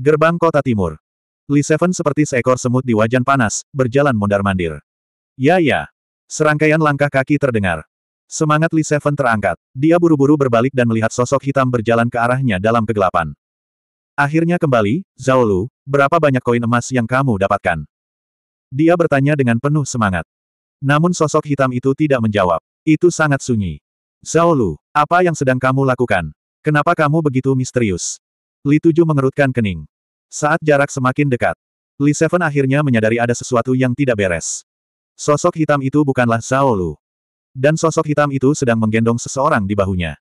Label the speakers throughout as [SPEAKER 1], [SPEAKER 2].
[SPEAKER 1] Gerbang Kota Timur. Li Seven seperti seekor semut di wajan panas, berjalan mondar-mandir. Ya ya. Serangkaian langkah kaki terdengar. Semangat Li Seven terangkat. Dia buru-buru berbalik dan melihat sosok hitam berjalan ke arahnya dalam kegelapan. Akhirnya kembali, Zhao Lu, berapa banyak koin emas yang kamu dapatkan? Dia bertanya dengan penuh semangat. Namun sosok hitam itu tidak menjawab. Itu sangat sunyi. Zhao Lu, apa yang sedang kamu lakukan? Kenapa kamu begitu misterius? Li Tuju mengerutkan kening. Saat jarak semakin dekat, Li Seven akhirnya menyadari ada sesuatu yang tidak beres. Sosok hitam itu bukanlah Zhao Lu. Dan sosok hitam itu sedang menggendong seseorang di bahunya.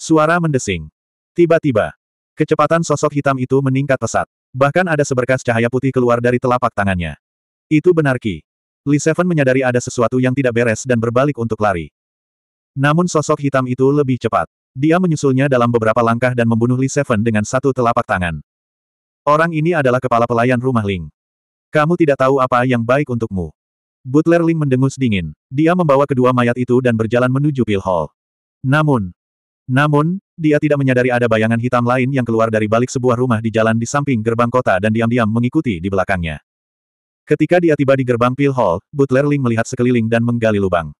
[SPEAKER 1] Suara mendesing. Tiba-tiba, kecepatan sosok hitam itu meningkat pesat. Bahkan ada seberkas cahaya putih keluar dari telapak tangannya. Itu benar Ki. Li Seven menyadari ada sesuatu yang tidak beres dan berbalik untuk lari. Namun sosok hitam itu lebih cepat. Dia menyusulnya dalam beberapa langkah dan membunuh Li Seven dengan satu telapak tangan. Orang ini adalah kepala pelayan rumah Ling. Kamu tidak tahu apa yang baik untukmu. Butler Ling mendengus dingin. Dia membawa kedua mayat itu dan berjalan menuju Pil Hall. Namun, namun, dia tidak menyadari ada bayangan hitam lain yang keluar dari balik sebuah rumah di jalan di samping gerbang kota dan diam-diam mengikuti di belakangnya. Ketika dia tiba di gerbang Pil Hall, Butler Ling melihat sekeliling dan menggali lubang.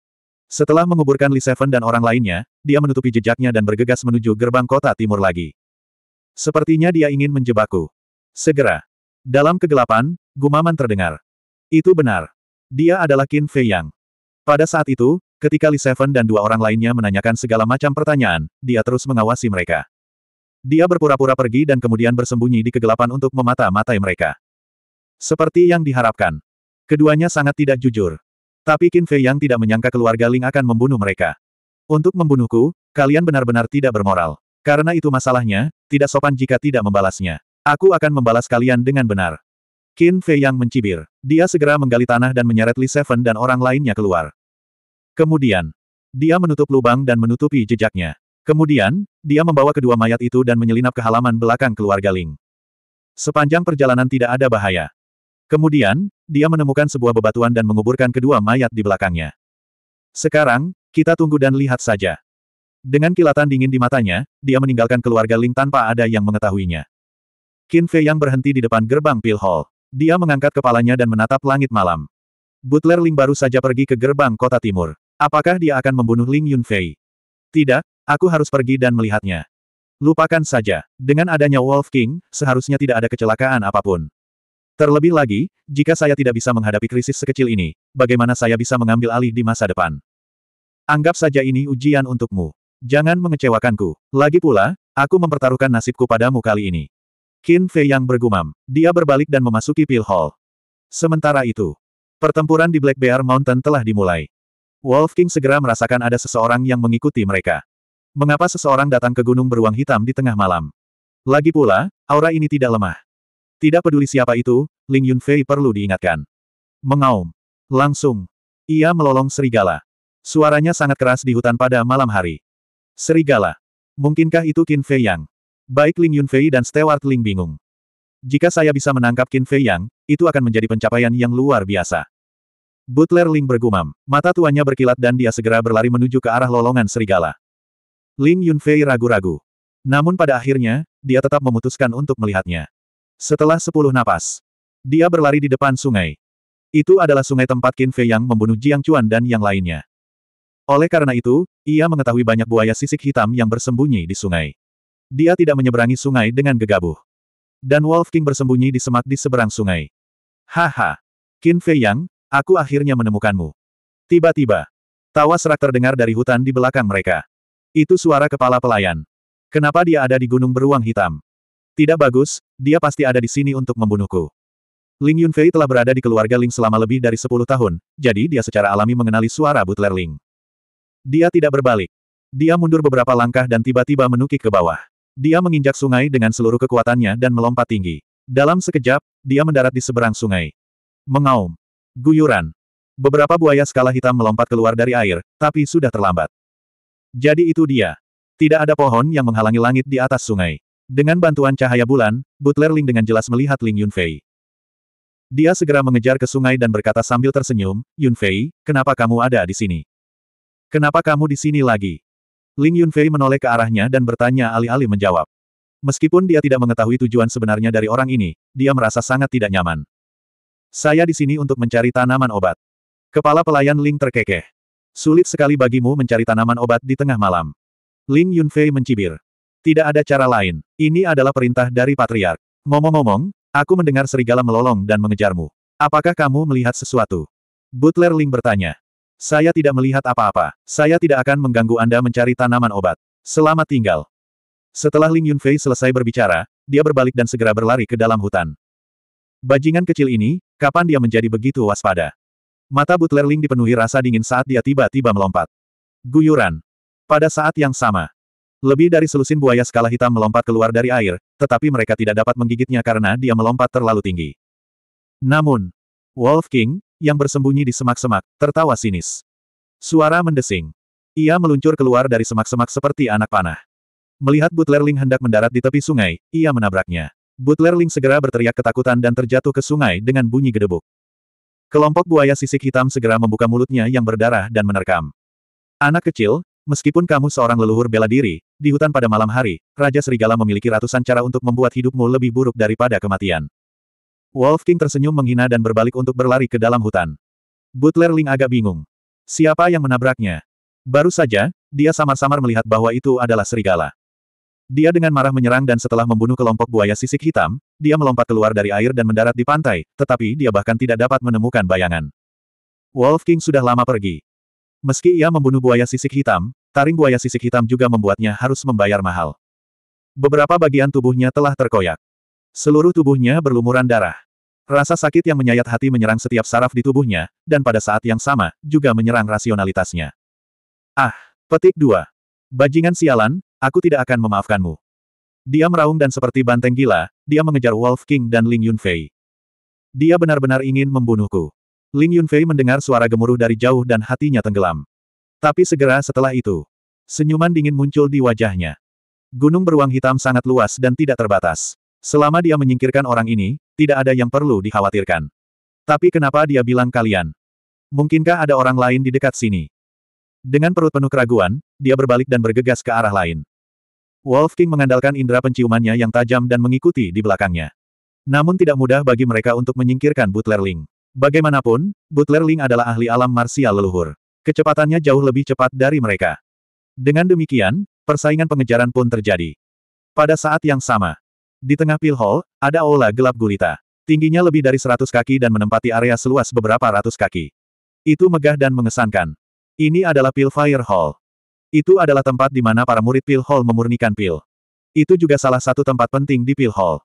[SPEAKER 1] Setelah menguburkan Li Seven dan orang lainnya, dia menutupi jejaknya dan bergegas menuju gerbang kota timur lagi. Sepertinya dia ingin menjebakku. Segera. Dalam kegelapan, gumaman terdengar. Itu benar. Dia adalah Qin Fei Yang. Pada saat itu, ketika Li Seven dan dua orang lainnya menanyakan segala macam pertanyaan, dia terus mengawasi mereka. Dia berpura-pura pergi dan kemudian bersembunyi di kegelapan untuk memata-matai mereka. Seperti yang diharapkan. Keduanya sangat tidak jujur. Tapi Qin Fei yang tidak menyangka keluarga Ling akan membunuh mereka. Untuk membunuhku, kalian benar-benar tidak bermoral. Karena itu masalahnya, tidak sopan jika tidak membalasnya. Aku akan membalas kalian dengan benar. Qin Fei yang mencibir. Dia segera menggali tanah dan menyeret Li Seven dan orang lainnya keluar. Kemudian, dia menutup lubang dan menutupi jejaknya. Kemudian, dia membawa kedua mayat itu dan menyelinap ke halaman belakang keluarga Ling. Sepanjang perjalanan tidak ada bahaya. Kemudian, dia menemukan sebuah bebatuan dan menguburkan kedua mayat di belakangnya. Sekarang, kita tunggu dan lihat saja. Dengan kilatan dingin di matanya, dia meninggalkan keluarga Ling tanpa ada yang mengetahuinya. Qin Fei yang berhenti di depan gerbang Pil Hall. Dia mengangkat kepalanya dan menatap langit malam. Butler Ling baru saja pergi ke gerbang kota timur. Apakah dia akan membunuh Ling Yunfei? Tidak, aku harus pergi dan melihatnya. Lupakan saja. Dengan adanya Wolf King, seharusnya tidak ada kecelakaan apapun. Terlebih lagi, jika saya tidak bisa menghadapi krisis sekecil ini, bagaimana saya bisa mengambil alih di masa depan? Anggap saja ini ujian untukmu. Jangan mengecewakanku. Lagi pula, aku mempertaruhkan nasibku padamu kali ini. Qin Fei yang bergumam. Dia berbalik dan memasuki Pill Hall. Sementara itu, pertempuran di Black Bear Mountain telah dimulai. Wolf King segera merasakan ada seseorang yang mengikuti mereka. Mengapa seseorang datang ke gunung beruang hitam di tengah malam? Lagi pula, aura ini tidak lemah. Tidak peduli siapa itu, Ling Yunfei perlu diingatkan. Mengaum. Langsung. Ia melolong serigala. Suaranya sangat keras di hutan pada malam hari. Serigala. Mungkinkah itu Qin Fei Yang? Baik Ling Yunfei dan Stewart Ling bingung. Jika saya bisa menangkap Qin Fei Yang, itu akan menjadi pencapaian yang luar biasa. Butler Ling bergumam. Mata tuannya berkilat dan dia segera berlari menuju ke arah lolongan serigala. Ling Yunfei ragu-ragu. Namun pada akhirnya, dia tetap memutuskan untuk melihatnya. Setelah sepuluh napas, dia berlari di depan sungai. Itu adalah sungai tempat Qin Fei yang membunuh Jiang Chuan dan yang lainnya. Oleh karena itu, ia mengetahui banyak buaya sisik hitam yang bersembunyi di sungai. Dia tidak menyeberangi sungai dengan gegabah. Dan Wolf King bersembunyi di semak di seberang sungai. Haha! Qin Fei Yang, aku akhirnya menemukanmu. Tiba-tiba, tawa serak terdengar dari hutan di belakang mereka. Itu suara kepala pelayan. Kenapa dia ada di gunung beruang hitam? Tidak bagus, dia pasti ada di sini untuk membunuhku. Ling Yunfei telah berada di keluarga Ling selama lebih dari 10 tahun, jadi dia secara alami mengenali suara butler Ling. Dia tidak berbalik. Dia mundur beberapa langkah dan tiba-tiba menukik ke bawah. Dia menginjak sungai dengan seluruh kekuatannya dan melompat tinggi. Dalam sekejap, dia mendarat di seberang sungai. Mengaum. Guyuran. Beberapa buaya skala hitam melompat keluar dari air, tapi sudah terlambat. Jadi itu dia. Tidak ada pohon yang menghalangi langit di atas sungai. Dengan bantuan cahaya bulan, Butler Ling dengan jelas melihat Ling Yunfei. Dia segera mengejar ke sungai dan berkata sambil tersenyum, Yunfei, kenapa kamu ada di sini? Kenapa kamu di sini lagi? Ling Yunfei menoleh ke arahnya dan bertanya alih-alih menjawab. Meskipun dia tidak mengetahui tujuan sebenarnya dari orang ini, dia merasa sangat tidak nyaman. Saya di sini untuk mencari tanaman obat. Kepala pelayan Ling terkekeh. Sulit sekali bagimu mencari tanaman obat di tengah malam. Ling Yunfei mencibir. Tidak ada cara lain. Ini adalah perintah dari Patriark. Momong-momong, aku mendengar serigala melolong dan mengejarmu. Apakah kamu melihat sesuatu? Butler Ling bertanya. Saya tidak melihat apa-apa. Saya tidak akan mengganggu Anda mencari tanaman obat. Selamat tinggal. Setelah Ling Yunfei selesai berbicara, dia berbalik dan segera berlari ke dalam hutan. Bajingan kecil ini, kapan dia menjadi begitu waspada? Mata Butler Ling dipenuhi rasa dingin saat dia tiba-tiba melompat. Guyuran. Pada saat yang sama, lebih dari selusin buaya skala hitam melompat keluar dari air, tetapi mereka tidak dapat menggigitnya karena dia melompat terlalu tinggi. Namun, Wolf King, yang bersembunyi di semak-semak, tertawa sinis. Suara mendesing. Ia meluncur keluar dari semak-semak seperti anak panah. Melihat Butlerling hendak mendarat di tepi sungai, ia menabraknya. Butlerling segera berteriak ketakutan dan terjatuh ke sungai dengan bunyi gedebuk. Kelompok buaya sisik hitam segera membuka mulutnya yang berdarah dan menerkam. Anak kecil, Meskipun kamu seorang leluhur bela diri, di hutan pada malam hari, Raja Serigala memiliki ratusan cara untuk membuat hidupmu lebih buruk daripada kematian. Wolf King tersenyum menghina dan berbalik untuk berlari ke dalam hutan. Butler Ling agak bingung. Siapa yang menabraknya? Baru saja, dia samar-samar melihat bahwa itu adalah serigala. Dia dengan marah menyerang dan setelah membunuh kelompok buaya sisik hitam, dia melompat keluar dari air dan mendarat di pantai, tetapi dia bahkan tidak dapat menemukan bayangan. Wolf King sudah lama pergi. Meski ia membunuh buaya sisik hitam, taring buaya sisik hitam juga membuatnya harus membayar mahal. Beberapa bagian tubuhnya telah terkoyak. Seluruh tubuhnya berlumuran darah. Rasa sakit yang menyayat hati menyerang setiap saraf di tubuhnya, dan pada saat yang sama, juga menyerang rasionalitasnya. Ah, petik dua. Bajingan sialan, aku tidak akan memaafkanmu. Dia meraung dan seperti banteng gila, dia mengejar Wolf King dan Ling Yunfei. Dia benar-benar ingin membunuhku. Ling Yunfei mendengar suara gemuruh dari jauh dan hatinya tenggelam. Tapi segera setelah itu, senyuman dingin muncul di wajahnya. Gunung beruang hitam sangat luas dan tidak terbatas. Selama dia menyingkirkan orang ini, tidak ada yang perlu dikhawatirkan. Tapi kenapa dia bilang kalian? Mungkinkah ada orang lain di dekat sini? Dengan perut penuh keraguan, dia berbalik dan bergegas ke arah lain. Wolf King mengandalkan indera penciumannya yang tajam dan mengikuti di belakangnya. Namun tidak mudah bagi mereka untuk menyingkirkan Butler Ling. Bagaimanapun, Butler Ling adalah ahli alam marsial leluhur. Kecepatannya jauh lebih cepat dari mereka. Dengan demikian, persaingan pengejaran pun terjadi. Pada saat yang sama, di tengah pil hall, ada aula gelap gulita. Tingginya lebih dari 100 kaki dan menempati area seluas beberapa ratus kaki. Itu megah dan mengesankan. Ini adalah pil fire hall. Itu adalah tempat di mana para murid pil hall memurnikan pil. Itu juga salah satu tempat penting di pil hall.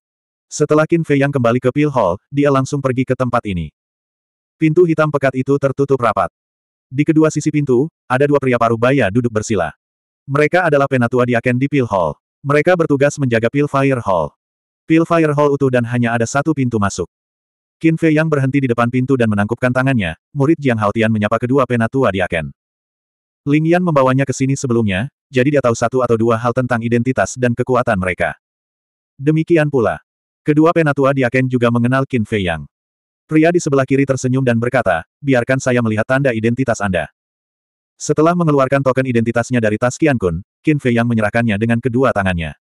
[SPEAKER 1] Setelah Qin Fei yang kembali ke pil hall, dia langsung pergi ke tempat ini. Pintu hitam pekat itu tertutup rapat. Di kedua sisi pintu, ada dua pria paruh baya duduk bersila. Mereka adalah penatua diaken di Pil Hall. Mereka bertugas menjaga Pil Fire Hall. Pil Fire Hall utuh dan hanya ada satu pintu masuk. Qin Fei yang berhenti di depan pintu dan menangkupkan tangannya, murid Jiang Haotian menyapa kedua penatua diaken. Ling Yan membawanya ke sini sebelumnya, jadi dia tahu satu atau dua hal tentang identitas dan kekuatan mereka. Demikian pula. Kedua penatua diaken juga mengenal Qin Fei Yang. Pria di sebelah kiri tersenyum dan berkata, biarkan saya melihat tanda identitas Anda. Setelah mengeluarkan token identitasnya dari tas Kian Kun, Qin Fei yang menyerahkannya dengan kedua tangannya.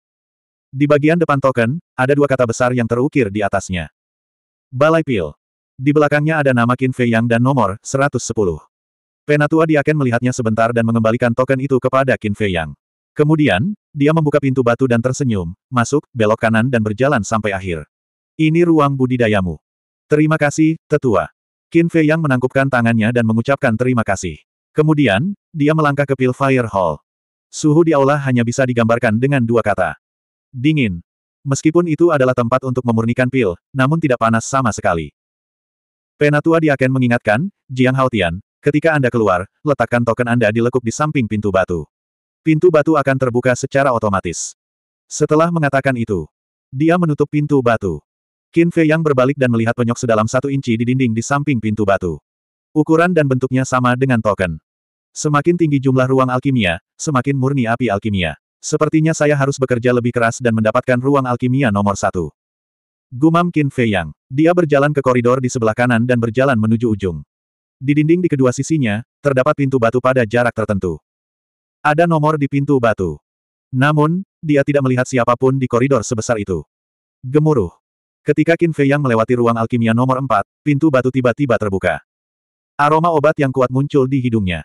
[SPEAKER 1] Di bagian depan token, ada dua kata besar yang terukir di atasnya. Balai Pil. Di belakangnya ada nama Qin Fei Yang dan nomor 110. Penatua Diaken melihatnya sebentar dan mengembalikan token itu kepada Qin Fei Yang. Kemudian, dia membuka pintu batu dan tersenyum, masuk, belok kanan dan berjalan sampai akhir. Ini ruang budidayamu. Terima kasih, tetua. Qin Fei Yang menangkupkan tangannya dan mengucapkan terima kasih. Kemudian, dia melangkah ke Pil Fire Hall. Suhu di aula hanya bisa digambarkan dengan dua kata. Dingin. Meskipun itu adalah tempat untuk memurnikan pil, namun tidak panas sama sekali. Penatua Diaken mengingatkan, Jiang Haotian, ketika Anda keluar, letakkan token Anda di lekuk di samping pintu batu. Pintu batu akan terbuka secara otomatis. Setelah mengatakan itu, dia menutup pintu batu. Qin Fei Yang berbalik dan melihat penyok sedalam satu inci di dinding di samping pintu batu. Ukuran dan bentuknya sama dengan token. Semakin tinggi jumlah ruang alkimia, semakin murni api alkimia. Sepertinya saya harus bekerja lebih keras dan mendapatkan ruang alkimia nomor satu. Gumam Qin Fei Yang. Dia berjalan ke koridor di sebelah kanan dan berjalan menuju ujung. Di dinding di kedua sisinya, terdapat pintu batu pada jarak tertentu. Ada nomor di pintu batu. Namun, dia tidak melihat siapapun di koridor sebesar itu. Gemuruh. Ketika Qin Fei Yang melewati ruang alkimia nomor 4, pintu batu tiba-tiba terbuka. Aroma obat yang kuat muncul di hidungnya.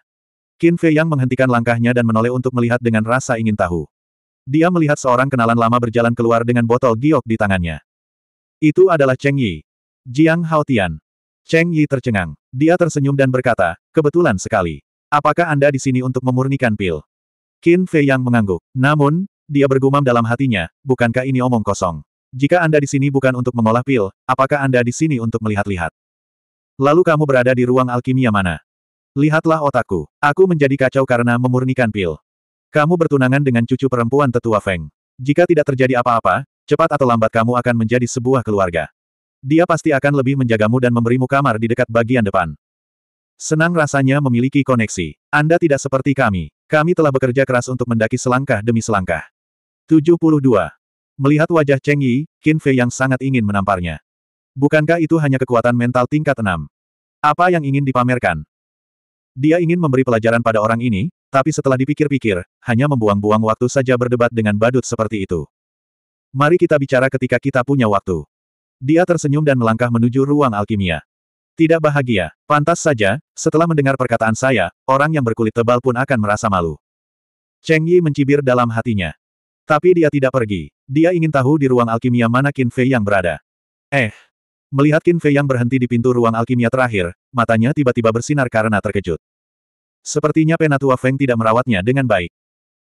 [SPEAKER 1] Qin Fei Yang menghentikan langkahnya dan menoleh untuk melihat dengan rasa ingin tahu. Dia melihat seorang kenalan lama berjalan keluar dengan botol giok di tangannya. Itu adalah Cheng Yi. Jiang Haotian. Cheng Yi tercengang. Dia tersenyum dan berkata, kebetulan sekali. Apakah Anda di sini untuk memurnikan pil? Qin Fei Yang mengangguk. Namun, dia bergumam dalam hatinya, bukankah ini omong kosong? Jika Anda di sini bukan untuk mengolah pil, apakah Anda di sini untuk melihat-lihat? Lalu kamu berada di ruang alkimia mana? Lihatlah otakku. Aku menjadi kacau karena memurnikan pil. Kamu bertunangan dengan cucu perempuan tetua Feng. Jika tidak terjadi apa-apa, cepat atau lambat kamu akan menjadi sebuah keluarga. Dia pasti akan lebih menjagamu dan memberimu kamar di dekat bagian depan. Senang rasanya memiliki koneksi. Anda tidak seperti kami. Kami telah bekerja keras untuk mendaki selangkah demi selangkah. 72. Melihat wajah Cheng Yi, Qin Fei yang sangat ingin menamparnya. Bukankah itu hanya kekuatan mental tingkat enam? Apa yang ingin dipamerkan? Dia ingin memberi pelajaran pada orang ini, tapi setelah dipikir-pikir, hanya membuang-buang waktu saja berdebat dengan badut seperti itu. Mari kita bicara ketika kita punya waktu. Dia tersenyum dan melangkah menuju ruang alkimia. Tidak bahagia, pantas saja, setelah mendengar perkataan saya, orang yang berkulit tebal pun akan merasa malu. Cheng Yi mencibir dalam hatinya. Tapi dia tidak pergi. Dia ingin tahu di ruang alkimia mana Qin Fei yang berada. Eh. Melihat Qin Fei yang berhenti di pintu ruang alkimia terakhir, matanya tiba-tiba bersinar karena terkejut. Sepertinya Penatua Feng tidak merawatnya dengan baik.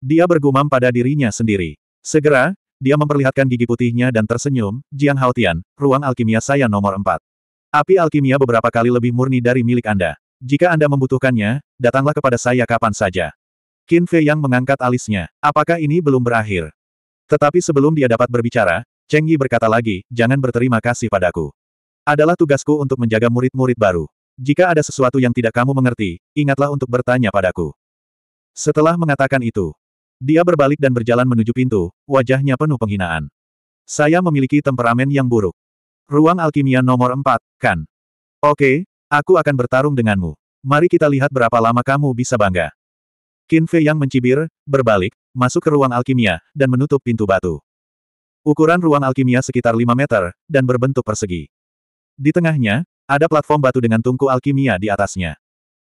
[SPEAKER 1] Dia bergumam pada dirinya sendiri. Segera, dia memperlihatkan gigi putihnya dan tersenyum, Jiang Haotian, ruang alkimia saya nomor empat. Api alkimia beberapa kali lebih murni dari milik Anda. Jika Anda membutuhkannya, datanglah kepada saya kapan saja. Qin Fei yang mengangkat alisnya. Apakah ini belum berakhir? Tetapi sebelum dia dapat berbicara, Cheng Yi berkata lagi, jangan berterima kasih padaku. Adalah tugasku untuk menjaga murid-murid baru. Jika ada sesuatu yang tidak kamu mengerti, ingatlah untuk bertanya padaku. Setelah mengatakan itu, dia berbalik dan berjalan menuju pintu, wajahnya penuh penghinaan. Saya memiliki temperamen yang buruk. Ruang alkimia nomor empat, kan? Oke, aku akan bertarung denganmu. Mari kita lihat berapa lama kamu bisa bangga. Qin Fei yang mencibir, berbalik, masuk ke ruang alkimia, dan menutup pintu batu. Ukuran ruang alkimia sekitar 5 meter, dan berbentuk persegi. Di tengahnya, ada platform batu dengan tungku alkimia di atasnya.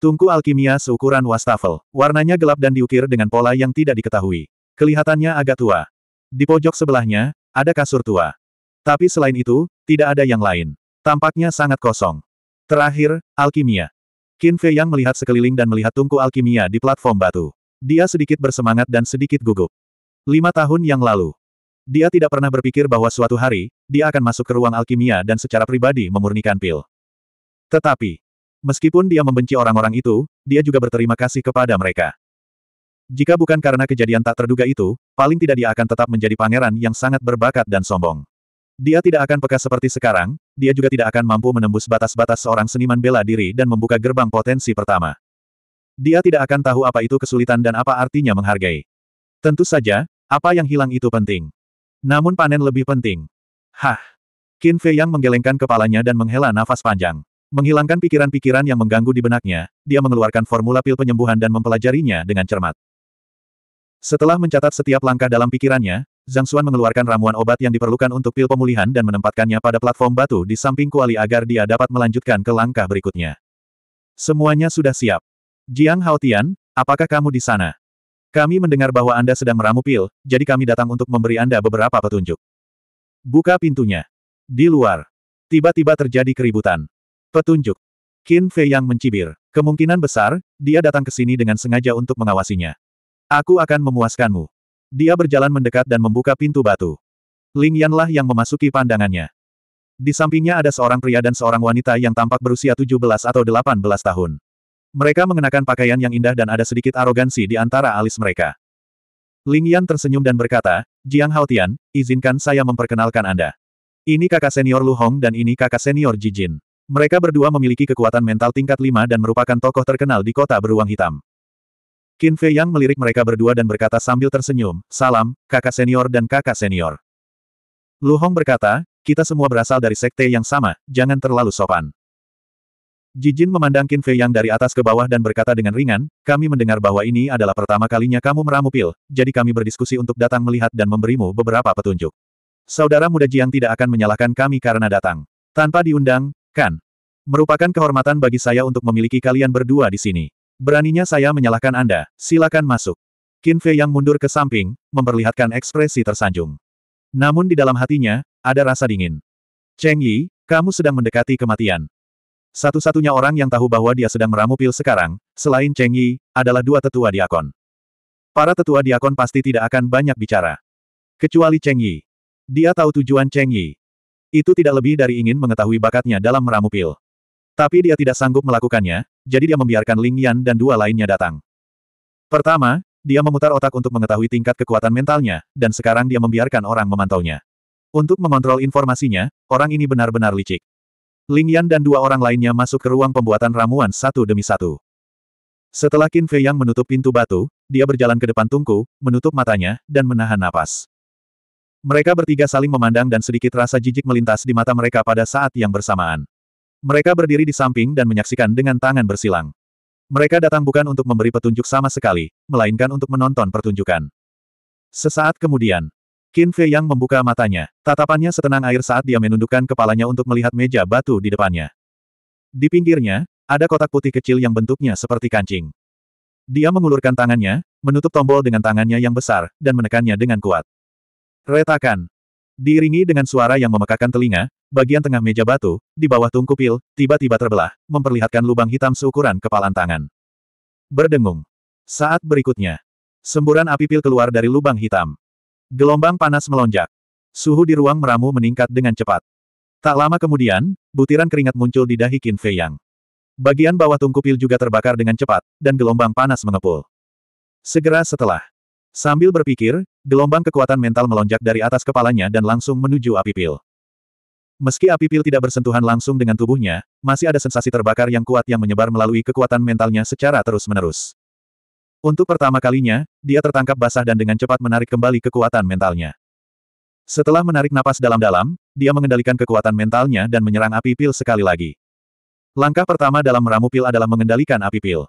[SPEAKER 1] Tungku alkimia seukuran wastafel, warnanya gelap dan diukir dengan pola yang tidak diketahui. Kelihatannya agak tua. Di pojok sebelahnya, ada kasur tua. Tapi selain itu, tidak ada yang lain. Tampaknya sangat kosong. Terakhir, alkimia. Qin Fei Yang melihat sekeliling dan melihat tungku alkimia di platform batu. Dia sedikit bersemangat dan sedikit gugup. Lima tahun yang lalu, dia tidak pernah berpikir bahwa suatu hari, dia akan masuk ke ruang alkimia dan secara pribadi memurnikan pil. Tetapi, meskipun dia membenci orang-orang itu, dia juga berterima kasih kepada mereka. Jika bukan karena kejadian tak terduga itu, paling tidak dia akan tetap menjadi pangeran yang sangat berbakat dan sombong. Dia tidak akan peka seperti sekarang, dia juga tidak akan mampu menembus batas-batas seorang seniman bela diri dan membuka gerbang potensi pertama. Dia tidak akan tahu apa itu kesulitan dan apa artinya menghargai. Tentu saja, apa yang hilang itu penting. Namun panen lebih penting. Hah! Qin Fei yang menggelengkan kepalanya dan menghela nafas panjang. Menghilangkan pikiran-pikiran yang mengganggu di benaknya, dia mengeluarkan formula pil penyembuhan dan mempelajarinya dengan cermat. Setelah mencatat setiap langkah dalam pikirannya, Zhang Xuan mengeluarkan ramuan obat yang diperlukan untuk pil pemulihan dan menempatkannya pada platform batu di samping kuali agar dia dapat melanjutkan ke langkah berikutnya. Semuanya sudah siap. Jiang Haotian, apakah kamu di sana? Kami mendengar bahwa Anda sedang meramu pil, jadi kami datang untuk memberi Anda beberapa petunjuk. Buka pintunya. Di luar. Tiba-tiba terjadi keributan. Petunjuk. Qin Fei yang mencibir. Kemungkinan besar, dia datang ke sini dengan sengaja untuk mengawasinya. Aku akan memuaskanmu. Dia berjalan mendekat dan membuka pintu batu. Ling Yanlah yang memasuki pandangannya. Di sampingnya ada seorang pria dan seorang wanita yang tampak berusia 17 atau 18 tahun. Mereka mengenakan pakaian yang indah dan ada sedikit arogansi di antara alis mereka. Ling Yan tersenyum dan berkata, Jiang Haotian, izinkan saya memperkenalkan Anda. Ini kakak senior Lu Hong dan ini kakak senior Ji Jin. Mereka berdua memiliki kekuatan mental tingkat 5 dan merupakan tokoh terkenal di kota beruang hitam. Qin Fei Yang melirik mereka berdua dan berkata sambil tersenyum, salam, kakak senior dan kakak senior. Lu Hong berkata, kita semua berasal dari sekte yang sama, jangan terlalu sopan. Jijin memandang Qin Fei Yang dari atas ke bawah dan berkata dengan ringan, kami mendengar bahwa ini adalah pertama kalinya kamu meramu pil, jadi kami berdiskusi untuk datang melihat dan memberimu beberapa petunjuk. Saudara muda Jiang tidak akan menyalahkan kami karena datang. Tanpa diundang, kan? Merupakan kehormatan bagi saya untuk memiliki kalian berdua di sini. Beraninya saya menyalahkan Anda, silakan masuk. Qin Fei yang mundur ke samping, memperlihatkan ekspresi tersanjung. Namun di dalam hatinya, ada rasa dingin. Cheng Yi, kamu sedang mendekati kematian. Satu-satunya orang yang tahu bahwa dia sedang meramu pil sekarang, selain Cheng Yi, adalah dua tetua diakon. Para tetua diakon pasti tidak akan banyak bicara. Kecuali Cheng Yi. Dia tahu tujuan Cheng Yi. Itu tidak lebih dari ingin mengetahui bakatnya dalam meramu pil. Tapi dia tidak sanggup melakukannya, jadi dia membiarkan Ling Yan dan dua lainnya datang. Pertama, dia memutar otak untuk mengetahui tingkat kekuatan mentalnya, dan sekarang dia membiarkan orang memantaunya. Untuk mengontrol informasinya, orang ini benar-benar licik. Ling Yan dan dua orang lainnya masuk ke ruang pembuatan ramuan satu demi satu. Setelah Qin Fei yang menutup pintu batu, dia berjalan ke depan tungku, menutup matanya, dan menahan napas. Mereka bertiga saling memandang dan sedikit rasa jijik melintas di mata mereka pada saat yang bersamaan. Mereka berdiri di samping dan menyaksikan dengan tangan bersilang. Mereka datang bukan untuk memberi petunjuk sama sekali, melainkan untuk menonton pertunjukan. Sesaat kemudian, Qin Fei Yang membuka matanya, tatapannya setenang air saat dia menundukkan kepalanya untuk melihat meja batu di depannya. Di pinggirnya, ada kotak putih kecil yang bentuknya seperti kancing. Dia mengulurkan tangannya, menutup tombol dengan tangannya yang besar, dan menekannya dengan kuat. Retakan. Diiringi dengan suara yang memekakan telinga, bagian tengah meja batu, di bawah tungku pil, tiba-tiba terbelah, memperlihatkan lubang hitam seukuran kepalan tangan. Berdengung. Saat berikutnya, semburan api pil keluar dari lubang hitam. Gelombang panas melonjak. Suhu di ruang meramu meningkat dengan cepat. Tak lama kemudian, butiran keringat muncul di dahi Qin Fei Yang. Bagian bawah tungku pil juga terbakar dengan cepat, dan gelombang panas mengepul. Segera setelah Sambil berpikir, gelombang kekuatan mental melonjak dari atas kepalanya dan langsung menuju api pil. Meski api pil tidak bersentuhan langsung dengan tubuhnya, masih ada sensasi terbakar yang kuat yang menyebar melalui kekuatan mentalnya secara terus-menerus. Untuk pertama kalinya, dia tertangkap basah dan dengan cepat menarik kembali kekuatan mentalnya. Setelah menarik napas dalam-dalam, dia mengendalikan kekuatan mentalnya dan menyerang api pil sekali lagi. Langkah pertama dalam meramu pil adalah mengendalikan api pil.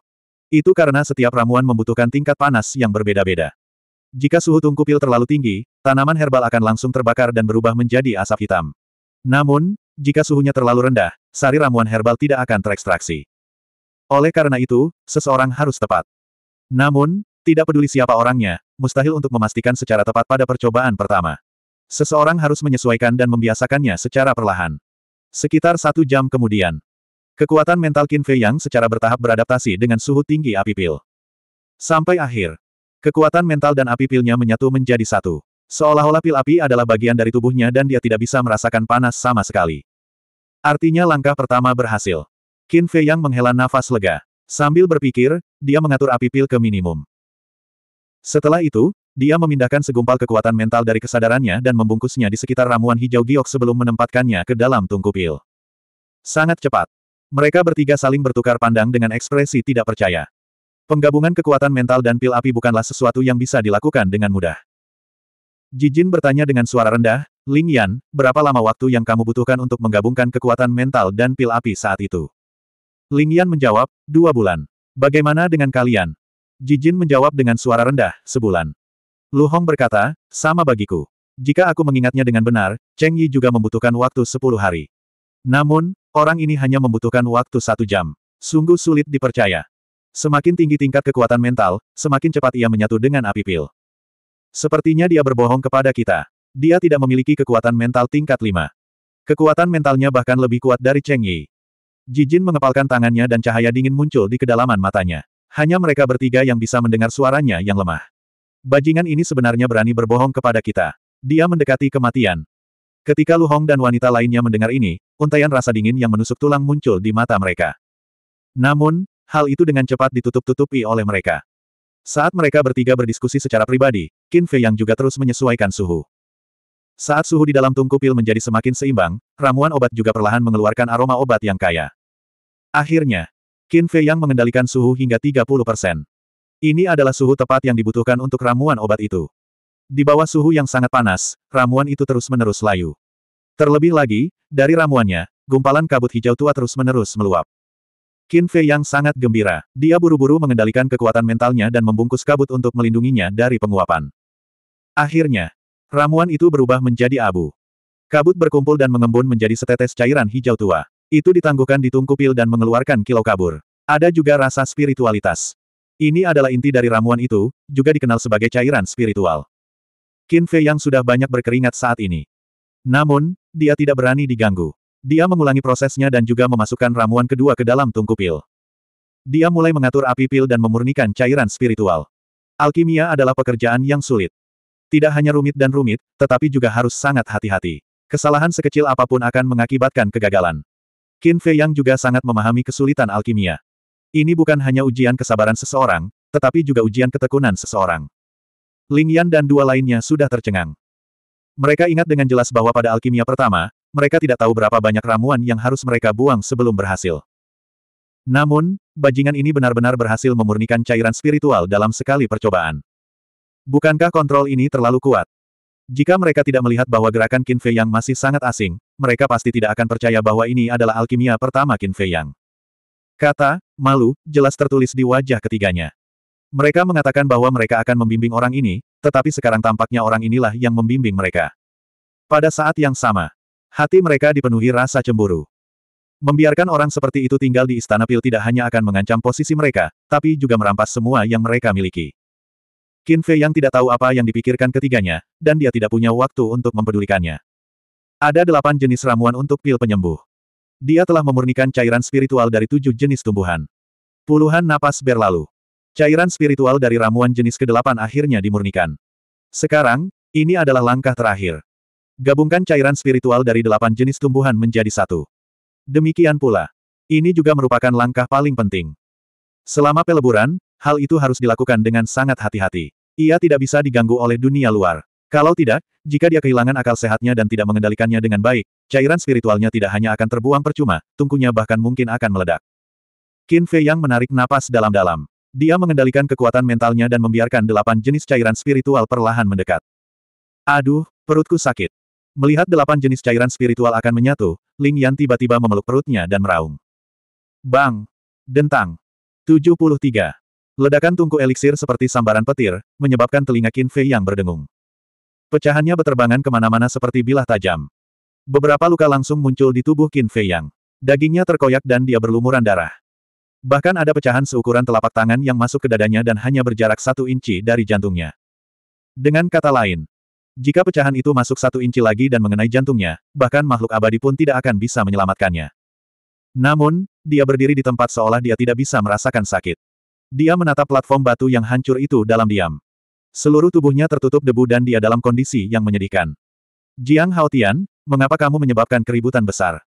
[SPEAKER 1] Itu karena setiap ramuan membutuhkan tingkat panas yang berbeda-beda. Jika suhu tungku pil terlalu tinggi, tanaman herbal akan langsung terbakar dan berubah menjadi asap hitam. Namun, jika suhunya terlalu rendah, sari ramuan herbal tidak akan terekstraksi. Oleh karena itu, seseorang harus tepat. Namun, tidak peduli siapa orangnya, mustahil untuk memastikan secara tepat pada percobaan pertama. Seseorang harus menyesuaikan dan membiasakannya secara perlahan. Sekitar satu jam kemudian, kekuatan mental Qin Fei Yang secara bertahap beradaptasi dengan suhu tinggi api pil. Sampai akhir, Kekuatan mental dan api pilnya menyatu menjadi satu. Seolah-olah pil api adalah bagian dari tubuhnya dan dia tidak bisa merasakan panas sama sekali. Artinya langkah pertama berhasil. Qin Fei Yang menghela nafas lega. Sambil berpikir, dia mengatur api pil ke minimum. Setelah itu, dia memindahkan segumpal kekuatan mental dari kesadarannya dan membungkusnya di sekitar ramuan hijau giok sebelum menempatkannya ke dalam tungku pil. Sangat cepat. Mereka bertiga saling bertukar pandang dengan ekspresi tidak percaya. Penggabungan kekuatan mental dan pil api bukanlah sesuatu yang bisa dilakukan dengan mudah. Jijin bertanya dengan suara rendah, Ling Yan, berapa lama waktu yang kamu butuhkan untuk menggabungkan kekuatan mental dan pil api saat itu? Ling Yan menjawab, dua bulan. Bagaimana dengan kalian? Jijin menjawab dengan suara rendah, sebulan. Lu Hong berkata, sama bagiku. Jika aku mengingatnya dengan benar, Cheng Yi juga membutuhkan waktu sepuluh hari. Namun, orang ini hanya membutuhkan waktu satu jam. Sungguh sulit dipercaya. Semakin tinggi tingkat kekuatan mental, semakin cepat ia menyatu dengan api pil. Sepertinya dia berbohong kepada kita. Dia tidak memiliki kekuatan mental tingkat 5. Kekuatan mentalnya bahkan lebih kuat dari Cheng Yi. Jijin mengepalkan tangannya dan cahaya dingin muncul di kedalaman matanya. Hanya mereka bertiga yang bisa mendengar suaranya yang lemah. Bajingan ini sebenarnya berani berbohong kepada kita. Dia mendekati kematian. Ketika Lu Hong dan wanita lainnya mendengar ini, untaian rasa dingin yang menusuk tulang muncul di mata mereka. Namun, hal itu dengan cepat ditutup-tutupi oleh mereka. Saat mereka bertiga berdiskusi secara pribadi, Qin Fei yang juga terus menyesuaikan suhu. Saat suhu di dalam tungku pil menjadi semakin seimbang, ramuan obat juga perlahan mengeluarkan aroma obat yang kaya. Akhirnya, Qin Fei yang mengendalikan suhu hingga 30 persen. Ini adalah suhu tepat yang dibutuhkan untuk ramuan obat itu. Di bawah suhu yang sangat panas, ramuan itu terus-menerus layu. Terlebih lagi, dari ramuannya, gumpalan kabut hijau tua terus-menerus meluap. Qin Fei yang sangat gembira. Dia buru-buru mengendalikan kekuatan mentalnya dan membungkus kabut untuk melindunginya dari penguapan. Akhirnya, ramuan itu berubah menjadi abu. Kabut berkumpul dan mengembun menjadi setetes cairan hijau tua. Itu ditangguhkan di tungku pil dan mengeluarkan kilau kabur. Ada juga rasa spiritualitas. Ini adalah inti dari ramuan itu, juga dikenal sebagai cairan spiritual. Qin Fei yang sudah banyak berkeringat saat ini. Namun, dia tidak berani diganggu. Dia mengulangi prosesnya dan juga memasukkan ramuan kedua ke dalam tungku pil. Dia mulai mengatur api pil dan memurnikan cairan spiritual. Alkimia adalah pekerjaan yang sulit. Tidak hanya rumit dan rumit, tetapi juga harus sangat hati-hati. Kesalahan sekecil apapun akan mengakibatkan kegagalan. Qin Fei Yang juga sangat memahami kesulitan alkimia. Ini bukan hanya ujian kesabaran seseorang, tetapi juga ujian ketekunan seseorang. Ling Yan dan dua lainnya sudah tercengang. Mereka ingat dengan jelas bahwa pada alkimia pertama, mereka tidak tahu berapa banyak ramuan yang harus mereka buang sebelum berhasil. Namun, bajingan ini benar-benar berhasil memurnikan cairan spiritual dalam sekali percobaan. Bukankah kontrol ini terlalu kuat? Jika mereka tidak melihat bahwa gerakan Qin Fei Yang masih sangat asing, mereka pasti tidak akan percaya bahwa ini adalah alkimia pertama Qin Fei Yang. Kata, malu, jelas tertulis di wajah ketiganya. Mereka mengatakan bahwa mereka akan membimbing orang ini, tetapi sekarang tampaknya orang inilah yang membimbing mereka. Pada saat yang sama, Hati mereka dipenuhi rasa cemburu. Membiarkan orang seperti itu tinggal di Istana Pil tidak hanya akan mengancam posisi mereka, tapi juga merampas semua yang mereka miliki. Qin Fei yang tidak tahu apa yang dipikirkan ketiganya, dan dia tidak punya waktu untuk mempedulikannya. Ada delapan jenis ramuan untuk pil penyembuh. Dia telah memurnikan cairan spiritual dari tujuh jenis tumbuhan. Puluhan napas berlalu. Cairan spiritual dari ramuan jenis kedelapan akhirnya dimurnikan. Sekarang, ini adalah langkah terakhir. Gabungkan cairan spiritual dari delapan jenis tumbuhan menjadi satu. Demikian pula. Ini juga merupakan langkah paling penting. Selama peleburan, hal itu harus dilakukan dengan sangat hati-hati. Ia tidak bisa diganggu oleh dunia luar. Kalau tidak, jika dia kehilangan akal sehatnya dan tidak mengendalikannya dengan baik, cairan spiritualnya tidak hanya akan terbuang percuma, tungkunya bahkan mungkin akan meledak. Qin Fei yang menarik napas dalam-dalam. Dia mengendalikan kekuatan mentalnya dan membiarkan delapan jenis cairan spiritual perlahan mendekat. Aduh, perutku sakit. Melihat delapan jenis cairan spiritual akan menyatu, Ling Yan tiba-tiba memeluk perutnya dan meraung. Bang! Dentang! 73. Ledakan tungku eliksir seperti sambaran petir, menyebabkan telinga Qin Fei yang berdengung. Pecahannya beterbangan kemana-mana seperti bilah tajam. Beberapa luka langsung muncul di tubuh Qin Fei yang. Dagingnya terkoyak dan dia berlumuran darah. Bahkan ada pecahan seukuran telapak tangan yang masuk ke dadanya dan hanya berjarak satu inci dari jantungnya. Dengan kata lain, jika pecahan itu masuk satu inci lagi dan mengenai jantungnya, bahkan makhluk abadi pun tidak akan bisa menyelamatkannya. Namun, dia berdiri di tempat seolah dia tidak bisa merasakan sakit. Dia menatap platform batu yang hancur itu dalam diam. Seluruh tubuhnya tertutup debu dan dia dalam kondisi yang menyedihkan. Jiang Haotian, mengapa kamu menyebabkan keributan besar?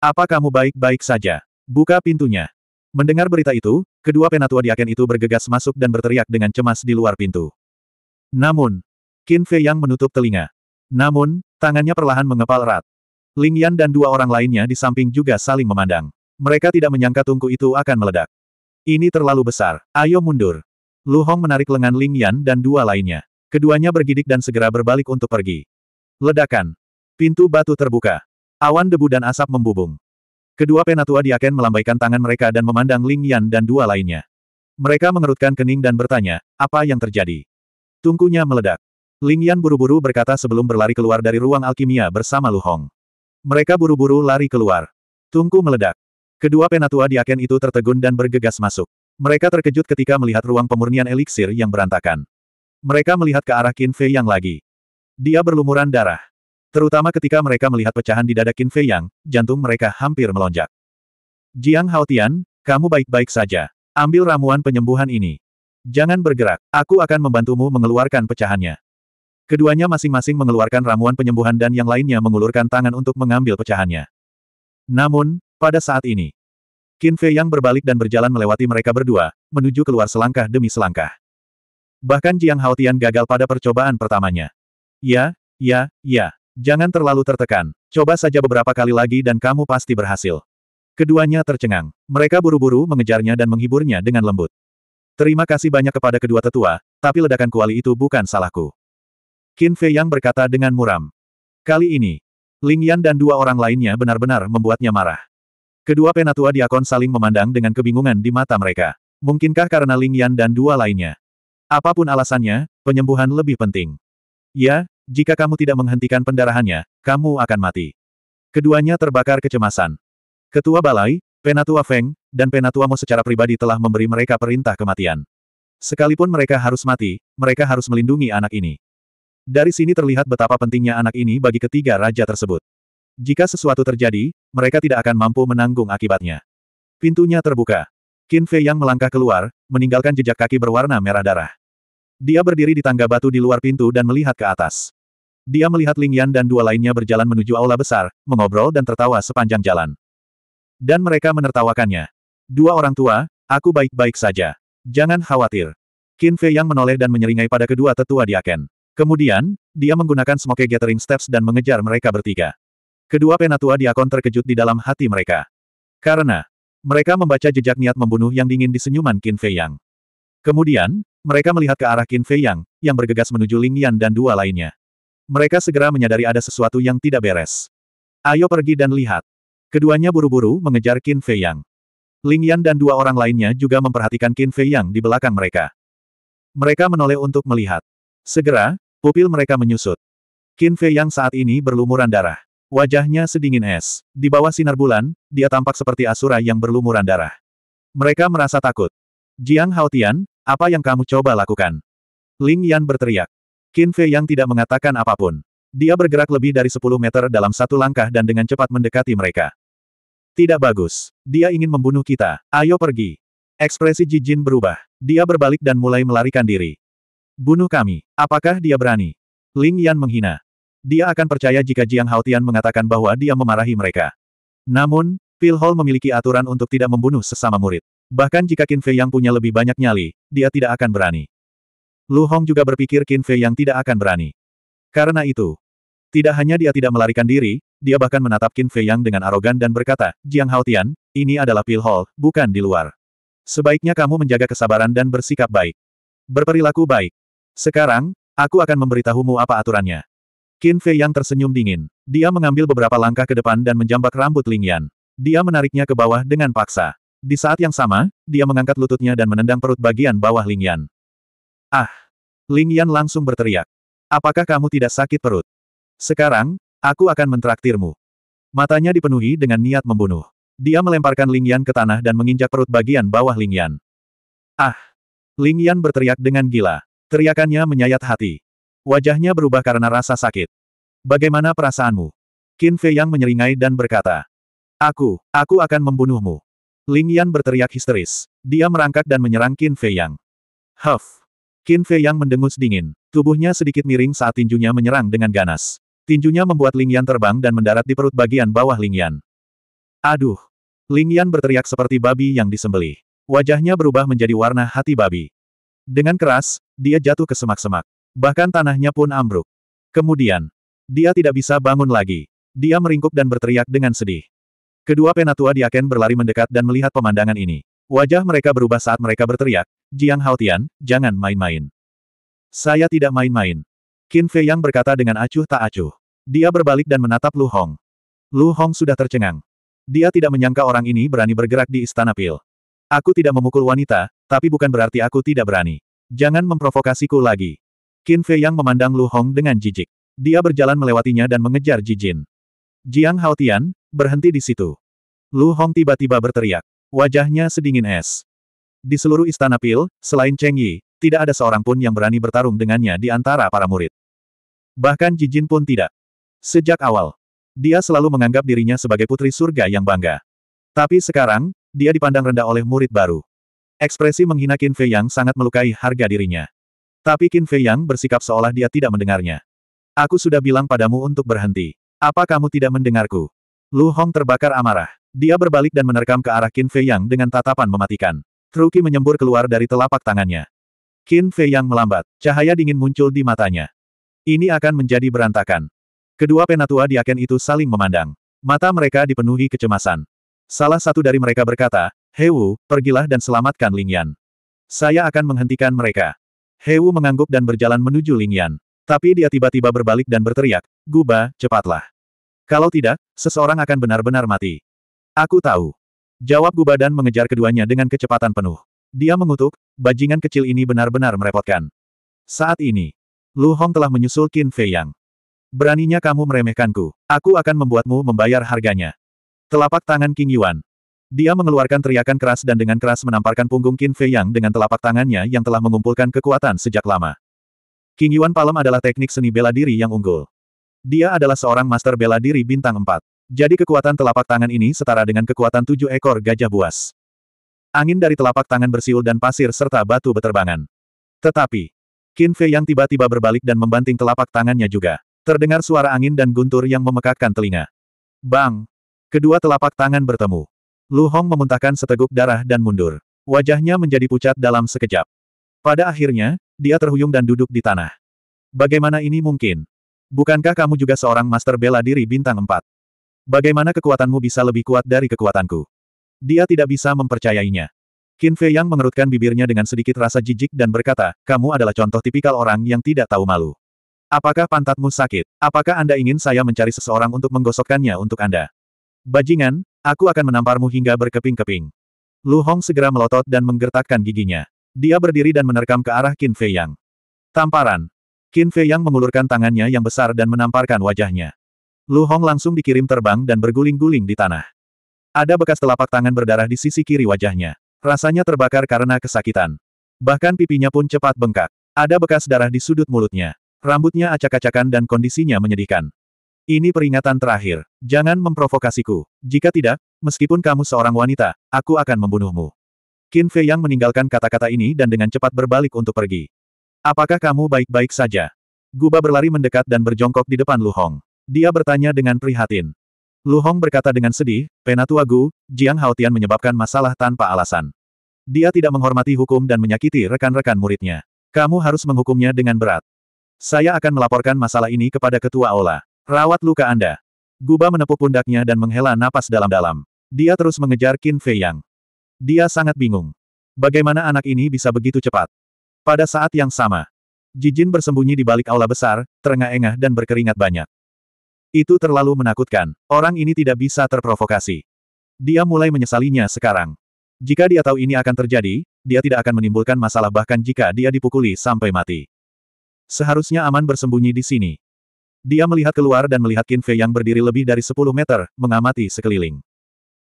[SPEAKER 1] Apa kamu baik-baik saja? Buka pintunya. Mendengar berita itu, kedua penatua diaken itu bergegas masuk dan berteriak dengan cemas di luar pintu. Namun, Qin Fei Yang menutup telinga. Namun, tangannya perlahan mengepal erat. Ling Yan dan dua orang lainnya di samping juga saling memandang. Mereka tidak menyangka tungku itu akan meledak. Ini terlalu besar, ayo mundur. Lu Hong menarik lengan Ling Yan dan dua lainnya. Keduanya bergidik dan segera berbalik untuk pergi. Ledakan. Pintu batu terbuka. Awan debu dan asap membubung. Kedua penatua diaken melambaikan tangan mereka dan memandang Ling Yan dan dua lainnya. Mereka mengerutkan kening dan bertanya, apa yang terjadi? Tungkunya meledak. Ling Yan buru-buru berkata sebelum berlari keluar dari ruang alkimia bersama Lu Hong. Mereka buru-buru lari keluar. Tungku meledak. Kedua penatua aken itu tertegun dan bergegas masuk. Mereka terkejut ketika melihat ruang pemurnian eliksir yang berantakan. Mereka melihat ke arah Qin Fei Yang lagi. Dia berlumuran darah. Terutama ketika mereka melihat pecahan di dada Qin Fei Yang, jantung mereka hampir melonjak. Jiang Haotian, kamu baik-baik saja. Ambil ramuan penyembuhan ini. Jangan bergerak, aku akan membantumu mengeluarkan pecahannya. Keduanya masing-masing mengeluarkan ramuan penyembuhan dan yang lainnya mengulurkan tangan untuk mengambil pecahannya. Namun, pada saat ini, Qin Fei yang berbalik dan berjalan melewati mereka berdua, menuju keluar selangkah demi selangkah. Bahkan Jiang Haotian gagal pada percobaan pertamanya. Ya, ya, ya, jangan terlalu tertekan, coba saja beberapa kali lagi dan kamu pasti berhasil. Keduanya tercengang. Mereka buru-buru mengejarnya dan menghiburnya dengan lembut. Terima kasih banyak kepada kedua tetua, tapi ledakan kuali itu bukan salahku. Qin Fei Yang berkata dengan muram. Kali ini, Ling Yan dan dua orang lainnya benar-benar membuatnya marah. Kedua penatua diakon saling memandang dengan kebingungan di mata mereka. Mungkinkah karena Ling Yan dan dua lainnya? Apapun alasannya, penyembuhan lebih penting. Ya, jika kamu tidak menghentikan pendarahannya, kamu akan mati. Keduanya terbakar kecemasan. Ketua Balai, Penatua Feng, dan Penatua Mo secara pribadi telah memberi mereka perintah kematian. Sekalipun mereka harus mati, mereka harus melindungi anak ini. Dari sini terlihat betapa pentingnya anak ini bagi ketiga raja tersebut. Jika sesuatu terjadi, mereka tidak akan mampu menanggung akibatnya. Pintunya terbuka. Qin Fei yang melangkah keluar, meninggalkan jejak kaki berwarna merah darah. Dia berdiri di tangga batu di luar pintu dan melihat ke atas. Dia melihat Ling Yan dan dua lainnya berjalan menuju aula besar, mengobrol dan tertawa sepanjang jalan. Dan mereka menertawakannya. Dua orang tua, aku baik-baik saja. Jangan khawatir. Qin Fei yang menoleh dan menyeringai pada kedua tetua di aken. Kemudian, dia menggunakan Smoke Gathering Steps dan mengejar mereka bertiga. Kedua penatua diakon terkejut di dalam hati mereka. Karena, mereka membaca jejak niat membunuh yang dingin di senyuman Qin Fei Yang. Kemudian, mereka melihat ke arah Qin Fei Yang, yang bergegas menuju Ling Yan dan dua lainnya. Mereka segera menyadari ada sesuatu yang tidak beres. Ayo pergi dan lihat. Keduanya buru-buru mengejar Qin Fei Yang. Ling Yan dan dua orang lainnya juga memperhatikan Qin Fei Yang di belakang mereka. Mereka menoleh untuk melihat. Segera, Pupil mereka menyusut. Qin Fei yang saat ini berlumuran darah. Wajahnya sedingin es. Di bawah sinar bulan, dia tampak seperti Asura yang berlumuran darah. Mereka merasa takut. Jiang Haotian, apa yang kamu coba lakukan? Ling Yan berteriak. Qin Fei yang tidak mengatakan apapun. Dia bergerak lebih dari 10 meter dalam satu langkah dan dengan cepat mendekati mereka. Tidak bagus. Dia ingin membunuh kita. Ayo pergi. Ekspresi Jijin berubah. Dia berbalik dan mulai melarikan diri. Bunuh kami. Apakah dia berani? Ling Yan menghina. Dia akan percaya jika Jiang Haotian mengatakan bahwa dia memarahi mereka. Namun, Pil Hall memiliki aturan untuk tidak membunuh sesama murid. Bahkan jika Qin Fei yang punya lebih banyak nyali, dia tidak akan berani. Lu Hong juga berpikir Qin Fei yang tidak akan berani. Karena itu, tidak hanya dia tidak melarikan diri, dia bahkan menatap Qin Fei yang dengan arogan dan berkata, Jiang Haotian, ini adalah Pil Hall, bukan di luar. Sebaiknya kamu menjaga kesabaran dan bersikap baik. Berperilaku baik. Sekarang, aku akan memberitahumu apa aturannya. Qin Fei yang tersenyum dingin. Dia mengambil beberapa langkah ke depan dan menjambak rambut Ling Yan. Dia menariknya ke bawah dengan paksa. Di saat yang sama, dia mengangkat lututnya dan menendang perut bagian bawah Ling Yan. Ah! Ling Yan langsung berteriak. Apakah kamu tidak sakit perut? Sekarang, aku akan mentraktirmu. Matanya dipenuhi dengan niat membunuh. Dia melemparkan Ling Yan ke tanah dan menginjak perut bagian bawah Ling Yan. Ah! Ling Yan berteriak dengan gila. Teriakannya menyayat hati. Wajahnya berubah karena rasa sakit. Bagaimana perasaanmu? Qin Fei Yang menyeringai dan berkata. Aku, aku akan membunuhmu. Ling Yan berteriak histeris. Dia merangkak dan menyerang Qin Fei Yang. Huff. Qin Fei Yang mendengus dingin. Tubuhnya sedikit miring saat tinjunya menyerang dengan ganas. Tinjunya membuat Ling Yan terbang dan mendarat di perut bagian bawah Ling Yan. Aduh. Ling Yan berteriak seperti babi yang disembeli. Wajahnya berubah menjadi warna hati babi. Dengan keras, dia jatuh ke semak-semak. Bahkan tanahnya pun ambruk. Kemudian, dia tidak bisa bangun lagi. Dia meringkuk dan berteriak dengan sedih. Kedua penatua diaken berlari mendekat dan melihat pemandangan ini. Wajah mereka berubah saat mereka berteriak, Jiang Haotian, jangan main-main. Saya tidak main-main. Qin Fei Yang berkata dengan acuh tak acuh. Dia berbalik dan menatap Lu Hong. Lu Hong sudah tercengang. Dia tidak menyangka orang ini berani bergerak di Istana Pil. Aku tidak memukul wanita, tapi bukan berarti aku tidak berani. Jangan memprovokasiku lagi. Qin Fei yang memandang Lu Hong dengan jijik. Dia berjalan melewatinya dan mengejar Jijin. Jiang Haotian, berhenti di situ. Lu Hong tiba-tiba berteriak. Wajahnya sedingin es. Di seluruh istana Pil, selain Cheng Yi, tidak ada seorang pun yang berani bertarung dengannya di antara para murid. Bahkan Jijin pun tidak. Sejak awal, dia selalu menganggap dirinya sebagai putri surga yang bangga. Tapi sekarang, dia dipandang rendah oleh murid baru. Ekspresi menghina Qin Fei Yang sangat melukai harga dirinya. Tapi Qin Fei Yang bersikap seolah dia tidak mendengarnya. Aku sudah bilang padamu untuk berhenti. Apa kamu tidak mendengarku? Lu Hong terbakar amarah. Dia berbalik dan menerkam ke arah Qin Fei Yang dengan tatapan mematikan. Truki menyembur keluar dari telapak tangannya. Qin Fei Yang melambat. Cahaya dingin muncul di matanya. Ini akan menjadi berantakan. Kedua penatua di aken itu saling memandang. Mata mereka dipenuhi kecemasan. Salah satu dari mereka berkata, Hewu, pergilah dan selamatkan Lingyan. Saya akan menghentikan mereka. Hewu mengangguk dan berjalan menuju Lingyan. Tapi dia tiba-tiba berbalik dan berteriak, Guba, cepatlah. Kalau tidak, seseorang akan benar-benar mati. Aku tahu. Jawab Guba dan mengejar keduanya dengan kecepatan penuh. Dia mengutuk, bajingan kecil ini benar-benar merepotkan. Saat ini, Lu Hong telah menyusul Qin Fei Yang. Beraninya kamu meremehkanku. Aku akan membuatmu membayar harganya. Telapak tangan King Yuan. Dia mengeluarkan teriakan keras dan dengan keras menamparkan punggung Qin Fei Yang dengan telapak tangannya yang telah mengumpulkan kekuatan sejak lama. King Yuan Palem adalah teknik seni bela diri yang unggul. Dia adalah seorang master bela diri bintang 4. Jadi kekuatan telapak tangan ini setara dengan kekuatan tujuh ekor gajah buas. Angin dari telapak tangan bersiul dan pasir serta batu beterbangan. Tetapi, Qin Fei yang tiba-tiba berbalik dan membanting telapak tangannya juga. Terdengar suara angin dan guntur yang memekakkan telinga. Bang! Kedua telapak tangan bertemu. Lu Hong memuntahkan seteguk darah dan mundur. Wajahnya menjadi pucat dalam sekejap. Pada akhirnya, dia terhuyung dan duduk di tanah. Bagaimana ini mungkin? Bukankah kamu juga seorang master bela diri bintang empat? Bagaimana kekuatanmu bisa lebih kuat dari kekuatanku? Dia tidak bisa mempercayainya. Qin Fei Yang mengerutkan bibirnya dengan sedikit rasa jijik dan berkata, kamu adalah contoh tipikal orang yang tidak tahu malu. Apakah pantatmu sakit? Apakah Anda ingin saya mencari seseorang untuk menggosokkannya untuk Anda? Bajingan, aku akan menamparmu hingga berkeping-keping. Lu Hong segera melotot dan menggertakkan giginya. Dia berdiri dan menerkam ke arah Qin Fei Yang. Tamparan. Qin Fei Yang mengulurkan tangannya yang besar dan menamparkan wajahnya. Lu Hong langsung dikirim terbang dan berguling-guling di tanah. Ada bekas telapak tangan berdarah di sisi kiri wajahnya. Rasanya terbakar karena kesakitan. Bahkan pipinya pun cepat bengkak. Ada bekas darah di sudut mulutnya. Rambutnya acak-acakan dan kondisinya menyedihkan. Ini peringatan terakhir. Jangan memprovokasiku. Jika tidak, meskipun kamu seorang wanita, aku akan membunuhmu. Qin Fei Yang meninggalkan kata-kata ini dan dengan cepat berbalik untuk pergi. Apakah kamu baik-baik saja? Guba berlari mendekat dan berjongkok di depan Lu Hong. Dia bertanya dengan prihatin. Lu Hong berkata dengan sedih, Penatua Gu, Jiang Haotian menyebabkan masalah tanpa alasan. Dia tidak menghormati hukum dan menyakiti rekan-rekan muridnya. Kamu harus menghukumnya dengan berat. Saya akan melaporkan masalah ini kepada Ketua Ola. Rawat luka Anda. Guba menepuk pundaknya dan menghela napas dalam-dalam. Dia terus mengejar Qin Fei Yang. Dia sangat bingung. Bagaimana anak ini bisa begitu cepat? Pada saat yang sama, Jijin bersembunyi di balik aula besar, terengah-engah dan berkeringat banyak. Itu terlalu menakutkan. Orang ini tidak bisa terprovokasi. Dia mulai menyesalinya sekarang. Jika dia tahu ini akan terjadi, dia tidak akan menimbulkan masalah bahkan jika dia dipukuli sampai mati. Seharusnya aman bersembunyi di sini. Dia melihat keluar dan melihat Qin Fei yang berdiri lebih dari 10 meter, mengamati sekeliling.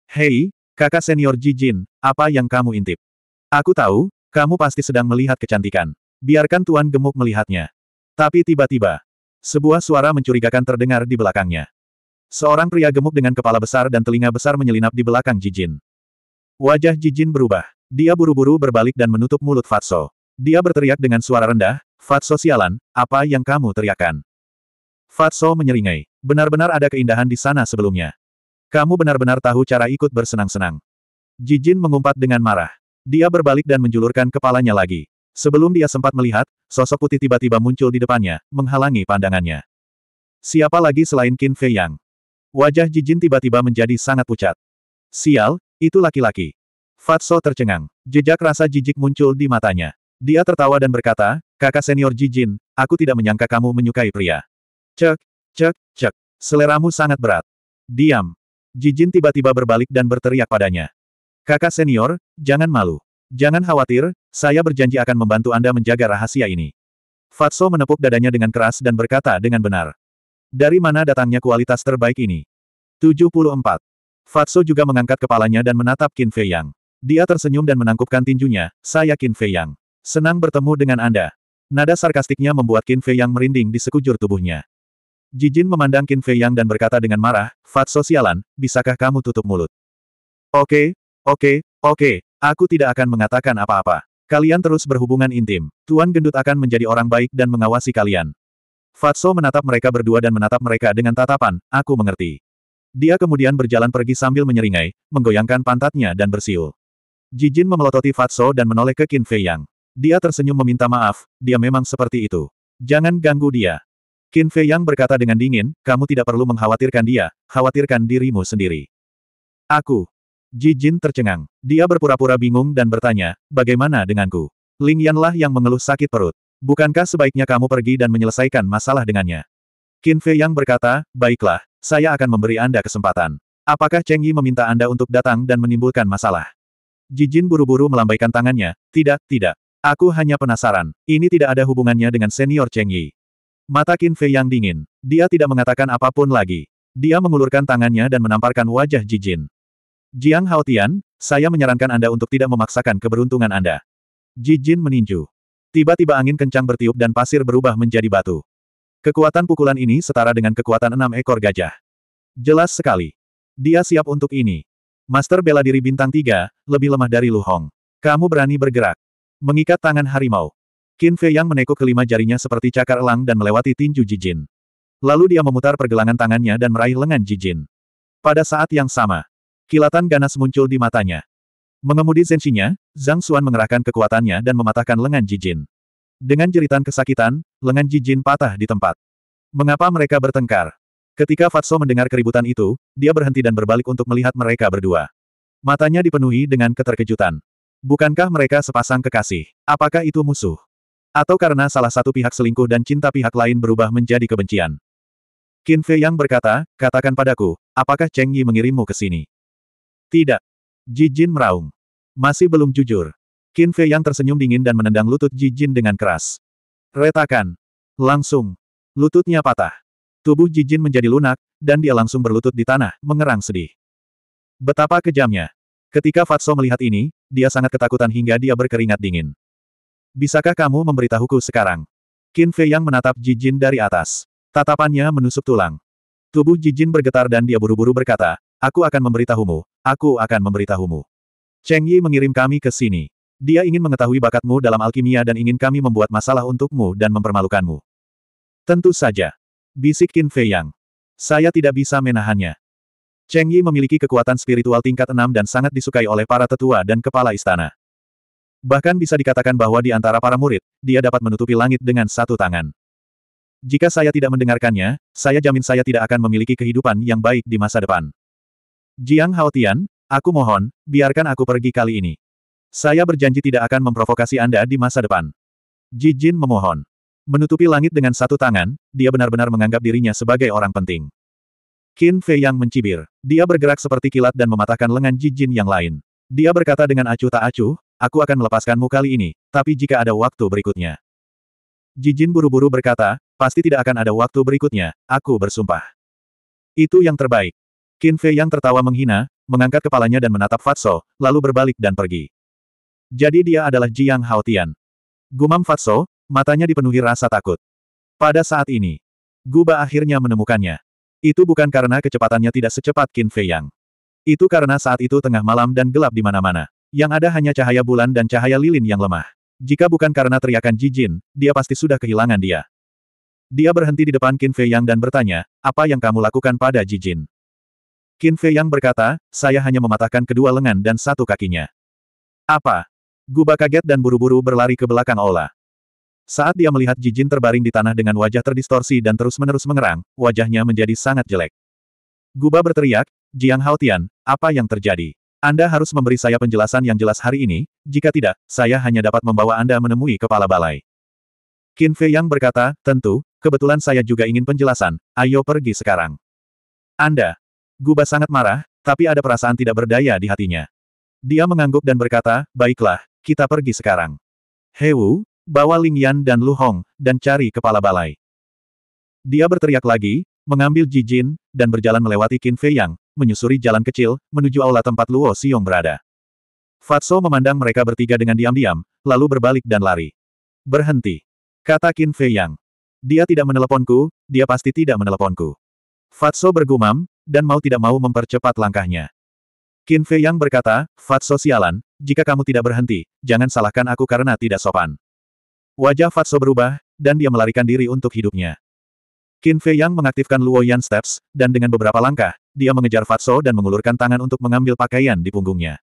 [SPEAKER 1] Hei, kakak senior Ji Jin, apa yang kamu intip? Aku tahu, kamu pasti sedang melihat kecantikan. Biarkan Tuan Gemuk melihatnya. Tapi tiba-tiba, sebuah suara mencurigakan terdengar di belakangnya. Seorang pria gemuk dengan kepala besar dan telinga besar menyelinap di belakang Jijin. Wajah Jijin berubah. Dia buru-buru berbalik dan menutup mulut Fatso. Dia berteriak dengan suara rendah, Fatso sialan, apa yang kamu teriakan? Fatso menyeringai. Benar-benar ada keindahan di sana sebelumnya. Kamu benar-benar tahu cara ikut bersenang-senang. Jijin mengumpat dengan marah. Dia berbalik dan menjulurkan kepalanya lagi. Sebelum dia sempat melihat, sosok putih tiba-tiba muncul di depannya, menghalangi pandangannya. Siapa lagi selain Qin Fei Yang? Wajah Jijin tiba-tiba menjadi sangat pucat. Sial, itu laki-laki. Fatso tercengang. Jejak rasa jijik muncul di matanya. Dia tertawa dan berkata, kakak senior Jijin, aku tidak menyangka kamu menyukai pria. Cek, cek, cek. Seleramu sangat berat. Diam. Jijin tiba-tiba berbalik dan berteriak padanya. Kakak senior, jangan malu. Jangan khawatir, saya berjanji akan membantu Anda menjaga rahasia ini. Fatso menepuk dadanya dengan keras dan berkata dengan benar. Dari mana datangnya kualitas terbaik ini? 74. Fatso juga mengangkat kepalanya dan menatap Qin Fei Yang. Dia tersenyum dan menangkupkan tinjunya, saya Qin Fei Yang. Senang bertemu dengan Anda. Nada sarkastiknya membuat Qin Fei Yang merinding di sekujur tubuhnya. Jijin memandang Qin Fei Yang dan berkata dengan marah, Fat Sosialan, bisakah kamu tutup mulut? Oke, oke, oke, aku tidak akan mengatakan apa-apa. Kalian terus berhubungan intim. Tuan Gendut akan menjadi orang baik dan mengawasi kalian. Fatso menatap mereka berdua dan menatap mereka dengan tatapan, aku mengerti. Dia kemudian berjalan pergi sambil menyeringai, menggoyangkan pantatnya dan bersiul. Jijin memelototi Fatso dan menoleh ke Qin Fei Yang. Dia tersenyum meminta maaf, dia memang seperti itu. Jangan ganggu dia. Qin Fei Yang berkata dengan dingin, kamu tidak perlu mengkhawatirkan dia, khawatirkan dirimu sendiri. Aku. Ji Jin tercengang. Dia berpura-pura bingung dan bertanya, bagaimana denganku? Ling Yanlah yang mengeluh sakit perut. Bukankah sebaiknya kamu pergi dan menyelesaikan masalah dengannya? Qin Fei Yang berkata, baiklah, saya akan memberi Anda kesempatan. Apakah Cheng Yi meminta Anda untuk datang dan menimbulkan masalah? Jijin buru-buru melambaikan tangannya, tidak, tidak. Aku hanya penasaran, ini tidak ada hubungannya dengan senior Cheng Yi. Mata Qin Fei yang dingin. Dia tidak mengatakan apapun lagi. Dia mengulurkan tangannya dan menamparkan wajah Jijin. Jiang Haotian, saya menyarankan Anda untuk tidak memaksakan keberuntungan Anda. Jijin meninju. Tiba-tiba angin kencang bertiup dan pasir berubah menjadi batu. Kekuatan pukulan ini setara dengan kekuatan enam ekor gajah. Jelas sekali. Dia siap untuk ini. Master bela diri bintang tiga, lebih lemah dari Lu Hong. Kamu berani bergerak. Mengikat tangan harimau. Qin Fei yang menekuk kelima jarinya seperti cakar elang dan melewati tinju jijin. Lalu dia memutar pergelangan tangannya dan meraih lengan jijin. Pada saat yang sama, kilatan ganas muncul di matanya. Mengemudi zensinya, Zhang Xuan mengerahkan kekuatannya dan mematahkan lengan jijin. Dengan jeritan kesakitan, lengan jijin patah di tempat. Mengapa mereka bertengkar? Ketika Fatso mendengar keributan itu, dia berhenti dan berbalik untuk melihat mereka berdua. Matanya dipenuhi dengan keterkejutan. Bukankah mereka sepasang kekasih? Apakah itu musuh? Atau karena salah satu pihak selingkuh dan cinta pihak lain berubah menjadi kebencian. Qin Fei Yang berkata, katakan padaku, apakah Cheng Yi mengirimmu ke sini? Tidak. Ji Jin meraung. Masih belum jujur. Qin Fei Yang tersenyum dingin dan menendang lutut Ji Jin dengan keras. Retakan. Langsung. Lututnya patah. Tubuh Ji Jin menjadi lunak, dan dia langsung berlutut di tanah, mengerang sedih. Betapa kejamnya. Ketika Fatso melihat ini, dia sangat ketakutan hingga dia berkeringat dingin. Bisakah kamu memberitahuku sekarang? Qin Fei yang menatap Jijin dari atas. Tatapannya menusuk tulang. Tubuh Jijin bergetar dan dia buru-buru berkata, Aku akan memberitahumu, aku akan memberitahumu. Cheng Yi mengirim kami ke sini. Dia ingin mengetahui bakatmu dalam alkimia dan ingin kami membuat masalah untukmu dan mempermalukanmu. Tentu saja. Bisik Qin Fei Yang. Saya tidak bisa menahannya. Cheng Yi memiliki kekuatan spiritual tingkat enam dan sangat disukai oleh para tetua dan kepala istana. Bahkan bisa dikatakan bahwa di antara para murid, dia dapat menutupi langit dengan satu tangan. Jika saya tidak mendengarkannya, saya jamin saya tidak akan memiliki kehidupan yang baik di masa depan. Jiang Haotian, aku mohon, biarkan aku pergi kali ini. Saya berjanji tidak akan memprovokasi Anda di masa depan. Ji Jin memohon. Menutupi langit dengan satu tangan, dia benar-benar menganggap dirinya sebagai orang penting. Qin Fei yang mencibir. Dia bergerak seperti kilat dan mematahkan lengan Ji Jin yang lain. Dia berkata dengan acuh tak acuh, aku akan melepaskanmu kali ini, tapi jika ada waktu berikutnya. Jijin buru-buru berkata, pasti tidak akan ada waktu berikutnya, aku bersumpah. Itu yang terbaik. Qin Fei yang tertawa menghina, mengangkat kepalanya dan menatap Fatso, lalu berbalik dan pergi. Jadi dia adalah Jiang Haotian. Gumam Fatso, matanya dipenuhi rasa takut. Pada saat ini, Guba akhirnya menemukannya. Itu bukan karena kecepatannya tidak secepat Qin Fei Yang. Itu karena saat itu tengah malam dan gelap di mana-mana. Yang ada hanya cahaya bulan dan cahaya lilin yang lemah. Jika bukan karena teriakan Jijin, dia pasti sudah kehilangan dia. Dia berhenti di depan Qin Fei Yang dan bertanya, apa yang kamu lakukan pada Jijin? Qin Fei Yang berkata, saya hanya mematahkan kedua lengan dan satu kakinya. Apa? Guba kaget dan buru-buru berlari ke belakang Ola. Saat dia melihat Jijin terbaring di tanah dengan wajah terdistorsi dan terus-menerus mengerang, wajahnya menjadi sangat jelek. Guba berteriak, Jiang Haotian, apa yang terjadi? Anda harus memberi saya penjelasan yang jelas hari ini, jika tidak, saya hanya dapat membawa Anda menemui kepala balai. Qin Fei Yang berkata, tentu, kebetulan saya juga ingin penjelasan, ayo pergi sekarang. Anda. Guba sangat marah, tapi ada perasaan tidak berdaya di hatinya. Dia mengangguk dan berkata, baiklah, kita pergi sekarang. Hewu, bawa Ling Yan dan Lu Hong, dan cari kepala balai. Dia berteriak lagi, mengambil Ji Jin, dan berjalan melewati Qin Fei Yang, menyusuri jalan kecil, menuju aula tempat Luo Xiong berada. Fatso memandang mereka bertiga dengan diam-diam, lalu berbalik dan lari. Berhenti. Kata Qin Fei Yang. Dia tidak meneleponku, dia pasti tidak meneleponku. Fatso bergumam, dan mau tidak mau mempercepat langkahnya. Qin Fei Yang berkata, Fatso sialan, jika kamu tidak berhenti, jangan salahkan aku karena tidak sopan. Wajah Fatso berubah, dan dia melarikan diri untuk hidupnya. Qin Fei Yang mengaktifkan Luo Yan Steps, dan dengan beberapa langkah, dia mengejar Fatso dan mengulurkan tangan untuk mengambil pakaian di punggungnya.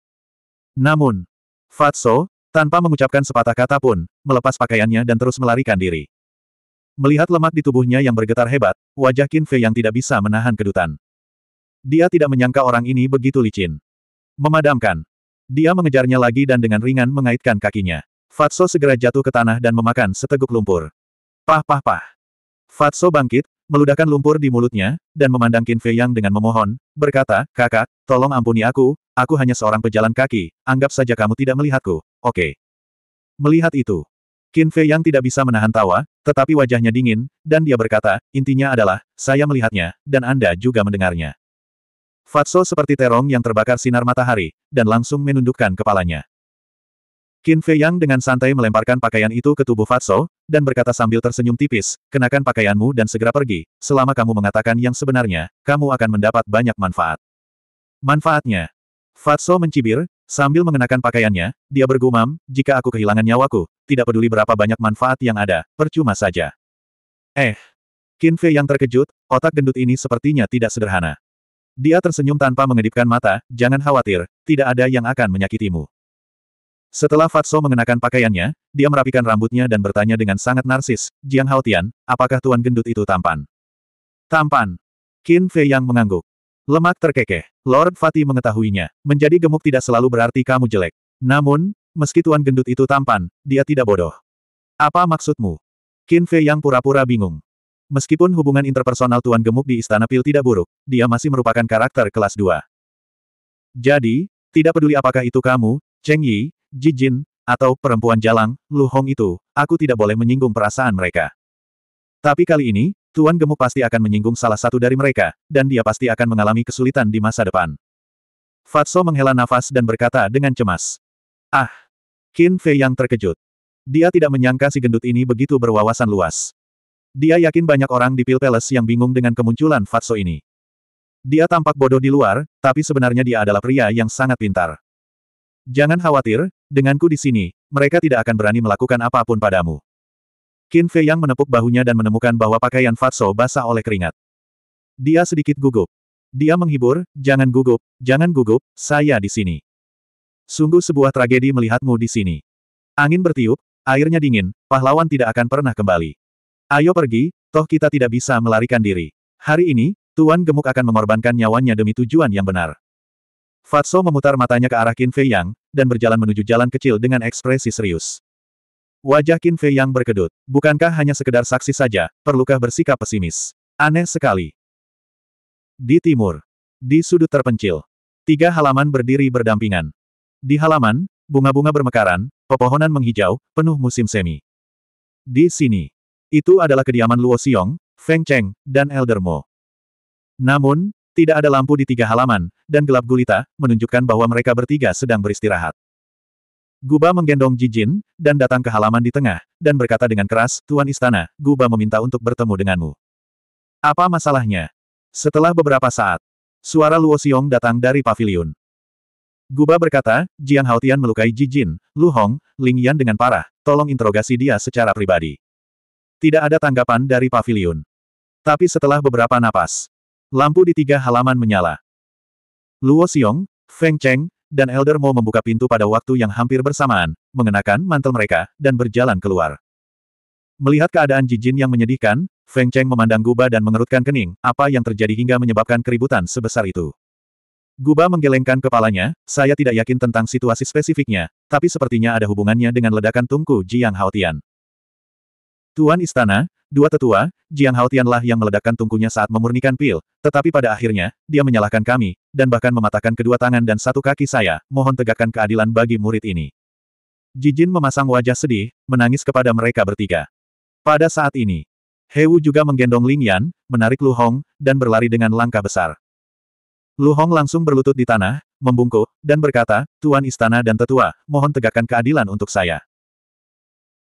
[SPEAKER 1] Namun, Fatso, tanpa mengucapkan sepatah kata pun, melepas pakaiannya dan terus melarikan diri. Melihat lemak di tubuhnya yang bergetar hebat, wajah Qin Fei Yang tidak bisa menahan kedutan. Dia tidak menyangka orang ini begitu licin. Memadamkan. Dia mengejarnya lagi dan dengan ringan mengaitkan kakinya. Fatso segera jatuh ke tanah dan memakan seteguk lumpur. Pah pah pah. Fatso bangkit, meludahkan lumpur di mulutnya, dan memandang Qin Fei Yang dengan memohon, berkata, kakak, tolong ampuni aku, aku hanya seorang pejalan kaki, anggap saja kamu tidak melihatku, oke. Okay. Melihat itu, Qin Fei Yang tidak bisa menahan tawa, tetapi wajahnya dingin, dan dia berkata, intinya adalah, saya melihatnya, dan Anda juga mendengarnya. Fatso seperti terong yang terbakar sinar matahari, dan langsung menundukkan kepalanya. Qin Fei Yang dengan santai melemparkan pakaian itu ke tubuh Fatso, dan berkata sambil tersenyum tipis, kenakan pakaianmu dan segera pergi, selama kamu mengatakan yang sebenarnya, kamu akan mendapat banyak manfaat. Manfaatnya. Fatso mencibir, sambil mengenakan pakaiannya, dia bergumam, jika aku kehilangan nyawaku, tidak peduli berapa banyak manfaat yang ada, percuma saja. Eh. Qin Fei yang terkejut, otak gendut ini sepertinya tidak sederhana. Dia tersenyum tanpa mengedipkan mata, jangan khawatir, tidak ada yang akan menyakitimu. Setelah Fatso mengenakan pakaiannya, dia merapikan rambutnya dan bertanya dengan sangat narsis, Jiang Haotian, apakah Tuan Gendut itu tampan? Tampan. Qin Fei yang mengangguk. Lemak terkekeh. Lord Fatih mengetahuinya. Menjadi gemuk tidak selalu berarti kamu jelek. Namun, meski Tuan Gendut itu tampan, dia tidak bodoh. Apa maksudmu? Qin Fei yang pura-pura bingung. Meskipun hubungan interpersonal Tuan Gemuk di Istana Pil tidak buruk, dia masih merupakan karakter kelas 2. Jadi, tidak peduli apakah itu kamu, Cheng Yi, Jijin, atau perempuan jalang, Lu Hong itu, aku tidak boleh menyinggung perasaan mereka. Tapi kali ini, Tuan Gemuk pasti akan menyinggung salah satu dari mereka, dan dia pasti akan mengalami kesulitan di masa depan. Fatso menghela nafas dan berkata dengan cemas. Ah! Qin Fei yang terkejut. Dia tidak menyangka si gendut ini begitu berwawasan luas. Dia yakin banyak orang di Pil Palace yang bingung dengan kemunculan Fatso ini. Dia tampak bodoh di luar, tapi sebenarnya dia adalah pria yang sangat pintar. Jangan khawatir, Denganku di sini, mereka tidak akan berani melakukan apapun padamu. Qin Fei yang menepuk bahunya dan menemukan bahwa pakaian Fatso basah oleh keringat. Dia sedikit gugup. Dia menghibur, jangan gugup, jangan gugup, saya di sini. Sungguh sebuah tragedi melihatmu di sini. Angin bertiup, airnya dingin, pahlawan tidak akan pernah kembali. Ayo pergi, toh kita tidak bisa melarikan diri. Hari ini, Tuan Gemuk akan mengorbankan nyawanya demi tujuan yang benar. Fatso memutar matanya ke arah Qin Fei Yang, dan berjalan menuju jalan kecil dengan ekspresi serius. Wajah Qin Fei yang berkedut. Bukankah hanya sekedar saksi saja, perlukah bersikap pesimis? Aneh sekali. Di timur. Di sudut terpencil. Tiga halaman berdiri berdampingan. Di halaman, bunga-bunga bermekaran, pepohonan menghijau, penuh musim semi. Di sini. Itu adalah kediaman Luo Xiong, Feng Cheng, dan Elder Mo. Namun, tidak ada lampu di tiga halaman, dan gelap gulita, menunjukkan bahwa mereka bertiga sedang beristirahat. Guba menggendong Jijin, dan datang ke halaman di tengah, dan berkata dengan keras, Tuan Istana, Guba meminta untuk bertemu denganmu. Apa masalahnya? Setelah beberapa saat, suara Luo Xiong datang dari pavilion. Guba berkata, Jiang Haotian melukai Jijin, Lu Hong, Ling Yan dengan parah, tolong interogasi dia secara pribadi. Tidak ada tanggapan dari pavilion. Tapi setelah beberapa napas, Lampu di tiga halaman menyala. Luo Xiong, Feng Cheng, dan Elder Mo membuka pintu pada waktu yang hampir bersamaan, mengenakan mantel mereka, dan berjalan keluar. Melihat keadaan Jijin yang menyedihkan, Feng Cheng memandang Guba dan mengerutkan kening, apa yang terjadi hingga menyebabkan keributan sebesar itu. Guba menggelengkan kepalanya, saya tidak yakin tentang situasi spesifiknya, tapi sepertinya ada hubungannya dengan ledakan tungku Jiang Haotian. Tuan Istana, dua tetua, Jiang Haotianlah yang meledakkan tungkunya saat memurnikan pil, tetapi pada akhirnya, dia menyalahkan kami, dan bahkan mematahkan kedua tangan dan satu kaki saya, mohon tegakkan keadilan bagi murid ini. Jijin memasang wajah sedih, menangis kepada mereka bertiga. Pada saat ini, Hewu juga menggendong Ling Yan, menarik Lu Hong, dan berlari dengan langkah besar. Lu Hong langsung berlutut di tanah, membungkuk, dan berkata, Tuan Istana dan Tetua, mohon tegakkan keadilan untuk saya.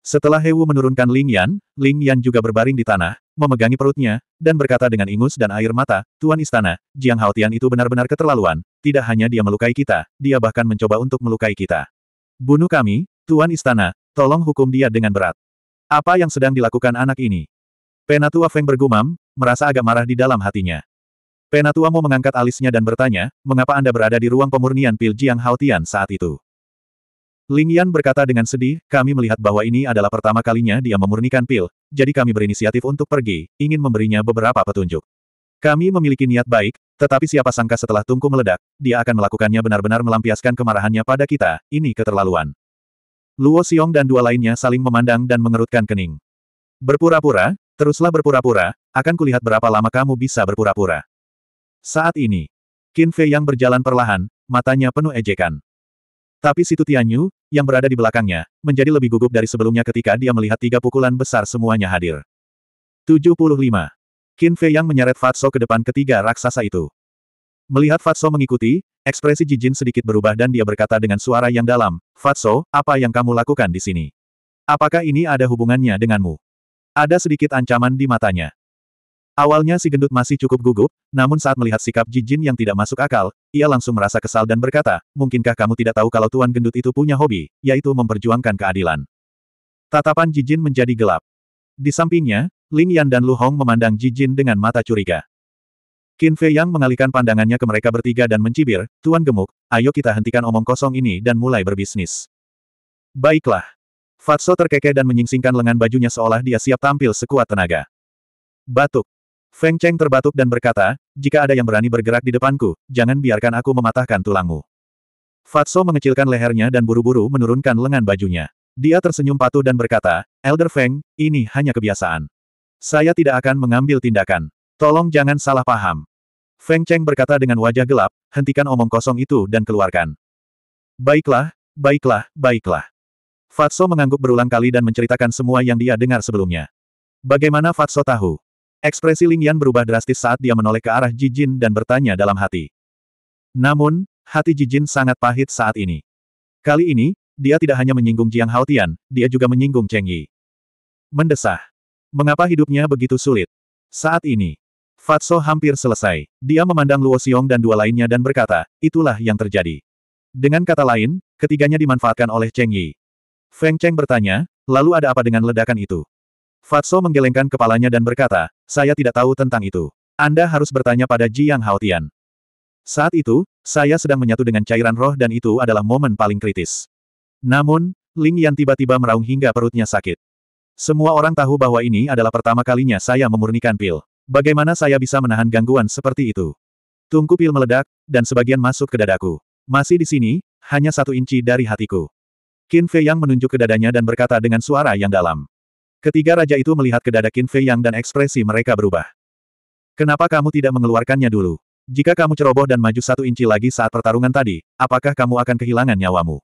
[SPEAKER 1] Setelah Hewu menurunkan Ling Yan, Ling Yan juga berbaring di tanah, memegangi perutnya, dan berkata dengan ingus dan air mata, Tuan Istana, Jiang Haotian itu benar-benar keterlaluan, tidak hanya dia melukai kita, dia bahkan mencoba untuk melukai kita. Bunuh kami, Tuan Istana, tolong hukum dia dengan berat. Apa yang sedang dilakukan anak ini? Penatua Feng bergumam, merasa agak marah di dalam hatinya. Penatua mau mengangkat alisnya dan bertanya, mengapa Anda berada di ruang pemurnian pil Jiang Haotian saat itu? Ling Yan berkata dengan sedih, kami melihat bahwa ini adalah pertama kalinya dia memurnikan pil, jadi kami berinisiatif untuk pergi, ingin memberinya beberapa petunjuk. Kami memiliki niat baik, tetapi siapa sangka setelah tungku meledak, dia akan melakukannya benar-benar melampiaskan kemarahannya pada kita, ini keterlaluan. Luo Xiong dan dua lainnya saling memandang dan mengerutkan kening. Berpura-pura, teruslah berpura-pura, akan kulihat berapa lama kamu bisa berpura-pura. Saat ini, Qin Fei yang berjalan perlahan, matanya penuh ejekan. Tapi Situ Tianyu, yang berada di belakangnya, menjadi lebih gugup dari sebelumnya ketika dia melihat tiga pukulan besar semuanya hadir. 75. Qin Fei yang menyeret Fatso ke depan ketiga raksasa itu. Melihat Fatso mengikuti, ekspresi Jijin sedikit berubah dan dia berkata dengan suara yang dalam, Fatso, apa yang kamu lakukan di sini? Apakah ini ada hubungannya denganmu? Ada sedikit ancaman di matanya. Awalnya si gendut masih cukup gugup, namun saat melihat sikap Jijin yang tidak masuk akal, ia langsung merasa kesal dan berkata, mungkinkah kamu tidak tahu kalau tuan gendut itu punya hobi, yaitu memperjuangkan keadilan. Tatapan Jijin menjadi gelap. Di sampingnya, Ling Yan dan Lu Hong memandang Jijin dengan mata curiga. Qin Fei Yang mengalihkan pandangannya ke mereka bertiga dan mencibir, Tuan Gemuk, ayo kita hentikan omong kosong ini dan mulai berbisnis. Baiklah. Fatso terkekeh dan menyingsingkan lengan bajunya seolah dia siap tampil sekuat tenaga. Batuk. Feng Cheng terbatuk dan berkata, jika ada yang berani bergerak di depanku, jangan biarkan aku mematahkan tulangmu. Fatso mengecilkan lehernya dan buru-buru menurunkan lengan bajunya. Dia tersenyum patuh dan berkata, Elder Feng, ini hanya kebiasaan. Saya tidak akan mengambil tindakan. Tolong jangan salah paham. Feng Cheng berkata dengan wajah gelap, hentikan omong kosong itu dan keluarkan. Baiklah, baiklah, baiklah. Fatso mengangguk berulang kali dan menceritakan semua yang dia dengar sebelumnya. Bagaimana Fatso tahu? Ekspresi Ling Yan berubah drastis saat dia menoleh ke arah Jijin dan bertanya dalam hati. Namun, hati Jijin sangat pahit saat ini. Kali ini, dia tidak hanya menyinggung Jiang Haotian, dia juga menyinggung Cheng Yi. Mendesah. Mengapa hidupnya begitu sulit? Saat ini, Fatso hampir selesai. Dia memandang Luo Xiong dan dua lainnya dan berkata, itulah yang terjadi. Dengan kata lain, ketiganya dimanfaatkan oleh Cheng Yi. Feng Cheng bertanya, lalu ada apa dengan ledakan itu? Fatso menggelengkan kepalanya dan berkata, saya tidak tahu tentang itu. Anda harus bertanya pada Jiang Haotian. Saat itu, saya sedang menyatu dengan cairan roh dan itu adalah momen paling kritis. Namun, Ling Yan tiba-tiba meraung hingga perutnya sakit. Semua orang tahu bahwa ini adalah pertama kalinya saya memurnikan pil. Bagaimana saya bisa menahan gangguan seperti itu? Tungku pil meledak, dan sebagian masuk ke dadaku. Masih di sini, hanya satu inci dari hatiku. Qin Fei Yang menunjuk ke dadanya dan berkata dengan suara yang dalam. Ketiga raja itu melihat ke dada Qin Fei Yang dan ekspresi mereka berubah. Kenapa kamu tidak mengeluarkannya dulu? Jika kamu ceroboh dan maju satu inci lagi saat pertarungan tadi, apakah kamu akan kehilangan nyawamu?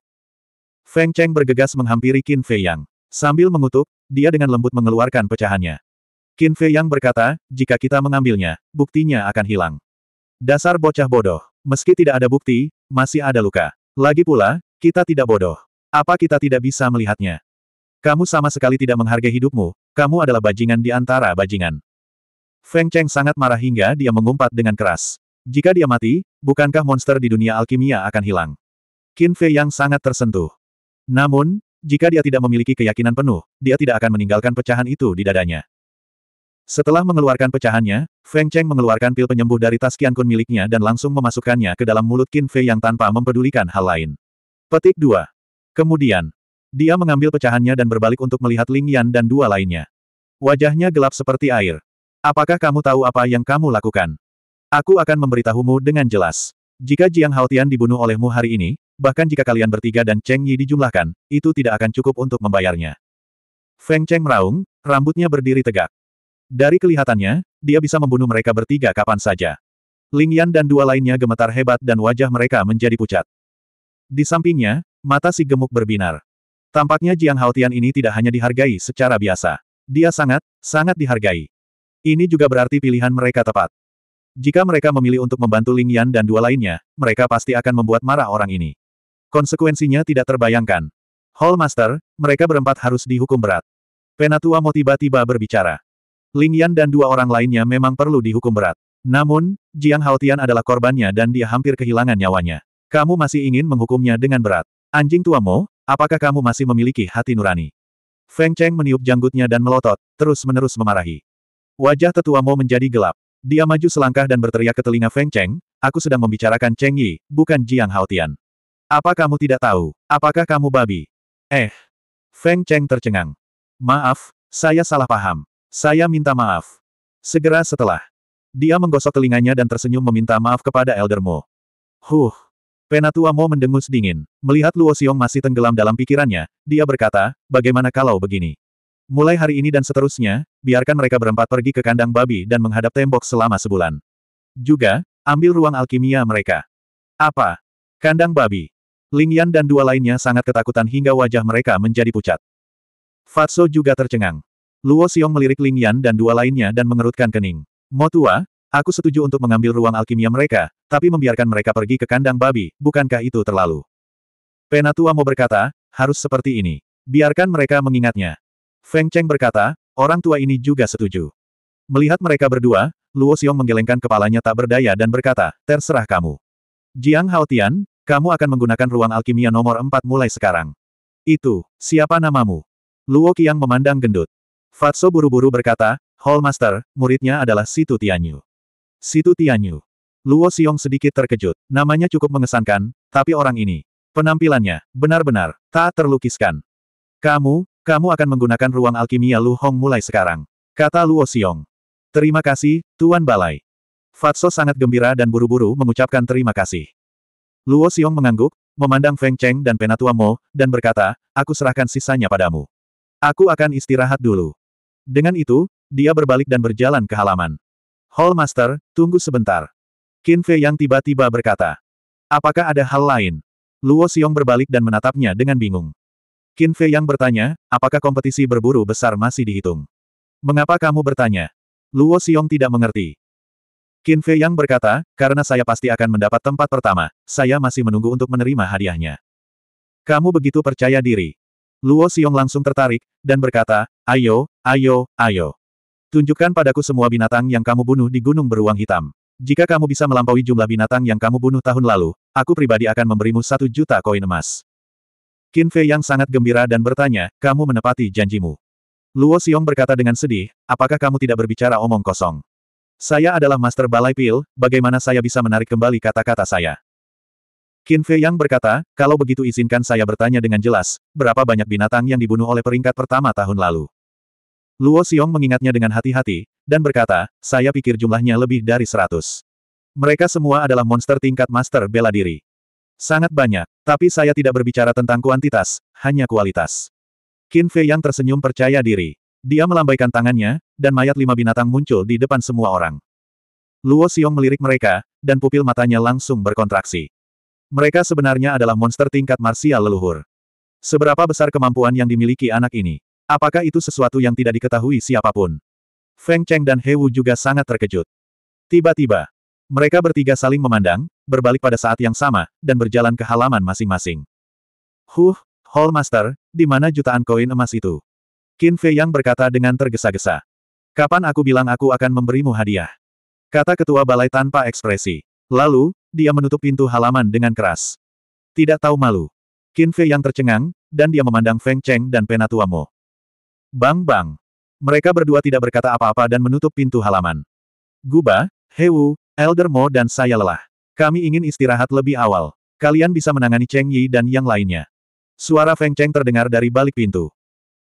[SPEAKER 1] Feng Cheng bergegas menghampiri Qin Fei Yang. Sambil mengutuk, dia dengan lembut mengeluarkan pecahannya. Qin Fei Yang berkata, jika kita mengambilnya, buktinya akan hilang. Dasar bocah bodoh. Meski tidak ada bukti, masih ada luka. Lagi pula, kita tidak bodoh. Apa kita tidak bisa melihatnya? Kamu sama sekali tidak menghargai hidupmu, kamu adalah bajingan di antara bajingan. Feng Cheng sangat marah hingga dia mengumpat dengan keras. Jika dia mati, bukankah monster di dunia alkimia akan hilang? Qin Fei yang sangat tersentuh. Namun, jika dia tidak memiliki keyakinan penuh, dia tidak akan meninggalkan pecahan itu di dadanya. Setelah mengeluarkan pecahannya, Feng Cheng mengeluarkan pil penyembuh dari tas Kun miliknya dan langsung memasukkannya ke dalam mulut Qin Fei yang tanpa mempedulikan hal lain. Petik 2. Kemudian, dia mengambil pecahannya dan berbalik untuk melihat Ling Yan dan dua lainnya. Wajahnya gelap seperti air. Apakah kamu tahu apa yang kamu lakukan? Aku akan memberitahumu dengan jelas. Jika Jiang Haotian dibunuh olehmu hari ini, bahkan jika kalian bertiga dan Cheng Yi dijumlahkan, itu tidak akan cukup untuk membayarnya. Feng Cheng meraung, rambutnya berdiri tegak. Dari kelihatannya, dia bisa membunuh mereka bertiga kapan saja. Ling Yan dan dua lainnya gemetar hebat dan wajah mereka menjadi pucat. Di sampingnya, mata si gemuk berbinar. Tampaknya Jiang Haotian ini tidak hanya dihargai secara biasa. Dia sangat, sangat dihargai. Ini juga berarti pilihan mereka tepat. Jika mereka memilih untuk membantu Ling Yan dan dua lainnya, mereka pasti akan membuat marah orang ini. Konsekuensinya tidak terbayangkan. Hall Master, mereka berempat harus dihukum berat. Penatua Mo tiba-tiba berbicara. Ling Yan dan dua orang lainnya memang perlu dihukum berat. Namun, Jiang Haotian adalah korbannya dan dia hampir kehilangan nyawanya. Kamu masih ingin menghukumnya dengan berat. Anjing tuamu, Apakah kamu masih memiliki hati nurani? Feng Cheng meniup janggutnya dan melotot, terus-menerus memarahi. Wajah tetua Mo menjadi gelap. Dia maju selangkah dan berteriak ke telinga Feng Cheng, aku sedang membicarakan Cheng Yi, bukan Jiang Haotian. Apa kamu tidak tahu? Apakah kamu babi? Eh. Feng Cheng tercengang. Maaf, saya salah paham. Saya minta maaf. Segera setelah. Dia menggosok telinganya dan tersenyum meminta maaf kepada Elder Mo. Huh. Penatua Mo mendengus dingin. Melihat Luo Xiong masih tenggelam dalam pikirannya, dia berkata, bagaimana kalau begini? Mulai hari ini dan seterusnya, biarkan mereka berempat pergi ke kandang babi dan menghadap tembok selama sebulan. Juga, ambil ruang alkimia mereka. Apa? Kandang babi. Ling Yan dan dua lainnya sangat ketakutan hingga wajah mereka menjadi pucat. Fatso juga tercengang. Luo Xiong melirik Ling Yan dan dua lainnya dan mengerutkan kening. Mo tua, Aku setuju untuk mengambil ruang alkimia mereka, tapi membiarkan mereka pergi ke kandang babi, bukankah itu terlalu? Penatua mau berkata, harus seperti ini. Biarkan mereka mengingatnya. Feng Cheng berkata, orang tua ini juga setuju. Melihat mereka berdua, Luo Xiong menggelengkan kepalanya tak berdaya dan berkata, terserah kamu. Jiang Haotian, kamu akan menggunakan ruang alkimia nomor 4 mulai sekarang. Itu, siapa namamu? Luo Qiang memandang gendut. Fatso buru-buru berkata, Hall Master, muridnya adalah Situ Tianyu. Situ Tianyu. Luo Xiong sedikit terkejut. Namanya cukup mengesankan, tapi orang ini. Penampilannya, benar-benar, tak terlukiskan. Kamu, kamu akan menggunakan ruang alkimia Lu Hong mulai sekarang. Kata Luo Xiong. Terima kasih, Tuan Balai. Fatso sangat gembira dan buru-buru mengucapkan terima kasih. Luo Xiong mengangguk, memandang Feng Cheng dan Penatua Mo, dan berkata, aku serahkan sisanya padamu. Aku akan istirahat dulu. Dengan itu, dia berbalik dan berjalan ke halaman. Hallmaster, tunggu sebentar. Qin Fei yang tiba-tiba berkata. Apakah ada hal lain? Luo Xiong berbalik dan menatapnya dengan bingung. Qin Fei yang bertanya, apakah kompetisi berburu besar masih dihitung? Mengapa kamu bertanya? Luo Xiong tidak mengerti. Qin Fei yang berkata, karena saya pasti akan mendapat tempat pertama, saya masih menunggu untuk menerima hadiahnya. Kamu begitu percaya diri. Luo Xiong langsung tertarik, dan berkata, ayo, ayo, ayo. Tunjukkan padaku semua binatang yang kamu bunuh di gunung beruang hitam. Jika kamu bisa melampaui jumlah binatang yang kamu bunuh tahun lalu, aku pribadi akan memberimu satu juta koin emas. Qin Fei yang sangat gembira dan bertanya, kamu menepati janjimu. Luo Xiong berkata dengan sedih, apakah kamu tidak berbicara omong kosong? Saya adalah master balai pil, bagaimana saya bisa menarik kembali kata-kata saya? Qin Fei yang berkata, kalau begitu izinkan saya bertanya dengan jelas, berapa banyak binatang yang dibunuh oleh peringkat pertama tahun lalu? Luo Xiong mengingatnya dengan hati-hati, dan berkata, saya pikir jumlahnya lebih dari seratus. Mereka semua adalah monster tingkat master bela diri. Sangat banyak, tapi saya tidak berbicara tentang kuantitas, hanya kualitas. Qin Fei yang tersenyum percaya diri. Dia melambaikan tangannya, dan mayat lima binatang muncul di depan semua orang. Luo Xiong melirik mereka, dan pupil matanya langsung berkontraksi. Mereka sebenarnya adalah monster tingkat marsial leluhur. Seberapa besar kemampuan yang dimiliki anak ini? Apakah itu sesuatu yang tidak diketahui siapapun? Feng Cheng dan He Wu juga sangat terkejut. Tiba-tiba, mereka bertiga saling memandang, berbalik pada saat yang sama, dan berjalan ke halaman masing-masing. Huh, Hall Master, di mana jutaan koin emas itu? Qin Fei Yang berkata dengan tergesa-gesa. Kapan aku bilang aku akan memberimu hadiah? Kata ketua balai tanpa ekspresi. Lalu, dia menutup pintu halaman dengan keras. Tidak tahu malu. Qin Fei Yang tercengang, dan dia memandang Feng Cheng dan Penatua Mo. Bang bang. Mereka berdua tidak berkata apa-apa dan menutup pintu halaman. Guba, Hewu, Elder Mo dan saya lelah. Kami ingin istirahat lebih awal. Kalian bisa menangani Cheng Yi dan yang lainnya. Suara Feng Cheng terdengar dari balik pintu.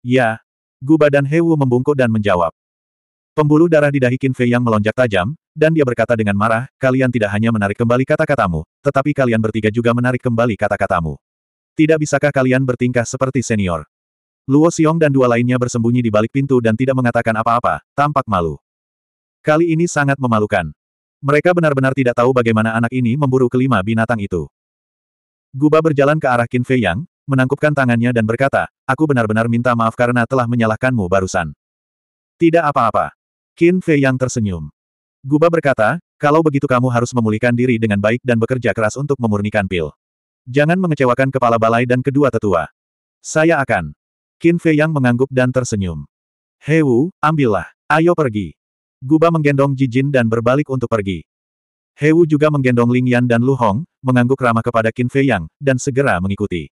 [SPEAKER 1] Ya. Guba dan Hewu membungkuk dan menjawab. Pembuluh darah di dahi Qin Fei yang melonjak tajam, dan dia berkata dengan marah, kalian tidak hanya menarik kembali kata-katamu, tetapi kalian bertiga juga menarik kembali kata-katamu. Tidak bisakah kalian bertingkah seperti senior? Luo Xiong dan dua lainnya bersembunyi di balik pintu dan tidak mengatakan apa-apa, tampak malu. Kali ini sangat memalukan. Mereka benar-benar tidak tahu bagaimana anak ini memburu kelima binatang itu. Guba berjalan ke arah Qin Fei Yang, menangkupkan tangannya dan berkata, aku benar-benar minta maaf karena telah menyalahkanmu barusan. Tidak apa-apa. Qin Fei Yang tersenyum. Guba berkata, kalau begitu kamu harus memulihkan diri dengan baik dan bekerja keras untuk memurnikan pil. Jangan mengecewakan kepala balai dan kedua tetua. Saya akan. Qin Fei Yang mengangguk dan tersenyum. Hewu, ambillah. Ayo pergi. Guba menggendong Jijin dan berbalik untuk pergi. Hewu juga menggendong Ling Yan dan Lu Hong, mengangguk ramah kepada Qin Fei Yang, dan segera mengikuti.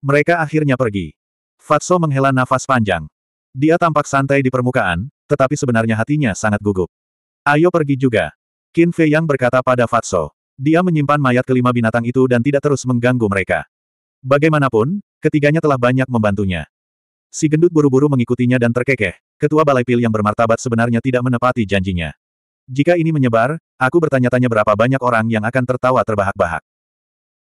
[SPEAKER 1] Mereka akhirnya pergi. Fatso menghela nafas panjang. Dia tampak santai di permukaan, tetapi sebenarnya hatinya sangat gugup. Ayo pergi juga. Qin Fei Yang berkata pada Fatso. Dia menyimpan mayat kelima binatang itu dan tidak terus mengganggu mereka. Bagaimanapun, ketiganya telah banyak membantunya. Si gendut buru-buru mengikutinya dan terkekeh, ketua balai pil yang bermartabat sebenarnya tidak menepati janjinya. Jika ini menyebar, aku bertanya-tanya berapa banyak orang yang akan tertawa terbahak-bahak.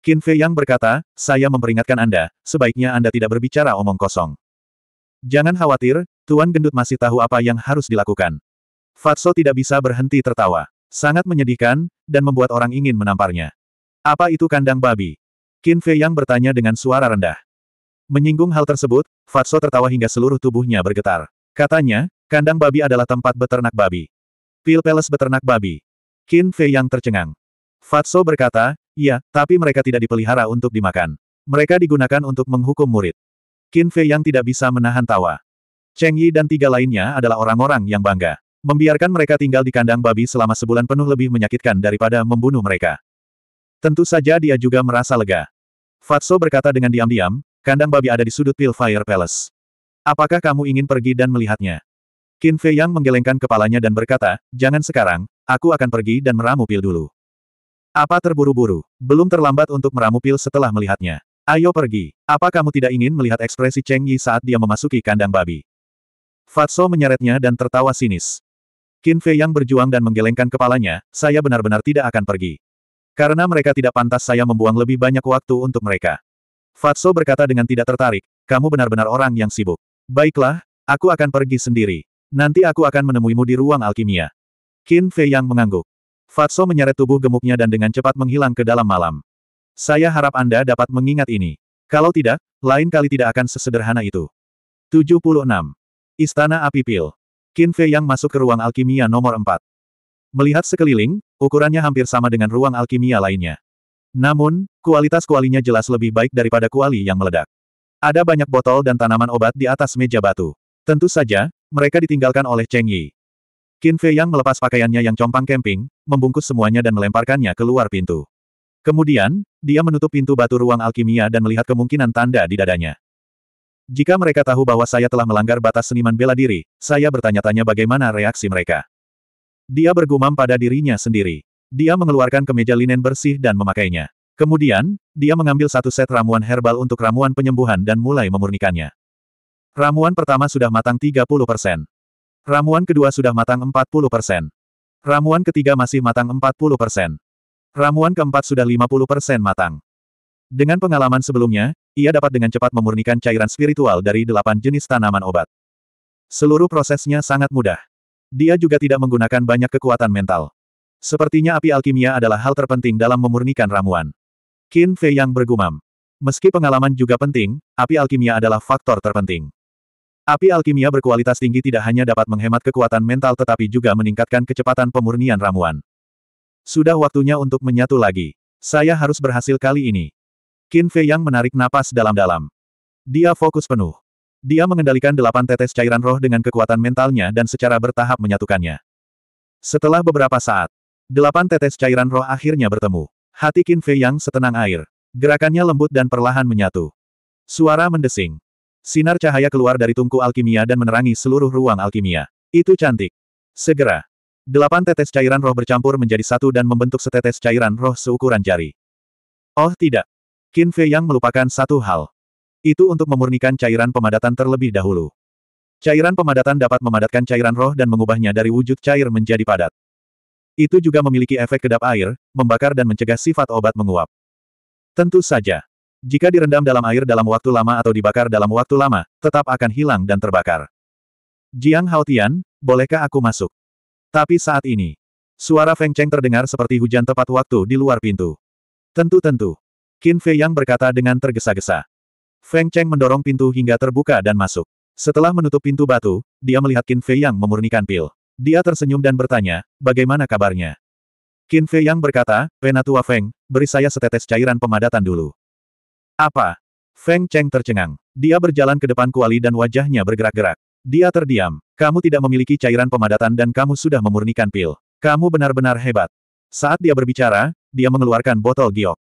[SPEAKER 1] Qin Fei Yang berkata, saya memperingatkan Anda, sebaiknya Anda tidak berbicara omong kosong. Jangan khawatir, Tuan Gendut masih tahu apa yang harus dilakukan. Fatso tidak bisa berhenti tertawa. Sangat menyedihkan, dan membuat orang ingin menamparnya. Apa itu kandang babi? Qin Fei Yang bertanya dengan suara rendah. Menyinggung hal tersebut, Fatso tertawa hingga seluruh tubuhnya bergetar. Katanya, kandang babi adalah tempat beternak babi. Pil Palace beternak babi. Qin Fei yang tercengang. Fatso berkata, iya, tapi mereka tidak dipelihara untuk dimakan. Mereka digunakan untuk menghukum murid. Qin Fei yang tidak bisa menahan tawa. Cheng Yi dan tiga lainnya adalah orang-orang yang bangga. Membiarkan mereka tinggal di kandang babi selama sebulan penuh lebih menyakitkan daripada membunuh mereka. Tentu saja dia juga merasa lega. Fatso berkata dengan diam-diam, Kandang babi ada di sudut Pil Fire Palace. Apakah kamu ingin pergi dan melihatnya? Qin Fei Yang menggelengkan kepalanya dan berkata, jangan sekarang, aku akan pergi dan meramu pil dulu. Apa terburu-buru? Belum terlambat untuk meramu pil setelah melihatnya. Ayo pergi. Apa kamu tidak ingin melihat ekspresi Cheng Yi saat dia memasuki kandang babi? Fatso menyeretnya dan tertawa sinis. Qin Fei Yang berjuang dan menggelengkan kepalanya, saya benar-benar tidak akan pergi. Karena mereka tidak pantas saya membuang lebih banyak waktu untuk mereka. Fatso berkata dengan tidak tertarik, kamu benar-benar orang yang sibuk. Baiklah, aku akan pergi sendiri. Nanti aku akan menemuimu di ruang alkimia. Qin Fei yang mengangguk. Fatso menyeret tubuh gemuknya dan dengan cepat menghilang ke dalam malam. Saya harap Anda dapat mengingat ini. Kalau tidak, lain kali tidak akan sesederhana itu. 76. Istana Api Pil. Qin Fei yang masuk ke ruang alkimia nomor 4. Melihat sekeliling, ukurannya hampir sama dengan ruang alkimia lainnya. Namun, kualitas kualinya jelas lebih baik daripada kuali yang meledak. Ada banyak botol dan tanaman obat di atas meja batu. Tentu saja, mereka ditinggalkan oleh Cheng Yi. Qin Fei yang melepas pakaiannya yang compang camping, membungkus semuanya dan melemparkannya keluar pintu. Kemudian, dia menutup pintu batu ruang alkimia dan melihat kemungkinan tanda di dadanya. Jika mereka tahu bahwa saya telah melanggar batas seniman bela diri, saya bertanya-tanya bagaimana reaksi mereka. Dia bergumam pada dirinya sendiri. Dia mengeluarkan kemeja linen bersih dan memakainya. Kemudian, dia mengambil satu set ramuan herbal untuk ramuan penyembuhan dan mulai memurnikannya. Ramuan pertama sudah matang 30 persen. Ramuan kedua sudah matang 40 persen. Ramuan ketiga masih matang 40 persen. Ramuan keempat sudah 50 persen matang. Dengan pengalaman sebelumnya, ia dapat dengan cepat memurnikan cairan spiritual dari delapan jenis tanaman obat. Seluruh prosesnya sangat mudah. Dia juga tidak menggunakan banyak kekuatan mental. Sepertinya api alkimia adalah hal terpenting dalam memurnikan ramuan. Qin Fei yang bergumam. Meski pengalaman juga penting, api alkimia adalah faktor terpenting. Api alkimia berkualitas tinggi tidak hanya dapat menghemat kekuatan mental tetapi juga meningkatkan kecepatan pemurnian ramuan. Sudah waktunya untuk menyatu lagi. Saya harus berhasil kali ini. Qin Fei yang menarik napas dalam-dalam. Dia fokus penuh. Dia mengendalikan delapan tetes cairan roh dengan kekuatan mentalnya dan secara bertahap menyatukannya. Setelah beberapa saat, Delapan tetes cairan roh akhirnya bertemu. Hati Qin Fei yang setenang air. Gerakannya lembut dan perlahan menyatu. Suara mendesing. Sinar cahaya keluar dari tungku alkimia dan menerangi seluruh ruang alkimia. Itu cantik. Segera. Delapan tetes cairan roh bercampur menjadi satu dan membentuk setetes cairan roh seukuran jari. Oh tidak. Qin Fei yang melupakan satu hal. Itu untuk memurnikan cairan pemadatan terlebih dahulu. Cairan pemadatan dapat memadatkan cairan roh dan mengubahnya dari wujud cair menjadi padat. Itu juga memiliki efek kedap air, membakar dan mencegah sifat obat menguap. Tentu saja. Jika direndam dalam air dalam waktu lama atau dibakar dalam waktu lama, tetap akan hilang dan terbakar. Jiang Haotian, bolehkah aku masuk? Tapi saat ini, suara Feng Cheng terdengar seperti hujan tepat waktu di luar pintu. Tentu-tentu. Qin Fei Yang berkata dengan tergesa-gesa. Feng Cheng mendorong pintu hingga terbuka dan masuk. Setelah menutup pintu batu, dia melihat Qin Fei Yang memurnikan pil. Dia tersenyum dan bertanya, bagaimana kabarnya? Qin Fei Yang berkata, Penatua Feng, beri saya setetes cairan pemadatan dulu. Apa? Feng Cheng tercengang. Dia berjalan ke depan kuali dan wajahnya bergerak-gerak. Dia terdiam. Kamu tidak memiliki cairan pemadatan dan kamu sudah memurnikan pil. Kamu benar-benar hebat. Saat dia berbicara, dia mengeluarkan botol giok.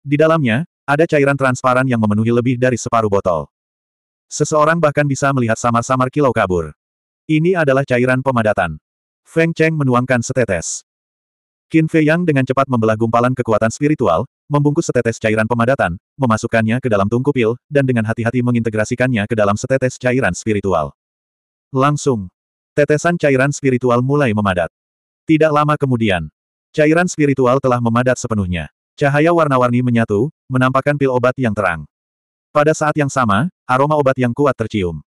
[SPEAKER 1] Di dalamnya, ada cairan transparan yang memenuhi lebih dari separuh botol. Seseorang bahkan bisa melihat samar-samar kilau kabur. Ini adalah cairan pemadatan. Feng Cheng menuangkan setetes. Qin Fei Yang dengan cepat membelah gumpalan kekuatan spiritual, membungkus setetes cairan pemadatan, memasukkannya ke dalam tungku pil, dan dengan hati-hati mengintegrasikannya ke dalam setetes cairan spiritual. Langsung, tetesan cairan spiritual mulai memadat. Tidak lama kemudian, cairan spiritual telah memadat sepenuhnya. Cahaya warna-warni menyatu, menampakkan pil obat yang terang. Pada saat yang sama, aroma obat yang kuat tercium.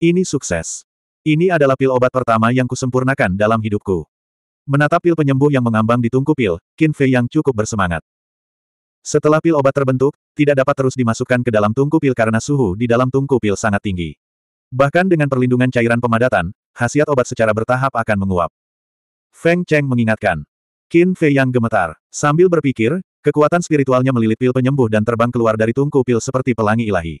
[SPEAKER 1] Ini sukses. Ini adalah pil obat pertama yang kusempurnakan dalam hidupku. Menatap pil penyembuh yang mengambang di tungku pil, Qin Fei yang cukup bersemangat. Setelah pil obat terbentuk, tidak dapat terus dimasukkan ke dalam tungku pil karena suhu di dalam tungku pil sangat tinggi. Bahkan dengan perlindungan cairan pemadatan, khasiat obat secara bertahap akan menguap. Feng Cheng mengingatkan. Qin Fei yang gemetar. Sambil berpikir, kekuatan spiritualnya melilit pil penyembuh dan terbang keluar dari tungku pil seperti pelangi ilahi.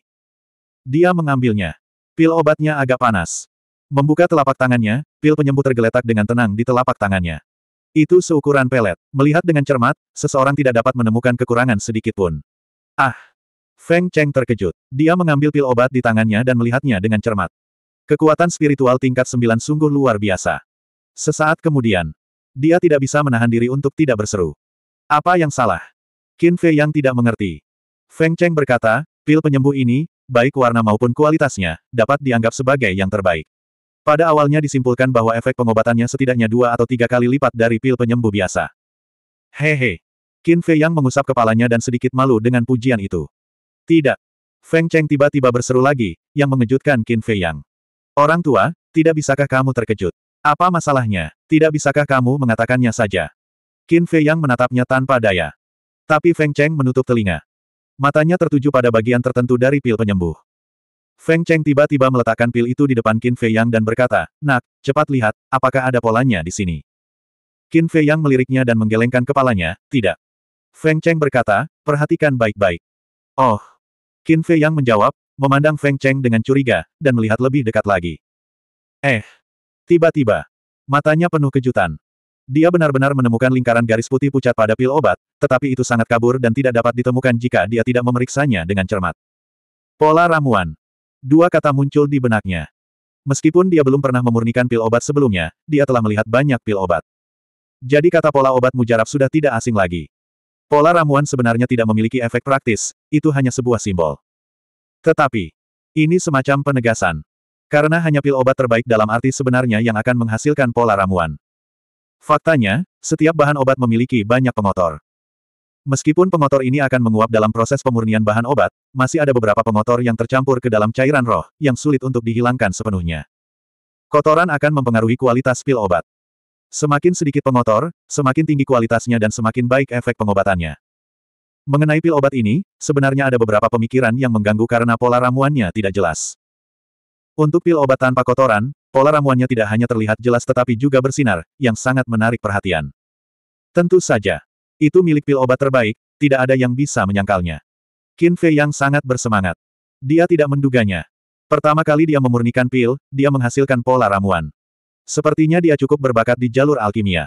[SPEAKER 1] Dia mengambilnya. Pil obatnya agak panas. Membuka telapak tangannya, pil penyembuh tergeletak dengan tenang di telapak tangannya. Itu seukuran pelet. Melihat dengan cermat, seseorang tidak dapat menemukan kekurangan sedikit pun. Ah! Feng Cheng terkejut. Dia mengambil pil obat di tangannya dan melihatnya dengan cermat. Kekuatan spiritual tingkat sembilan sungguh luar biasa. Sesaat kemudian, dia tidak bisa menahan diri untuk tidak berseru. Apa yang salah? Qin Fei yang tidak mengerti. Feng Cheng berkata, pil penyembuh ini, baik warna maupun kualitasnya, dapat dianggap sebagai yang terbaik. Pada awalnya disimpulkan bahwa efek pengobatannya setidaknya dua atau tiga kali lipat dari pil penyembuh biasa. Hehe. Qin Fei Yang mengusap kepalanya dan sedikit malu dengan pujian itu. Tidak. Feng Cheng tiba-tiba berseru lagi, yang mengejutkan Qin Fei Yang. Orang tua, tidak bisakah kamu terkejut? Apa masalahnya? Tidak bisakah kamu mengatakannya saja? Qin Fei Yang menatapnya tanpa daya. Tapi Feng Cheng menutup telinga. Matanya tertuju pada bagian tertentu dari pil penyembuh. Feng Cheng tiba-tiba meletakkan pil itu di depan Qin Fei Yang dan berkata, Nak, cepat lihat, apakah ada polanya di sini. Qin Fei Yang meliriknya dan menggelengkan kepalanya, tidak. Feng Cheng berkata, perhatikan baik-baik. Oh. Qin Fei Yang menjawab, memandang Feng Cheng dengan curiga, dan melihat lebih dekat lagi. Eh. Tiba-tiba. Matanya penuh kejutan. Dia benar-benar menemukan lingkaran garis putih pucat pada pil obat, tetapi itu sangat kabur dan tidak dapat ditemukan jika dia tidak memeriksanya dengan cermat. Pola ramuan. Dua kata muncul di benaknya. Meskipun dia belum pernah memurnikan pil obat sebelumnya, dia telah melihat banyak pil obat. Jadi kata pola obat mujarab sudah tidak asing lagi. Pola ramuan sebenarnya tidak memiliki efek praktis, itu hanya sebuah simbol. Tetapi, ini semacam penegasan. Karena hanya pil obat terbaik dalam arti sebenarnya yang akan menghasilkan pola ramuan. Faktanya, setiap bahan obat memiliki banyak pengotor. Meskipun pengotor ini akan menguap dalam proses pemurnian bahan obat, masih ada beberapa pengotor yang tercampur ke dalam cairan roh, yang sulit untuk dihilangkan sepenuhnya. Kotoran akan mempengaruhi kualitas pil obat. Semakin sedikit pengotor, semakin tinggi kualitasnya dan semakin baik efek pengobatannya. Mengenai pil obat ini, sebenarnya ada beberapa pemikiran yang mengganggu karena pola ramuannya tidak jelas. Untuk pil obat tanpa kotoran, pola ramuannya tidak hanya terlihat jelas tetapi juga bersinar, yang sangat menarik perhatian. Tentu saja, itu milik pil obat terbaik, tidak ada yang bisa menyangkalnya. Qin Fei yang sangat bersemangat. Dia tidak menduganya. Pertama kali dia memurnikan pil, dia menghasilkan pola ramuan. Sepertinya dia cukup berbakat di jalur alkimia.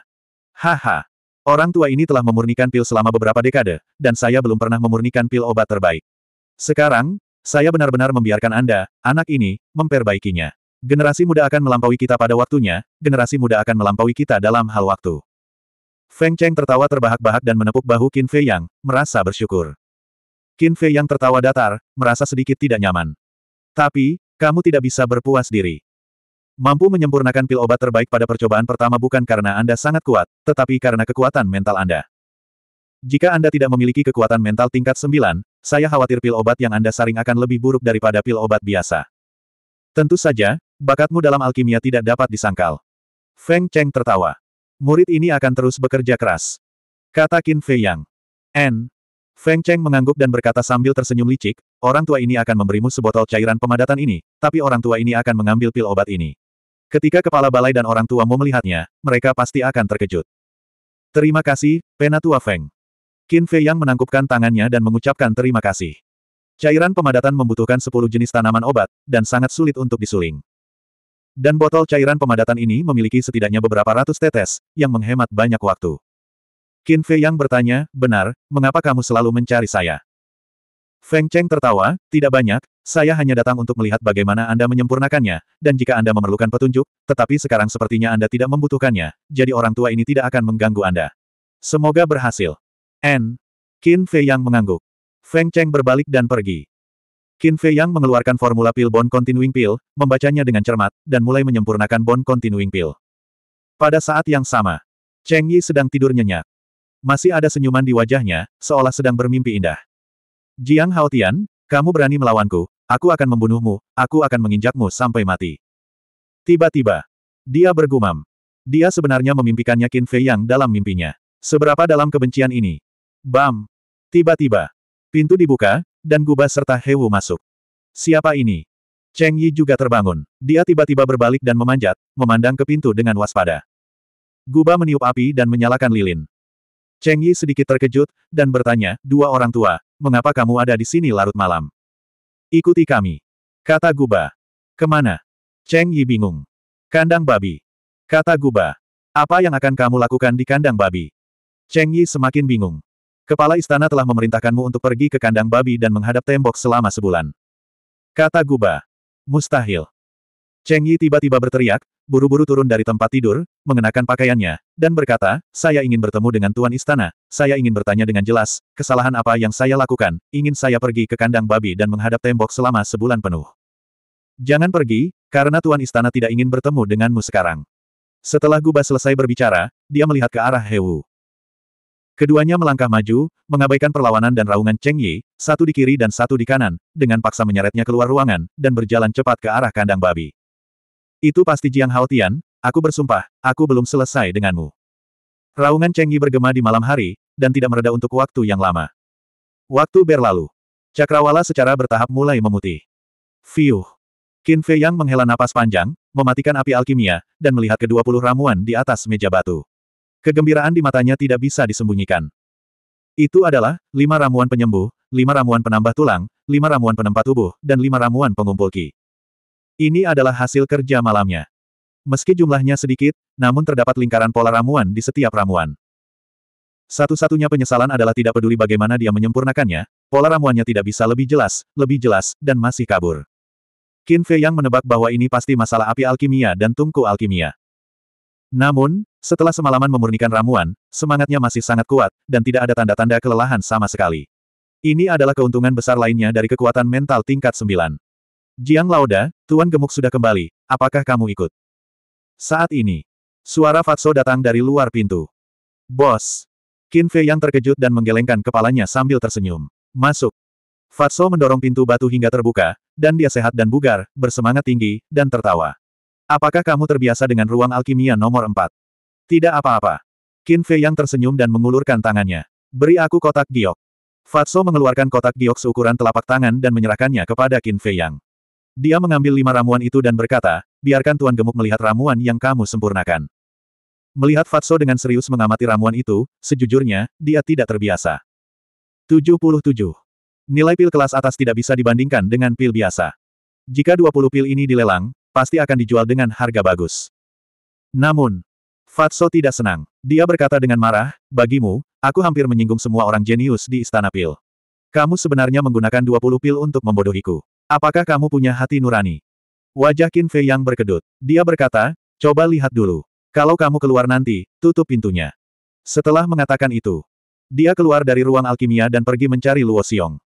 [SPEAKER 1] Haha. Orang tua ini telah memurnikan pil selama beberapa dekade, dan saya belum pernah memurnikan pil obat terbaik. Sekarang, saya benar-benar membiarkan Anda, anak ini, memperbaikinya. Generasi muda akan melampaui kita pada waktunya, generasi muda akan melampaui kita dalam hal waktu. Feng Cheng tertawa terbahak-bahak dan menepuk bahu Qin Fei Yang, merasa bersyukur. Qin Fei Yang tertawa datar, merasa sedikit tidak nyaman. Tapi, kamu tidak bisa berpuas diri. Mampu menyempurnakan pil obat terbaik pada percobaan pertama bukan karena Anda sangat kuat, tetapi karena kekuatan mental Anda. Jika Anda tidak memiliki kekuatan mental tingkat 9, saya khawatir pil obat yang Anda saring akan lebih buruk daripada pil obat biasa. Tentu saja, bakatmu dalam alkimia tidak dapat disangkal. Feng Cheng tertawa. Murid ini akan terus bekerja keras. Kata Qin Fei Yang. N. Feng Cheng mengangguk dan berkata sambil tersenyum licik, orang tua ini akan memberimu sebotol cairan pemadatan ini, tapi orang tua ini akan mengambil pil obat ini. Ketika kepala balai dan orang tuamu melihatnya, mereka pasti akan terkejut. Terima kasih, Penatua Feng. Qin Fei Yang menangkupkan tangannya dan mengucapkan terima kasih. Cairan pemadatan membutuhkan 10 jenis tanaman obat, dan sangat sulit untuk disuling. Dan botol cairan pemadatan ini memiliki setidaknya beberapa ratus tetes, yang menghemat banyak waktu. Qin Fei yang bertanya, benar, mengapa kamu selalu mencari saya? Feng Cheng tertawa, tidak banyak, saya hanya datang untuk melihat bagaimana Anda menyempurnakannya, dan jika Anda memerlukan petunjuk, tetapi sekarang sepertinya Anda tidak membutuhkannya, jadi orang tua ini tidak akan mengganggu Anda. Semoga berhasil. N. Qin Fei yang mengangguk. Feng Cheng berbalik dan pergi. Qin Fei Yang mengeluarkan formula pil Bond Continuing Pill, membacanya dengan cermat, dan mulai menyempurnakan Bond Continuing Pill. Pada saat yang sama, Cheng Yi sedang tidur nyenyak. Masih ada senyuman di wajahnya, seolah sedang bermimpi indah. Jiang Hao Tian, kamu berani melawanku, aku akan membunuhmu, aku akan menginjakmu sampai mati. Tiba-tiba, dia bergumam. Dia sebenarnya memimpikannya Qin Fei Yang dalam mimpinya. Seberapa dalam kebencian ini? Bam! Tiba-tiba, pintu dibuka, dan Guba serta Hewu masuk. Siapa ini? Cheng Yi juga terbangun. Dia tiba-tiba berbalik dan memanjat, memandang ke pintu dengan waspada. Guba meniup api dan menyalakan lilin. Cheng Yi sedikit terkejut, dan bertanya, dua orang tua, mengapa kamu ada di sini larut malam? Ikuti kami. Kata Guba. Kemana? Cheng Yi bingung. Kandang babi. Kata Guba. Apa yang akan kamu lakukan di kandang babi? Cheng Yi semakin bingung. Kepala istana telah memerintahkanmu untuk pergi ke kandang babi dan menghadap tembok selama sebulan. Kata Guba. Mustahil. Cheng Yi tiba-tiba berteriak, buru-buru turun dari tempat tidur, mengenakan pakaiannya, dan berkata, saya ingin bertemu dengan Tuan Istana, saya ingin bertanya dengan jelas, kesalahan apa yang saya lakukan, ingin saya pergi ke kandang babi dan menghadap tembok selama sebulan penuh. Jangan pergi, karena Tuan Istana tidak ingin bertemu denganmu sekarang. Setelah Guba selesai berbicara, dia melihat ke arah Hewu. Keduanya melangkah maju, mengabaikan perlawanan dan raungan Cheng Yi, satu di kiri dan satu di kanan, dengan paksa menyeretnya keluar ruangan, dan berjalan cepat ke arah kandang babi. Itu pasti Jiang Haotian, aku bersumpah, aku belum selesai denganmu. Raungan Cheng Yi bergema di malam hari, dan tidak mereda untuk waktu yang lama. Waktu berlalu. Cakrawala secara bertahap mulai memutih. Fiuh. Qin Fei Yang menghela napas panjang, mematikan api alkimia, dan melihat kedua puluh ramuan di atas meja batu. Kegembiraan di matanya tidak bisa disembunyikan. Itu adalah, lima ramuan penyembuh, lima ramuan penambah tulang, lima ramuan penempat tubuh, dan lima ramuan pengumpul ki. Ini adalah hasil kerja malamnya. Meski jumlahnya sedikit, namun terdapat lingkaran pola ramuan di setiap ramuan. Satu-satunya penyesalan adalah tidak peduli bagaimana dia menyempurnakannya, pola ramuannya tidak bisa lebih jelas, lebih jelas, dan masih kabur. Qin Fei yang menebak bahwa ini pasti masalah api alkimia dan tungku alkimia. Namun, setelah semalaman memurnikan ramuan, semangatnya masih sangat kuat, dan tidak ada tanda-tanda kelelahan sama sekali. Ini adalah keuntungan besar lainnya dari kekuatan mental tingkat 9. Jiang Lauda, Tuan Gemuk sudah kembali, apakah kamu ikut? Saat ini, suara Fatso datang dari luar pintu. Bos! Qin Fei yang terkejut dan menggelengkan kepalanya sambil tersenyum. Masuk! Fatso mendorong pintu batu hingga terbuka, dan dia sehat dan bugar, bersemangat tinggi, dan tertawa. Apakah kamu terbiasa dengan ruang alkimia nomor empat? Tidak apa-apa. Qin Fei yang tersenyum dan mengulurkan tangannya. Beri aku kotak giok. Fatso mengeluarkan kotak giok seukuran telapak tangan dan menyerahkannya kepada Qin Fei Yang. Dia mengambil lima ramuan itu dan berkata, biarkan Tuan Gemuk melihat ramuan yang kamu sempurnakan. Melihat Fatso dengan serius mengamati ramuan itu, sejujurnya, dia tidak terbiasa. 77. Nilai pil kelas atas tidak bisa dibandingkan dengan pil biasa. Jika 20 pil ini dilelang, pasti akan dijual dengan harga bagus. Namun, Fatso tidak senang. Dia berkata dengan marah, bagimu, aku hampir menyinggung semua orang jenius di Istana Pil. Kamu sebenarnya menggunakan 20 pil untuk membodohiku. Apakah kamu punya hati nurani? Wajah Qin Fei yang berkedut. Dia berkata, coba lihat dulu. Kalau kamu keluar nanti, tutup pintunya. Setelah mengatakan itu, dia keluar dari ruang alkimia dan pergi mencari Luo Xiong.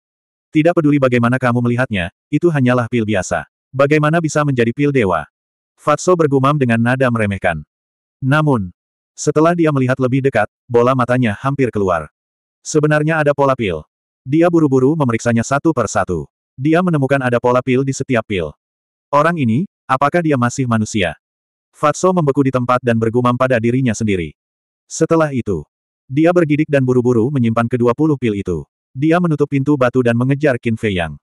[SPEAKER 1] Tidak peduli bagaimana kamu melihatnya, itu hanyalah pil biasa. Bagaimana bisa menjadi pil dewa? Fatso bergumam dengan nada meremehkan. Namun, setelah dia melihat lebih dekat, bola matanya hampir keluar. Sebenarnya ada pola pil. Dia buru-buru memeriksanya satu per satu. Dia menemukan ada pola pil di setiap pil. Orang ini, apakah dia masih manusia? Fatso membeku di tempat dan bergumam pada dirinya sendiri. Setelah itu, dia bergidik dan buru-buru menyimpan kedua puluh pil itu. Dia menutup pintu batu dan mengejar Qin Fei Yang.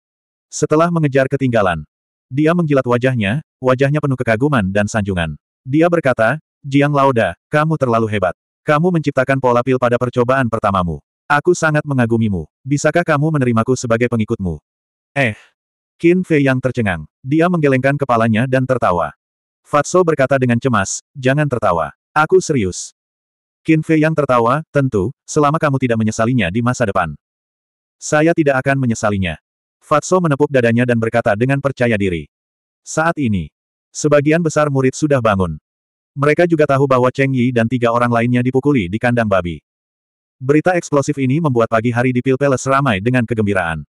[SPEAKER 1] Setelah mengejar ketinggalan, dia menjilat wajahnya, wajahnya penuh kekaguman dan sanjungan. Dia berkata, Jiang Lauda, kamu terlalu hebat. Kamu menciptakan pola pil pada percobaan pertamamu. Aku sangat mengagumimu. Bisakah kamu menerimaku sebagai pengikutmu? Eh. Qin Fei yang tercengang. Dia menggelengkan kepalanya dan tertawa. Fatso berkata dengan cemas, jangan tertawa. Aku serius. Qin Fei yang tertawa, tentu, selama kamu tidak menyesalinya di masa depan. Saya tidak akan menyesalinya. Fatso menepuk dadanya dan berkata dengan percaya diri. Saat ini, sebagian besar murid sudah bangun. Mereka juga tahu bahwa Cheng Yi dan tiga orang lainnya dipukuli di kandang babi. Berita eksplosif ini membuat pagi hari di Pil ramai dengan kegembiraan.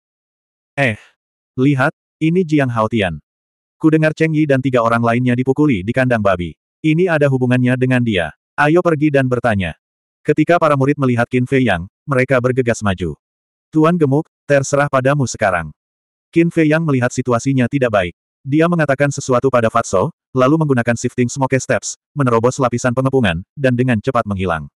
[SPEAKER 1] Eh, lihat, ini Jiang Haotian. Ku dengar Cheng Yi dan tiga orang lainnya dipukuli di kandang babi. Ini ada hubungannya dengan dia. Ayo pergi dan bertanya. Ketika para murid melihat Qin Fei Yang, mereka bergegas maju. Tuan gemuk, terserah padamu sekarang. Qin Fei Yang melihat situasinya tidak baik. Dia mengatakan sesuatu pada Fatso, lalu menggunakan shifting smoke steps, menerobos lapisan pengepungan, dan dengan cepat menghilang.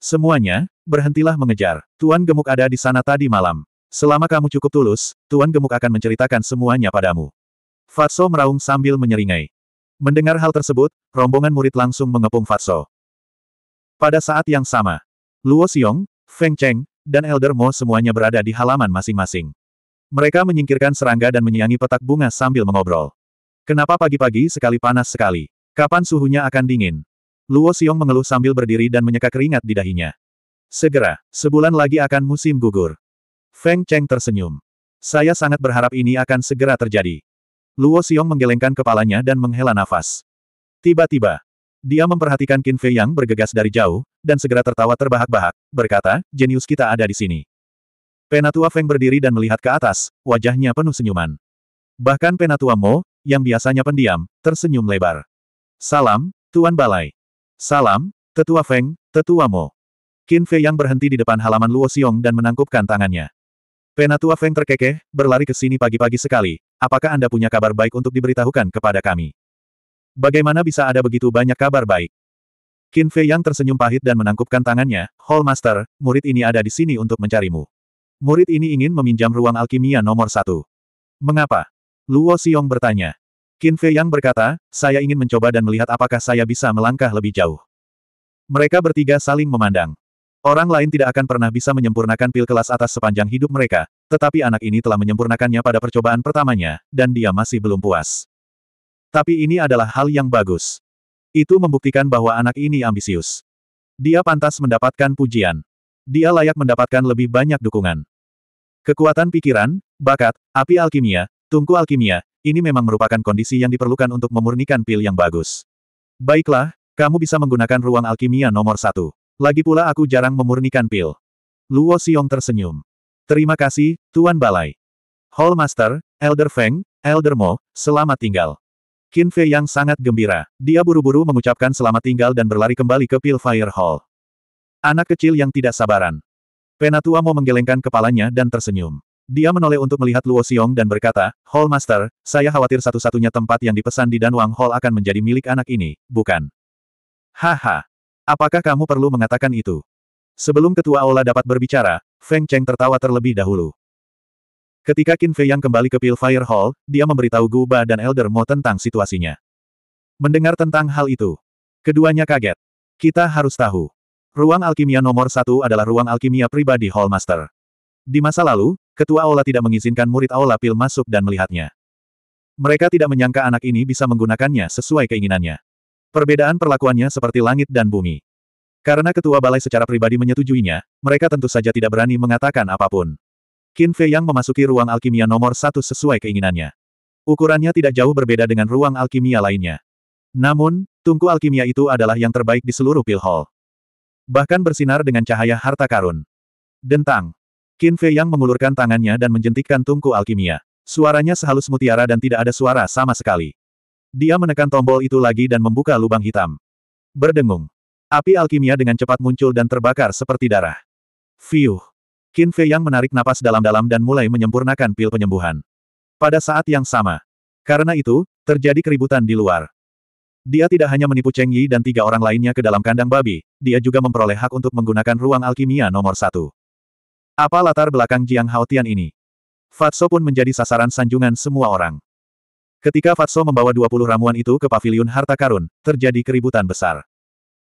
[SPEAKER 1] Semuanya, berhentilah mengejar. Tuan Gemuk ada di sana tadi malam. Selama kamu cukup tulus, Tuan Gemuk akan menceritakan semuanya padamu. Fatso meraung sambil menyeringai. Mendengar hal tersebut, rombongan murid langsung mengepung Fatso. Pada saat yang sama, Luo Xiong, Feng Cheng, dan Elder Mo semuanya berada di halaman masing-masing. Mereka menyingkirkan serangga dan menyiangi petak bunga sambil mengobrol. Kenapa pagi-pagi sekali panas sekali? Kapan suhunya akan dingin? Luo Xiong mengeluh sambil berdiri dan menyeka keringat di dahinya. Segera, sebulan lagi akan musim gugur. Feng Cheng tersenyum. Saya sangat berharap ini akan segera terjadi. Luo Xiong menggelengkan kepalanya dan menghela nafas. Tiba-tiba, dia memperhatikan Qin Fei yang bergegas dari jauh, dan segera tertawa terbahak-bahak, berkata, jenius kita ada di sini. Penatua Feng berdiri dan melihat ke atas, wajahnya penuh senyuman. Bahkan Penatua Mo, yang biasanya pendiam, tersenyum lebar. Salam, Tuan Balai. Salam, Tetua Feng, Tetua Mo. Qin Fei yang berhenti di depan halaman Luo Xiong dan menangkupkan tangannya. Penatua Feng terkekeh, berlari ke sini pagi-pagi sekali. Apakah Anda punya kabar baik untuk diberitahukan kepada kami? Bagaimana bisa ada begitu banyak kabar baik? Qin Fei yang tersenyum pahit dan menangkupkan tangannya, Hall Master, murid ini ada di sini untuk mencarimu. Murid ini ingin meminjam ruang alkimia nomor satu. Mengapa? Luo Xiong bertanya. Qin Fei Yang berkata, saya ingin mencoba dan melihat apakah saya bisa melangkah lebih jauh. Mereka bertiga saling memandang. Orang lain tidak akan pernah bisa menyempurnakan pil kelas atas sepanjang hidup mereka, tetapi anak ini telah menyempurnakannya pada percobaan pertamanya, dan dia masih belum puas. Tapi ini adalah hal yang bagus. Itu membuktikan bahwa anak ini ambisius. Dia pantas mendapatkan pujian dia layak mendapatkan lebih banyak dukungan. Kekuatan pikiran, bakat, api alkimia, tungku alkimia, ini memang merupakan kondisi yang diperlukan untuk memurnikan pil yang bagus. Baiklah, kamu bisa menggunakan ruang alkimia nomor satu. Lagi pula aku jarang memurnikan pil. Luo Xiong tersenyum. Terima kasih, Tuan Balai. Hall Master, Elder Feng, Elder Mo, selamat tinggal. Qin Fei yang sangat gembira. Dia buru-buru mengucapkan selamat tinggal dan berlari kembali ke Pil Fire Hall. Anak kecil yang tidak sabaran. Penatua mau menggelengkan kepalanya dan tersenyum. Dia menoleh untuk melihat Luo Xiong dan berkata, Hall Master, saya khawatir satu-satunya tempat yang dipesan di Danwang Hall akan menjadi milik anak ini, bukan? Haha. Apakah kamu perlu mengatakan itu? Sebelum ketua aula dapat berbicara, Feng Cheng tertawa terlebih dahulu. Ketika Qin Fei Yang kembali ke Pilfire Hall, dia memberitahu Gu Ba dan Elder Mo tentang situasinya. Mendengar tentang hal itu, keduanya kaget. Kita harus tahu. Ruang alkimia nomor satu adalah ruang alkimia pribadi Hallmaster. Di masa lalu, Ketua Aula tidak mengizinkan murid Aula Pil masuk dan melihatnya. Mereka tidak menyangka anak ini bisa menggunakannya sesuai keinginannya. Perbedaan perlakuannya seperti langit dan bumi. Karena Ketua Balai secara pribadi menyetujuinya, mereka tentu saja tidak berani mengatakan apapun. Qin Fei Yang memasuki ruang alkimia nomor satu sesuai keinginannya. Ukurannya tidak jauh berbeda dengan ruang alkimia lainnya. Namun, tungku alkimia itu adalah yang terbaik di seluruh Pil Hall bahkan bersinar dengan cahaya harta karun. Dentang. Qin Fei yang mengulurkan tangannya dan menjentikkan tungku alkimia. Suaranya sehalus mutiara dan tidak ada suara sama sekali. Dia menekan tombol itu lagi dan membuka lubang hitam. Berdengung. Api alkimia dengan cepat muncul dan terbakar seperti darah. Fiuh. Qin Fei yang menarik napas dalam-dalam dan mulai menyempurnakan pil penyembuhan. Pada saat yang sama. Karena itu, terjadi keributan di luar. Dia tidak hanya menipu Cheng Yi dan tiga orang lainnya ke dalam kandang babi, dia juga memperoleh hak untuk menggunakan ruang alkimia nomor satu. Apa latar belakang Jiang Haotian ini? Fatso pun menjadi sasaran sanjungan semua orang. Ketika Fatso membawa 20 ramuan itu ke pavilion harta karun, terjadi keributan besar.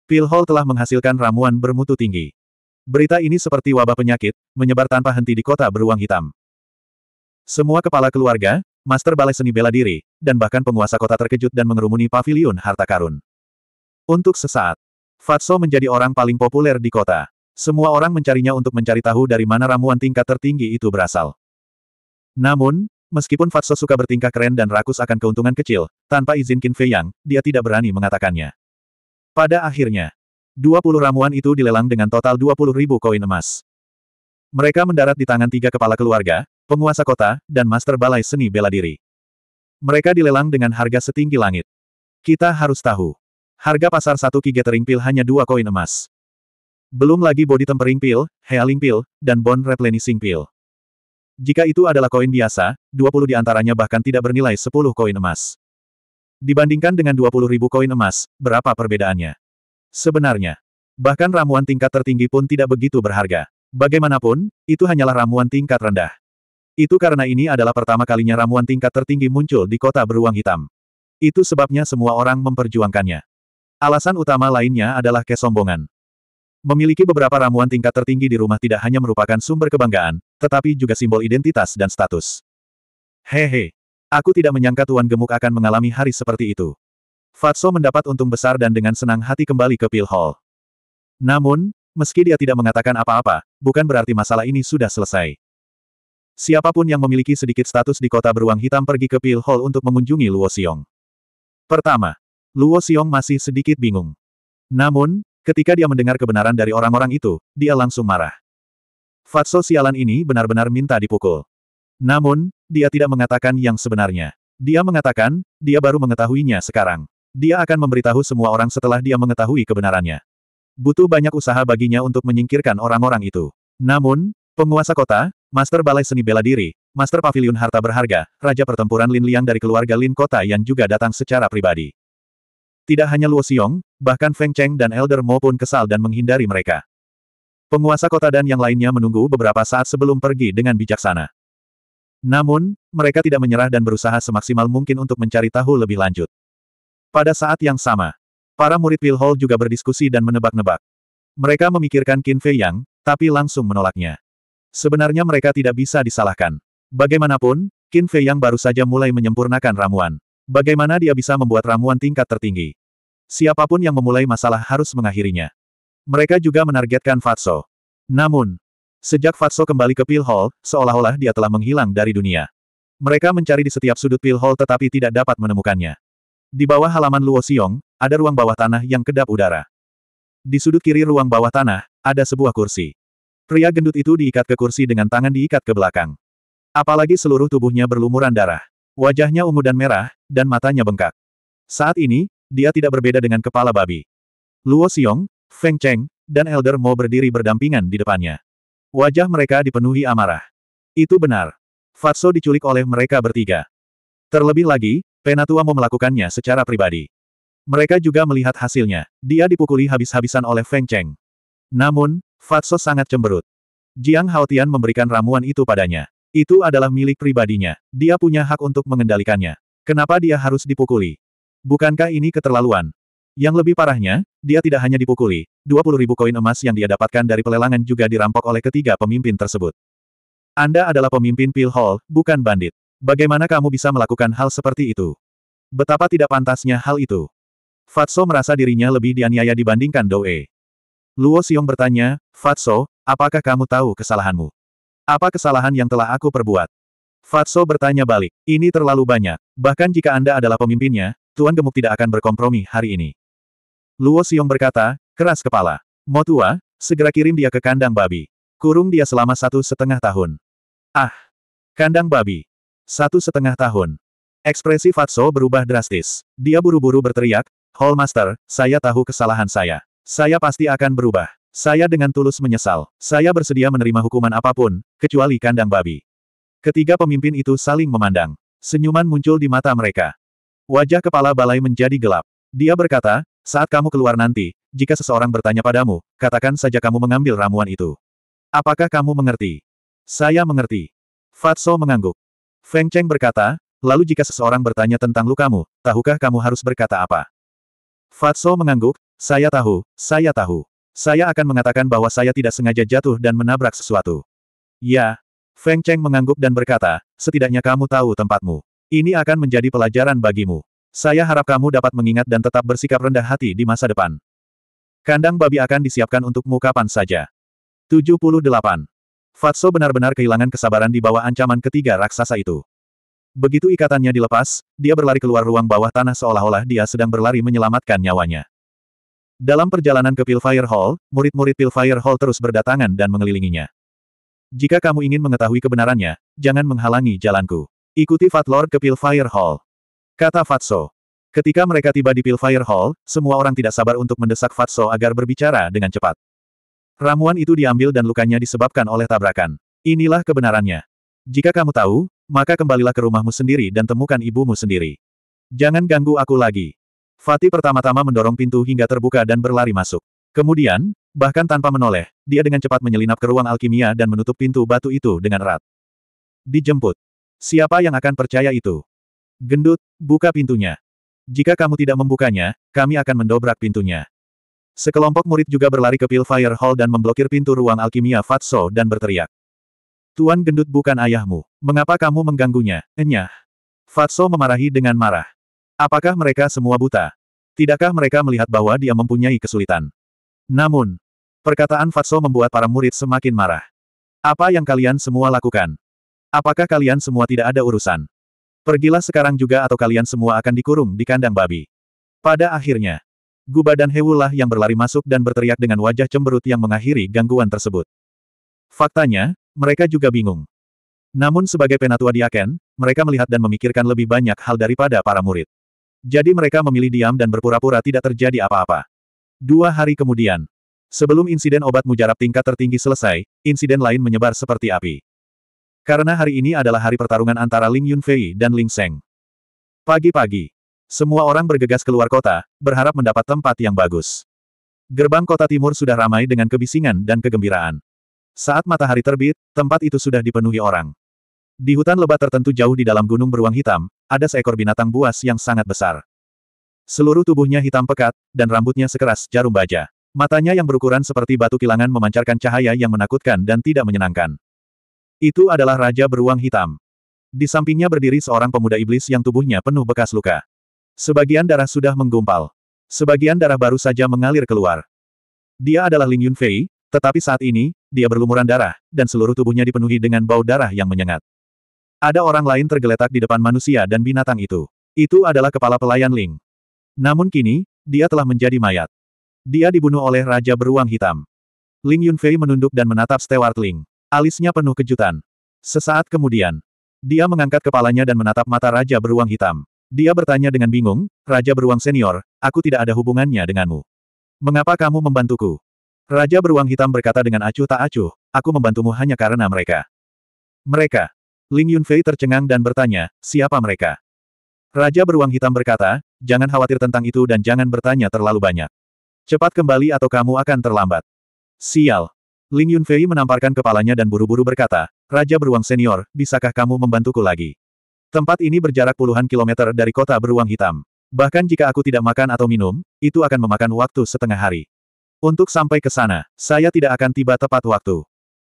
[SPEAKER 1] Pil Hall telah menghasilkan ramuan bermutu tinggi. Berita ini seperti wabah penyakit, menyebar tanpa henti di kota beruang hitam. Semua kepala keluarga, master balai seni bela diri, dan bahkan penguasa kota terkejut dan mengerumuni paviliun harta karun. Untuk sesaat, Fatso menjadi orang paling populer di kota. Semua orang mencarinya untuk mencari tahu dari mana ramuan tingkat tertinggi itu berasal. Namun, meskipun Fatso suka bertingkah keren dan rakus akan keuntungan kecil, tanpa izin Qin Fei Yang, dia tidak berani mengatakannya. Pada akhirnya, 20 ramuan itu dilelang dengan total 20 ribu koin emas. Mereka mendarat di tangan tiga kepala keluarga, penguasa kota, dan master balai seni bela diri. Mereka dilelang dengan harga setinggi langit. Kita harus tahu. Harga pasar satu kigetering pil hanya dua koin emas. Belum lagi body tempering pil, healing pil, dan bone replenishing pil. Jika itu adalah koin biasa, 20 di antaranya bahkan tidak bernilai 10 koin emas. Dibandingkan dengan 20 ribu koin emas, berapa perbedaannya? Sebenarnya, bahkan ramuan tingkat tertinggi pun tidak begitu berharga. Bagaimanapun, itu hanyalah ramuan tingkat rendah. Itu karena ini adalah pertama kalinya ramuan tingkat tertinggi muncul di kota beruang hitam. Itu sebabnya semua orang memperjuangkannya. Alasan utama lainnya adalah kesombongan. Memiliki beberapa ramuan tingkat tertinggi di rumah tidak hanya merupakan sumber kebanggaan, tetapi juga simbol identitas dan status. Hehe. Aku tidak menyangka Tuan Gemuk akan mengalami hari seperti itu. Fatso mendapat untung besar dan dengan senang hati kembali ke Pil Hall. Namun, meski dia tidak mengatakan apa-apa, bukan berarti masalah ini sudah selesai siapapun yang memiliki sedikit status di kota beruang hitam pergi ke Pil Hall untuk mengunjungi Luo Xiong. Pertama, Luo Xiong masih sedikit bingung. Namun, ketika dia mendengar kebenaran dari orang-orang itu, dia langsung marah. Fatso sialan ini benar-benar minta dipukul. Namun, dia tidak mengatakan yang sebenarnya. Dia mengatakan, dia baru mengetahuinya sekarang. Dia akan memberitahu semua orang setelah dia mengetahui kebenarannya. Butuh banyak usaha baginya untuk menyingkirkan orang-orang itu. Namun, penguasa kota, Master Balai Seni Bela Diri, Master Pavilion Harta Berharga, Raja Pertempuran Lin Liang dari keluarga Lin Kota yang juga datang secara pribadi. Tidak hanya Luo Xiong, bahkan Feng Cheng dan Elder Mo pun kesal dan menghindari mereka. Penguasa kota dan yang lainnya menunggu beberapa saat sebelum pergi dengan bijaksana. Namun, mereka tidak menyerah dan berusaha semaksimal mungkin untuk mencari tahu lebih lanjut. Pada saat yang sama, para murid Pilhol juga berdiskusi dan menebak-nebak. Mereka memikirkan Qin Fei Yang, tapi langsung menolaknya. Sebenarnya mereka tidak bisa disalahkan. Bagaimanapun, Qin Fei yang baru saja mulai menyempurnakan ramuan. Bagaimana dia bisa membuat ramuan tingkat tertinggi? Siapapun yang memulai masalah harus mengakhirinya. Mereka juga menargetkan Fatso. Namun, sejak Fatso kembali ke Pil Hall, seolah-olah dia telah menghilang dari dunia. Mereka mencari di setiap sudut Pil Hall tetapi tidak dapat menemukannya. Di bawah halaman Luo Xiong, ada ruang bawah tanah yang kedap udara. Di sudut kiri ruang bawah tanah, ada sebuah kursi. Pria gendut itu diikat ke kursi dengan tangan diikat ke belakang. Apalagi seluruh tubuhnya berlumuran darah. Wajahnya ungu dan merah, dan matanya bengkak. Saat ini, dia tidak berbeda dengan kepala babi. Luo Xiong, Feng Cheng, dan Elder Mo berdiri berdampingan di depannya. Wajah mereka dipenuhi amarah. Itu benar. Fatso diculik oleh mereka bertiga. Terlebih lagi, Penatua Mo melakukannya secara pribadi. Mereka juga melihat hasilnya. Dia dipukuli habis-habisan oleh Feng Cheng. Namun, Fatso sangat cemberut. Jiang Haotian memberikan ramuan itu padanya. Itu adalah milik pribadinya. Dia punya hak untuk mengendalikannya. Kenapa dia harus dipukuli? Bukankah ini keterlaluan? Yang lebih parahnya, dia tidak hanya dipukuli, 20 ribu koin emas yang dia dapatkan dari pelelangan juga dirampok oleh ketiga pemimpin tersebut. Anda adalah pemimpin Pil Hall, bukan bandit. Bagaimana kamu bisa melakukan hal seperti itu? Betapa tidak pantasnya hal itu. Fatso merasa dirinya lebih dianiaya dibandingkan Doe. Luo Xiong bertanya, Fatso, apakah kamu tahu kesalahanmu? Apa kesalahan yang telah aku perbuat? Fatso bertanya balik, ini terlalu banyak, bahkan jika Anda adalah pemimpinnya, Tuan Gemuk tidak akan berkompromi hari ini. Luo Xiong berkata, keras kepala. Motua, segera kirim dia ke kandang babi. Kurung dia selama satu setengah tahun. Ah! Kandang babi. Satu setengah tahun. Ekspresi Fatso berubah drastis. Dia buru-buru berteriak, Hallmaster, saya tahu kesalahan saya. Saya pasti akan berubah. Saya dengan tulus menyesal. Saya bersedia menerima hukuman apapun, kecuali kandang babi. Ketiga pemimpin itu saling memandang. Senyuman muncul di mata mereka. Wajah kepala balai menjadi gelap. Dia berkata, saat kamu keluar nanti, jika seseorang bertanya padamu, katakan saja kamu mengambil ramuan itu. Apakah kamu mengerti? Saya mengerti. Fatso mengangguk. Feng Cheng berkata, lalu jika seseorang bertanya tentang lukamu, tahukah kamu harus berkata apa? Fatso mengangguk, saya tahu, saya tahu. Saya akan mengatakan bahwa saya tidak sengaja jatuh dan menabrak sesuatu. Ya. Feng Cheng mengangguk dan berkata, setidaknya kamu tahu tempatmu. Ini akan menjadi pelajaran bagimu. Saya harap kamu dapat mengingat dan tetap bersikap rendah hati di masa depan. Kandang babi akan disiapkan untukmu kapan saja. 78. Fatso benar-benar kehilangan kesabaran di bawah ancaman ketiga raksasa itu. Begitu ikatannya dilepas, dia berlari keluar ruang bawah tanah seolah-olah dia sedang berlari menyelamatkan nyawanya. Dalam perjalanan ke Pilfire Hall, murid-murid Pilfire Hall terus berdatangan dan mengelilinginya. Jika kamu ingin mengetahui kebenarannya, jangan menghalangi jalanku. Ikuti Fatlord ke Pilfire Hall. Kata Fatso. Ketika mereka tiba di Pilfire Hall, semua orang tidak sabar untuk mendesak Fatso agar berbicara dengan cepat. Ramuan itu diambil dan lukanya disebabkan oleh tabrakan. Inilah kebenarannya. Jika kamu tahu, maka kembalilah ke rumahmu sendiri dan temukan ibumu sendiri. Jangan ganggu aku lagi. Fatih pertama-tama mendorong pintu hingga terbuka dan berlari masuk. Kemudian, bahkan tanpa menoleh, dia dengan cepat menyelinap ke ruang alkimia dan menutup pintu batu itu dengan erat. Dijemput. Siapa yang akan percaya itu? Gendut, buka pintunya. Jika kamu tidak membukanya, kami akan mendobrak pintunya. Sekelompok murid juga berlari ke Pilfire Hall dan memblokir pintu ruang alkimia Fatso dan berteriak. Tuan gendut bukan ayahmu. Mengapa kamu mengganggunya? Enyah. Fatso memarahi dengan marah. Apakah mereka semua buta? Tidakkah mereka melihat bahwa dia mempunyai kesulitan? Namun, perkataan Fatso membuat para murid semakin marah. Apa yang kalian semua lakukan? Apakah kalian semua tidak ada urusan? Pergilah sekarang juga atau kalian semua akan dikurung di kandang babi. Pada akhirnya, Guba dan Hewulah yang berlari masuk dan berteriak dengan wajah cemberut yang mengakhiri gangguan tersebut. Faktanya, mereka juga bingung. Namun sebagai penatua Aken, mereka melihat dan memikirkan lebih banyak hal daripada para murid. Jadi mereka memilih diam dan berpura-pura tidak terjadi apa-apa. Dua hari kemudian, sebelum insiden obat mujarab tingkat tertinggi selesai, insiden lain menyebar seperti api. Karena hari ini adalah hari pertarungan antara Ling Yunfei dan Ling Seng. Pagi-pagi, semua orang bergegas keluar kota, berharap mendapat tempat yang bagus. Gerbang kota timur sudah ramai dengan kebisingan dan kegembiraan. Saat matahari terbit, tempat itu sudah dipenuhi orang. Di hutan lebat tertentu jauh di dalam gunung beruang hitam, ada seekor binatang buas yang sangat besar. Seluruh tubuhnya hitam pekat, dan rambutnya sekeras jarum baja. Matanya yang berukuran seperti batu kilangan memancarkan cahaya yang menakutkan dan tidak menyenangkan. Itu adalah Raja Beruang Hitam. Di sampingnya berdiri seorang pemuda iblis yang tubuhnya penuh bekas luka. Sebagian darah sudah menggumpal. Sebagian darah baru saja mengalir keluar. Dia adalah Ling Yunfei, tetapi saat ini, dia berlumuran darah, dan seluruh tubuhnya dipenuhi dengan bau darah yang menyengat. Ada orang lain tergeletak di depan manusia dan binatang itu. Itu adalah kepala pelayan Ling. Namun kini, dia telah menjadi mayat. Dia dibunuh oleh Raja Beruang Hitam. Ling Yunfei menunduk dan menatap Stewart Ling. Alisnya penuh kejutan. Sesaat kemudian, dia mengangkat kepalanya dan menatap mata Raja Beruang Hitam. Dia bertanya dengan bingung, Raja Beruang Senior, aku tidak ada hubungannya denganmu. Mengapa kamu membantuku? Raja beruang hitam berkata dengan acuh tak acuh, aku membantumu hanya karena mereka. Mereka. Ling Yunfei tercengang dan bertanya, siapa mereka? Raja beruang hitam berkata, jangan khawatir tentang itu dan jangan bertanya terlalu banyak. Cepat kembali atau kamu akan terlambat. Sial. Ling Yunfei menamparkan kepalanya dan buru-buru berkata, Raja beruang senior, bisakah kamu membantuku lagi? Tempat ini berjarak puluhan kilometer dari kota beruang hitam. Bahkan jika aku tidak makan atau minum, itu akan memakan waktu setengah hari. Untuk sampai ke sana, saya tidak akan tiba tepat waktu.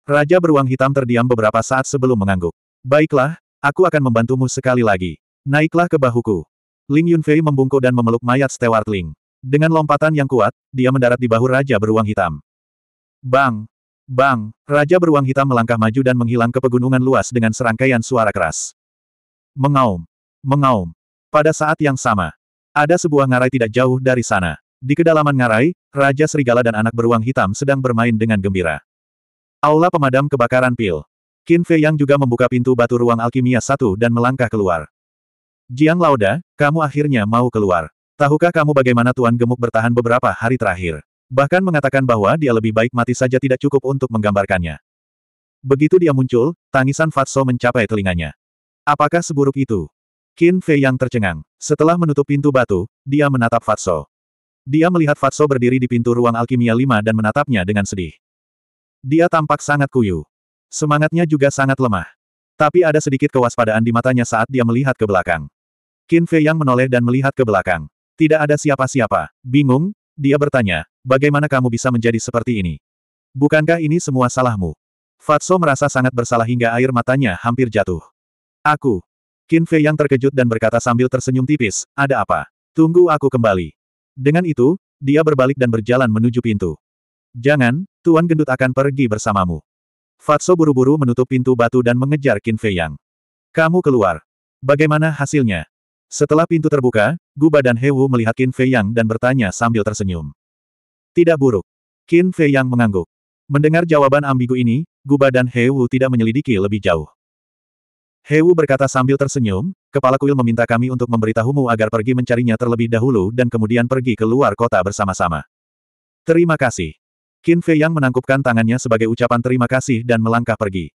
[SPEAKER 1] Raja beruang hitam terdiam beberapa saat sebelum mengangguk. Baiklah, aku akan membantumu sekali lagi. Naiklah ke bahuku. Ling Yunfei membungkuk dan memeluk mayat Stewart Ling. Dengan lompatan yang kuat, dia mendarat di bahu Raja Beruang Hitam. Bang! Bang! Raja Beruang Hitam melangkah maju dan menghilang ke pegunungan luas dengan serangkaian suara keras. Mengaum! Mengaum! Pada saat yang sama, ada sebuah ngarai tidak jauh dari sana. Di kedalaman ngarai, Raja Serigala dan anak beruang hitam sedang bermain dengan gembira. Aula pemadam kebakaran pil. Qin Fei Yang juga membuka pintu batu ruang alkimia satu dan melangkah keluar. Jiang Lauda, kamu akhirnya mau keluar. Tahukah kamu bagaimana Tuan Gemuk bertahan beberapa hari terakhir? Bahkan mengatakan bahwa dia lebih baik mati saja tidak cukup untuk menggambarkannya. Begitu dia muncul, tangisan Fatso mencapai telinganya. Apakah seburuk itu? Qin Fei yang tercengang. Setelah menutup pintu batu, dia menatap Fatso. Dia melihat Fatso berdiri di pintu ruang alkimia lima dan menatapnya dengan sedih. Dia tampak sangat kuyu. Semangatnya juga sangat lemah. Tapi ada sedikit kewaspadaan di matanya saat dia melihat ke belakang. Qin Fei yang menoleh dan melihat ke belakang. Tidak ada siapa-siapa. Bingung? Dia bertanya, bagaimana kamu bisa menjadi seperti ini? Bukankah ini semua salahmu? Fatso merasa sangat bersalah hingga air matanya hampir jatuh. Aku. Qin Fei yang terkejut dan berkata sambil tersenyum tipis, ada apa? Tunggu aku kembali. Dengan itu, dia berbalik dan berjalan menuju pintu. Jangan, Tuan Gendut akan pergi bersamamu. Fatso buru-buru menutup pintu batu dan mengejar Qin Fei Yang. Kamu keluar. Bagaimana hasilnya? Setelah pintu terbuka, Guba dan Hewu melihat Qin Fei Yang dan bertanya sambil tersenyum. Tidak buruk. Qin Fei Yang mengangguk. Mendengar jawaban ambigu ini, Guba dan Hewu tidak menyelidiki lebih jauh. Hewu berkata sambil tersenyum, kepala kuil meminta kami untuk memberitahumu agar pergi mencarinya terlebih dahulu dan kemudian pergi ke luar kota bersama-sama. Terima kasih. Qin Fei Yang menangkupkan tangannya sebagai ucapan terima kasih dan melangkah pergi.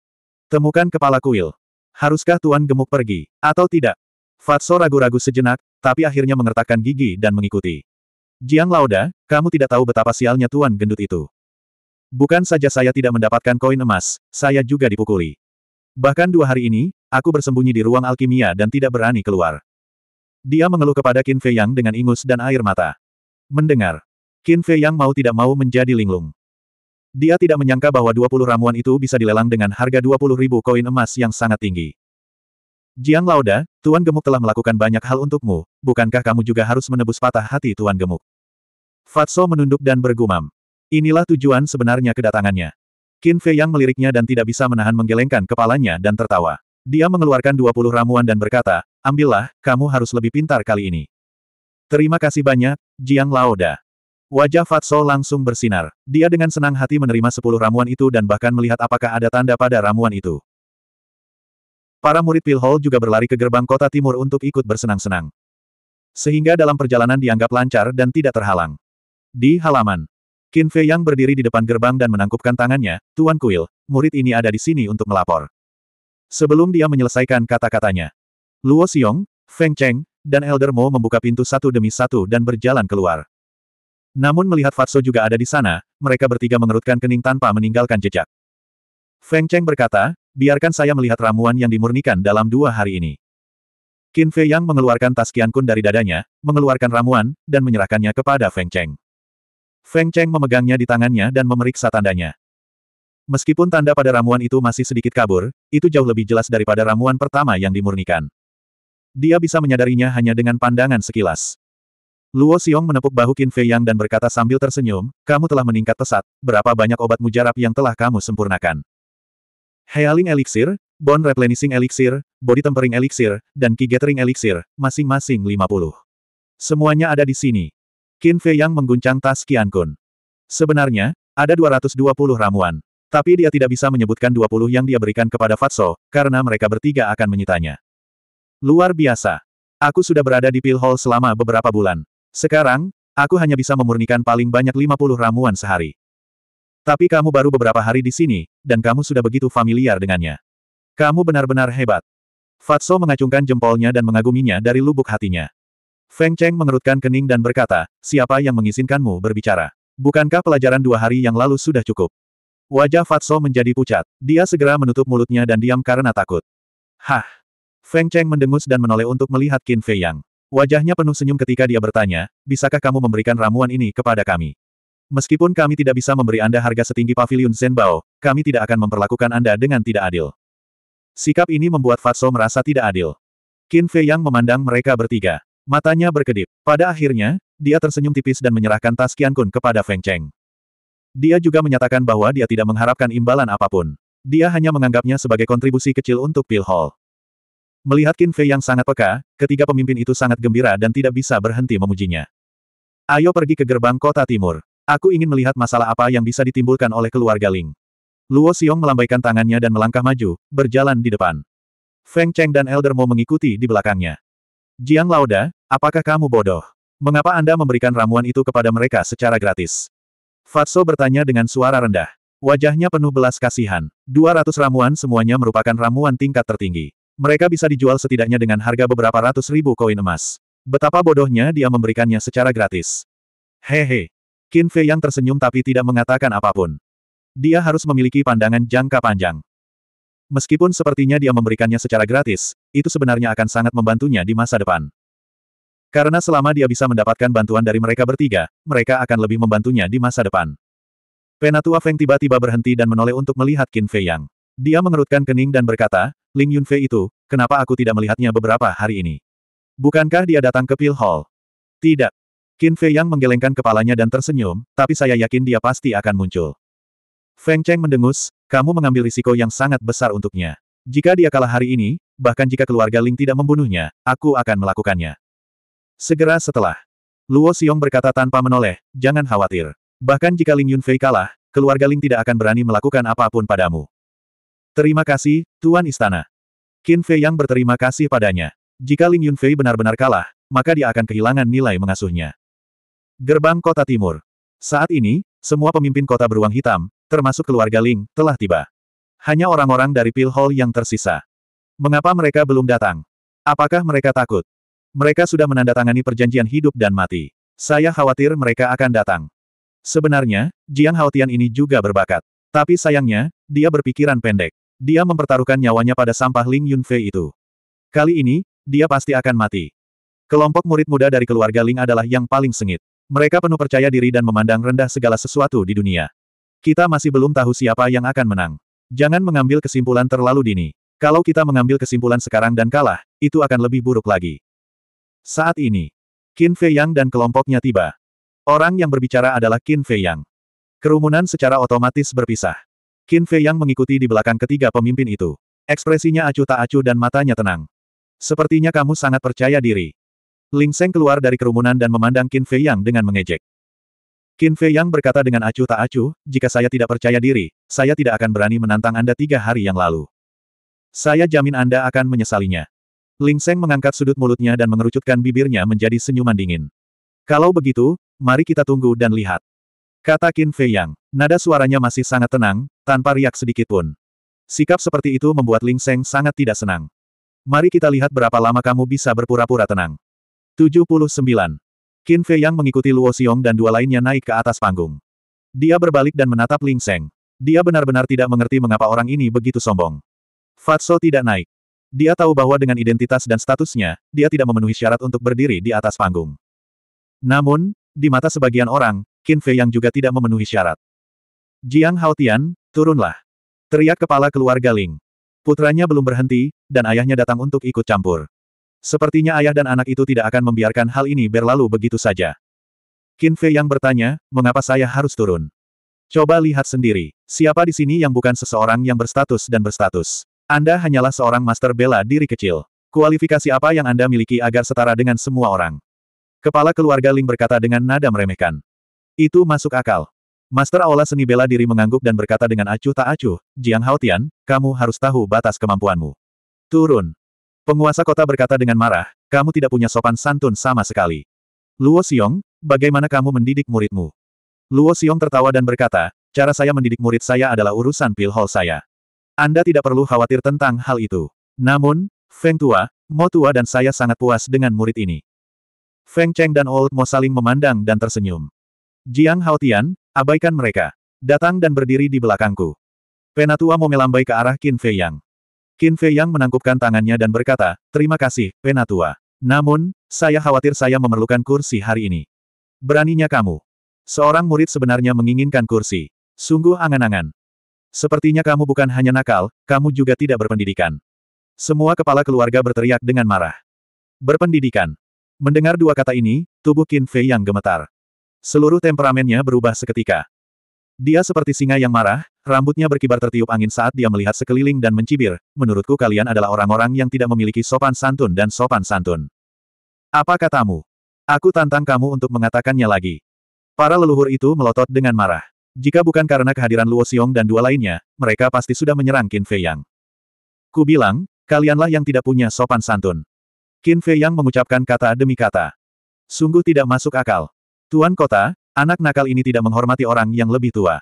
[SPEAKER 1] Temukan kepala kuil. Haruskah Tuan Gemuk pergi, atau tidak? Fatso ragu-ragu sejenak, tapi akhirnya mengertakkan gigi dan mengikuti. Jiang Lauda, kamu tidak tahu betapa sialnya Tuan Gendut itu. Bukan saja saya tidak mendapatkan koin emas, saya juga dipukuli. Bahkan dua hari ini, Aku bersembunyi di ruang alkimia dan tidak berani keluar. Dia mengeluh kepada Qin Fei Yang dengan ingus dan air mata. Mendengar. Qin Fei Yang mau tidak mau menjadi linglung. Dia tidak menyangka bahwa 20 ramuan itu bisa dilelang dengan harga 20 ribu koin emas yang sangat tinggi. Jiang Lauda, Tuan Gemuk telah melakukan banyak hal untukmu, bukankah kamu juga harus menebus patah hati Tuan Gemuk? Fatso menunduk dan bergumam. Inilah tujuan sebenarnya kedatangannya. Qin Fei Yang meliriknya dan tidak bisa menahan menggelengkan kepalanya dan tertawa. Dia mengeluarkan 20 ramuan dan berkata, ambillah, kamu harus lebih pintar kali ini. Terima kasih banyak, Jiang Laoda. Wajah Fatso langsung bersinar. Dia dengan senang hati menerima sepuluh ramuan itu dan bahkan melihat apakah ada tanda pada ramuan itu. Para murid Pilhol juga berlari ke gerbang kota timur untuk ikut bersenang-senang. Sehingga dalam perjalanan dianggap lancar dan tidak terhalang. Di halaman, Qin Fei yang berdiri di depan gerbang dan menangkupkan tangannya, Tuan Kuil, murid ini ada di sini untuk melapor. Sebelum dia menyelesaikan kata-katanya, Luo Xiong, Feng Cheng, dan Elder Mo membuka pintu satu demi satu dan berjalan keluar. Namun melihat Fatso juga ada di sana, mereka bertiga mengerutkan kening tanpa meninggalkan jejak. Feng Cheng berkata, biarkan saya melihat ramuan yang dimurnikan dalam dua hari ini. Qin Fei Yang mengeluarkan tas Kun dari dadanya, mengeluarkan ramuan, dan menyerahkannya kepada Feng Cheng. Feng Cheng memegangnya di tangannya dan memeriksa tandanya. Meskipun tanda pada ramuan itu masih sedikit kabur, itu jauh lebih jelas daripada ramuan pertama yang dimurnikan. Dia bisa menyadarinya hanya dengan pandangan sekilas. Luo Xiong menepuk bahu Qin Fei Yang dan berkata sambil tersenyum, kamu telah meningkat pesat, berapa banyak obat mujarab yang telah kamu sempurnakan. Healing Elixir, Bone Replenishing Elixir, Body Tempering Elixir, dan Ki Gathering Elixir, masing-masing 50. Semuanya ada di sini. Qin Fei Yang mengguncang tas Qian Kun. Sebenarnya, ada 220 ramuan. Tapi dia tidak bisa menyebutkan 20 yang dia berikan kepada Fatso, karena mereka bertiga akan menyitanya. Luar biasa. Aku sudah berada di pil Hall selama beberapa bulan. Sekarang, aku hanya bisa memurnikan paling banyak 50 ramuan sehari. Tapi kamu baru beberapa hari di sini, dan kamu sudah begitu familiar dengannya. Kamu benar-benar hebat. Fatso mengacungkan jempolnya dan mengaguminya dari lubuk hatinya. Feng Cheng mengerutkan kening dan berkata, siapa yang mengizinkanmu berbicara? Bukankah pelajaran dua hari yang lalu sudah cukup? Wajah Fatso menjadi pucat. Dia segera menutup mulutnya dan diam karena takut. Hah! Feng Cheng mendengus dan menoleh untuk melihat Qin Fei Yang. Wajahnya penuh senyum ketika dia bertanya, bisakah kamu memberikan ramuan ini kepada kami? Meskipun kami tidak bisa memberi Anda harga setinggi pavilion Zenbao, kami tidak akan memperlakukan Anda dengan tidak adil. Sikap ini membuat Fatso merasa tidak adil. Qin Fei Yang memandang mereka bertiga. Matanya berkedip. Pada akhirnya, dia tersenyum tipis dan menyerahkan tas Qian Kun kepada Feng Cheng. Dia juga menyatakan bahwa dia tidak mengharapkan imbalan apapun. Dia hanya menganggapnya sebagai kontribusi kecil untuk Pil Hall. Melihat Qin Fei yang sangat peka, ketiga pemimpin itu sangat gembira dan tidak bisa berhenti memujinya. Ayo pergi ke gerbang kota timur. Aku ingin melihat masalah apa yang bisa ditimbulkan oleh keluarga Ling. Luo Xiong melambaikan tangannya dan melangkah maju, berjalan di depan. Feng Cheng dan Elder Mo mengikuti di belakangnya. Jiang Lauda, apakah kamu bodoh? Mengapa Anda memberikan ramuan itu kepada mereka secara gratis? Fatso bertanya dengan suara rendah. Wajahnya penuh belas kasihan. 200 ramuan semuanya merupakan ramuan tingkat tertinggi. Mereka bisa dijual setidaknya dengan harga beberapa ratus ribu koin emas. Betapa bodohnya dia memberikannya secara gratis. Hehe. Qin Fei yang tersenyum tapi tidak mengatakan apapun. Dia harus memiliki pandangan jangka panjang. Meskipun sepertinya dia memberikannya secara gratis, itu sebenarnya akan sangat membantunya di masa depan. Karena selama dia bisa mendapatkan bantuan dari mereka bertiga, mereka akan lebih membantunya di masa depan. Penatua Feng tiba-tiba berhenti dan menoleh untuk melihat Qin Fei Yang. Dia mengerutkan kening dan berkata, Ling Yunfei itu, kenapa aku tidak melihatnya beberapa hari ini? Bukankah dia datang ke Pil Hall? Tidak. Qin Fei Yang menggelengkan kepalanya dan tersenyum, tapi saya yakin dia pasti akan muncul. Feng Cheng mendengus, kamu mengambil risiko yang sangat besar untuknya. Jika dia kalah hari ini, bahkan jika keluarga Ling tidak membunuhnya, aku akan melakukannya. Segera setelah. Luo Xiong berkata tanpa menoleh, jangan khawatir. Bahkan jika Ling Yunfei kalah, keluarga Ling tidak akan berani melakukan apapun padamu. Terima kasih, Tuan Istana. Qin Fei yang berterima kasih padanya. Jika Ling Yunfei benar-benar kalah, maka dia akan kehilangan nilai mengasuhnya. Gerbang Kota Timur. Saat ini, semua pemimpin kota beruang hitam, termasuk keluarga Ling, telah tiba. Hanya orang-orang dari Pil Hall yang tersisa. Mengapa mereka belum datang? Apakah mereka takut? Mereka sudah menandatangani perjanjian hidup dan mati. Saya khawatir mereka akan datang. Sebenarnya, Jiang Haotian ini juga berbakat. Tapi sayangnya, dia berpikiran pendek. Dia mempertaruhkan nyawanya pada sampah Ling Yunfei itu. Kali ini, dia pasti akan mati. Kelompok murid muda dari keluarga Ling adalah yang paling sengit. Mereka penuh percaya diri dan memandang rendah segala sesuatu di dunia. Kita masih belum tahu siapa yang akan menang. Jangan mengambil kesimpulan terlalu dini. Kalau kita mengambil kesimpulan sekarang dan kalah, itu akan lebih buruk lagi. Saat ini, Qin Fei Yang dan kelompoknya tiba. Orang yang berbicara adalah Qin Fei Yang. Kerumunan secara otomatis berpisah. Qin Fei Yang mengikuti di belakang ketiga pemimpin itu. Ekspresinya acuh tak acuh dan matanya tenang. Sepertinya kamu sangat percaya diri. Ling Seng keluar dari kerumunan dan memandang Qin Fei Yang dengan mengejek. Qin Fei Yang berkata dengan acuh tak acuh, jika saya tidak percaya diri, saya tidak akan berani menantang Anda tiga hari yang lalu. Saya jamin Anda akan menyesalinya. Ling Seng mengangkat sudut mulutnya dan mengerucutkan bibirnya menjadi senyuman dingin. Kalau begitu, mari kita tunggu dan lihat. Kata Qin Fei Yang. Nada suaranya masih sangat tenang, tanpa riak sedikit pun. Sikap seperti itu membuat Ling Seng sangat tidak senang. Mari kita lihat berapa lama kamu bisa berpura-pura tenang. 79. Qin Fei Yang mengikuti Luo Xiong dan dua lainnya naik ke atas panggung. Dia berbalik dan menatap Ling Seng. Dia benar-benar tidak mengerti mengapa orang ini begitu sombong. Fatso tidak naik. Dia tahu bahwa dengan identitas dan statusnya, dia tidak memenuhi syarat untuk berdiri di atas panggung. Namun, di mata sebagian orang, Qin Fei yang juga tidak memenuhi syarat. Jiang Haotian, turunlah. Teriak kepala keluarga Ling. Putranya belum berhenti, dan ayahnya datang untuk ikut campur. Sepertinya ayah dan anak itu tidak akan membiarkan hal ini berlalu begitu saja. Qin Fei yang bertanya, mengapa saya harus turun? Coba lihat sendiri, siapa di sini yang bukan seseorang yang berstatus dan berstatus. Anda hanyalah seorang master bela diri kecil. Kualifikasi apa yang Anda miliki agar setara dengan semua orang? Kepala keluarga Ling berkata dengan nada meremehkan. Itu masuk akal. Master Aula Seni Bela Diri mengangguk dan berkata dengan acuh tak acuh, Jiang Haotian, kamu harus tahu batas kemampuanmu. Turun. Penguasa kota berkata dengan marah, kamu tidak punya sopan santun sama sekali. Luo Xiong, bagaimana kamu mendidik muridmu? Luo Xiong tertawa dan berkata, cara saya mendidik murid saya adalah urusan pilhol saya. Anda tidak perlu khawatir tentang hal itu. Namun, Feng Tua, Mo Tua dan saya sangat puas dengan murid ini. Feng Cheng dan Old Mo saling memandang dan tersenyum. Jiang Hao Tian, abaikan mereka. Datang dan berdiri di belakangku. Penatua Mo melambai ke arah Qin Fei Yang. Qin Fei Yang menangkupkan tangannya dan berkata, terima kasih, Penatua. Namun, saya khawatir saya memerlukan kursi hari ini. Beraninya kamu. Seorang murid sebenarnya menginginkan kursi. Sungguh angan-angan. Sepertinya kamu bukan hanya nakal, kamu juga tidak berpendidikan. Semua kepala keluarga berteriak dengan marah. Berpendidikan. Mendengar dua kata ini, tubuh Qin Fei yang gemetar. Seluruh temperamennya berubah seketika. Dia seperti singa yang marah, rambutnya berkibar tertiup angin saat dia melihat sekeliling dan mencibir, menurutku kalian adalah orang-orang yang tidak memiliki sopan santun dan sopan santun. Apa katamu? Aku tantang kamu untuk mengatakannya lagi. Para leluhur itu melotot dengan marah. Jika bukan karena kehadiran Luo Xiong dan dua lainnya, mereka pasti sudah menyerang Qin Fei Yang. Ku bilang, kalianlah yang tidak punya sopan santun. Qin Fei Yang mengucapkan kata demi kata. Sungguh tidak masuk akal. Tuan kota, anak nakal ini tidak menghormati orang yang lebih tua.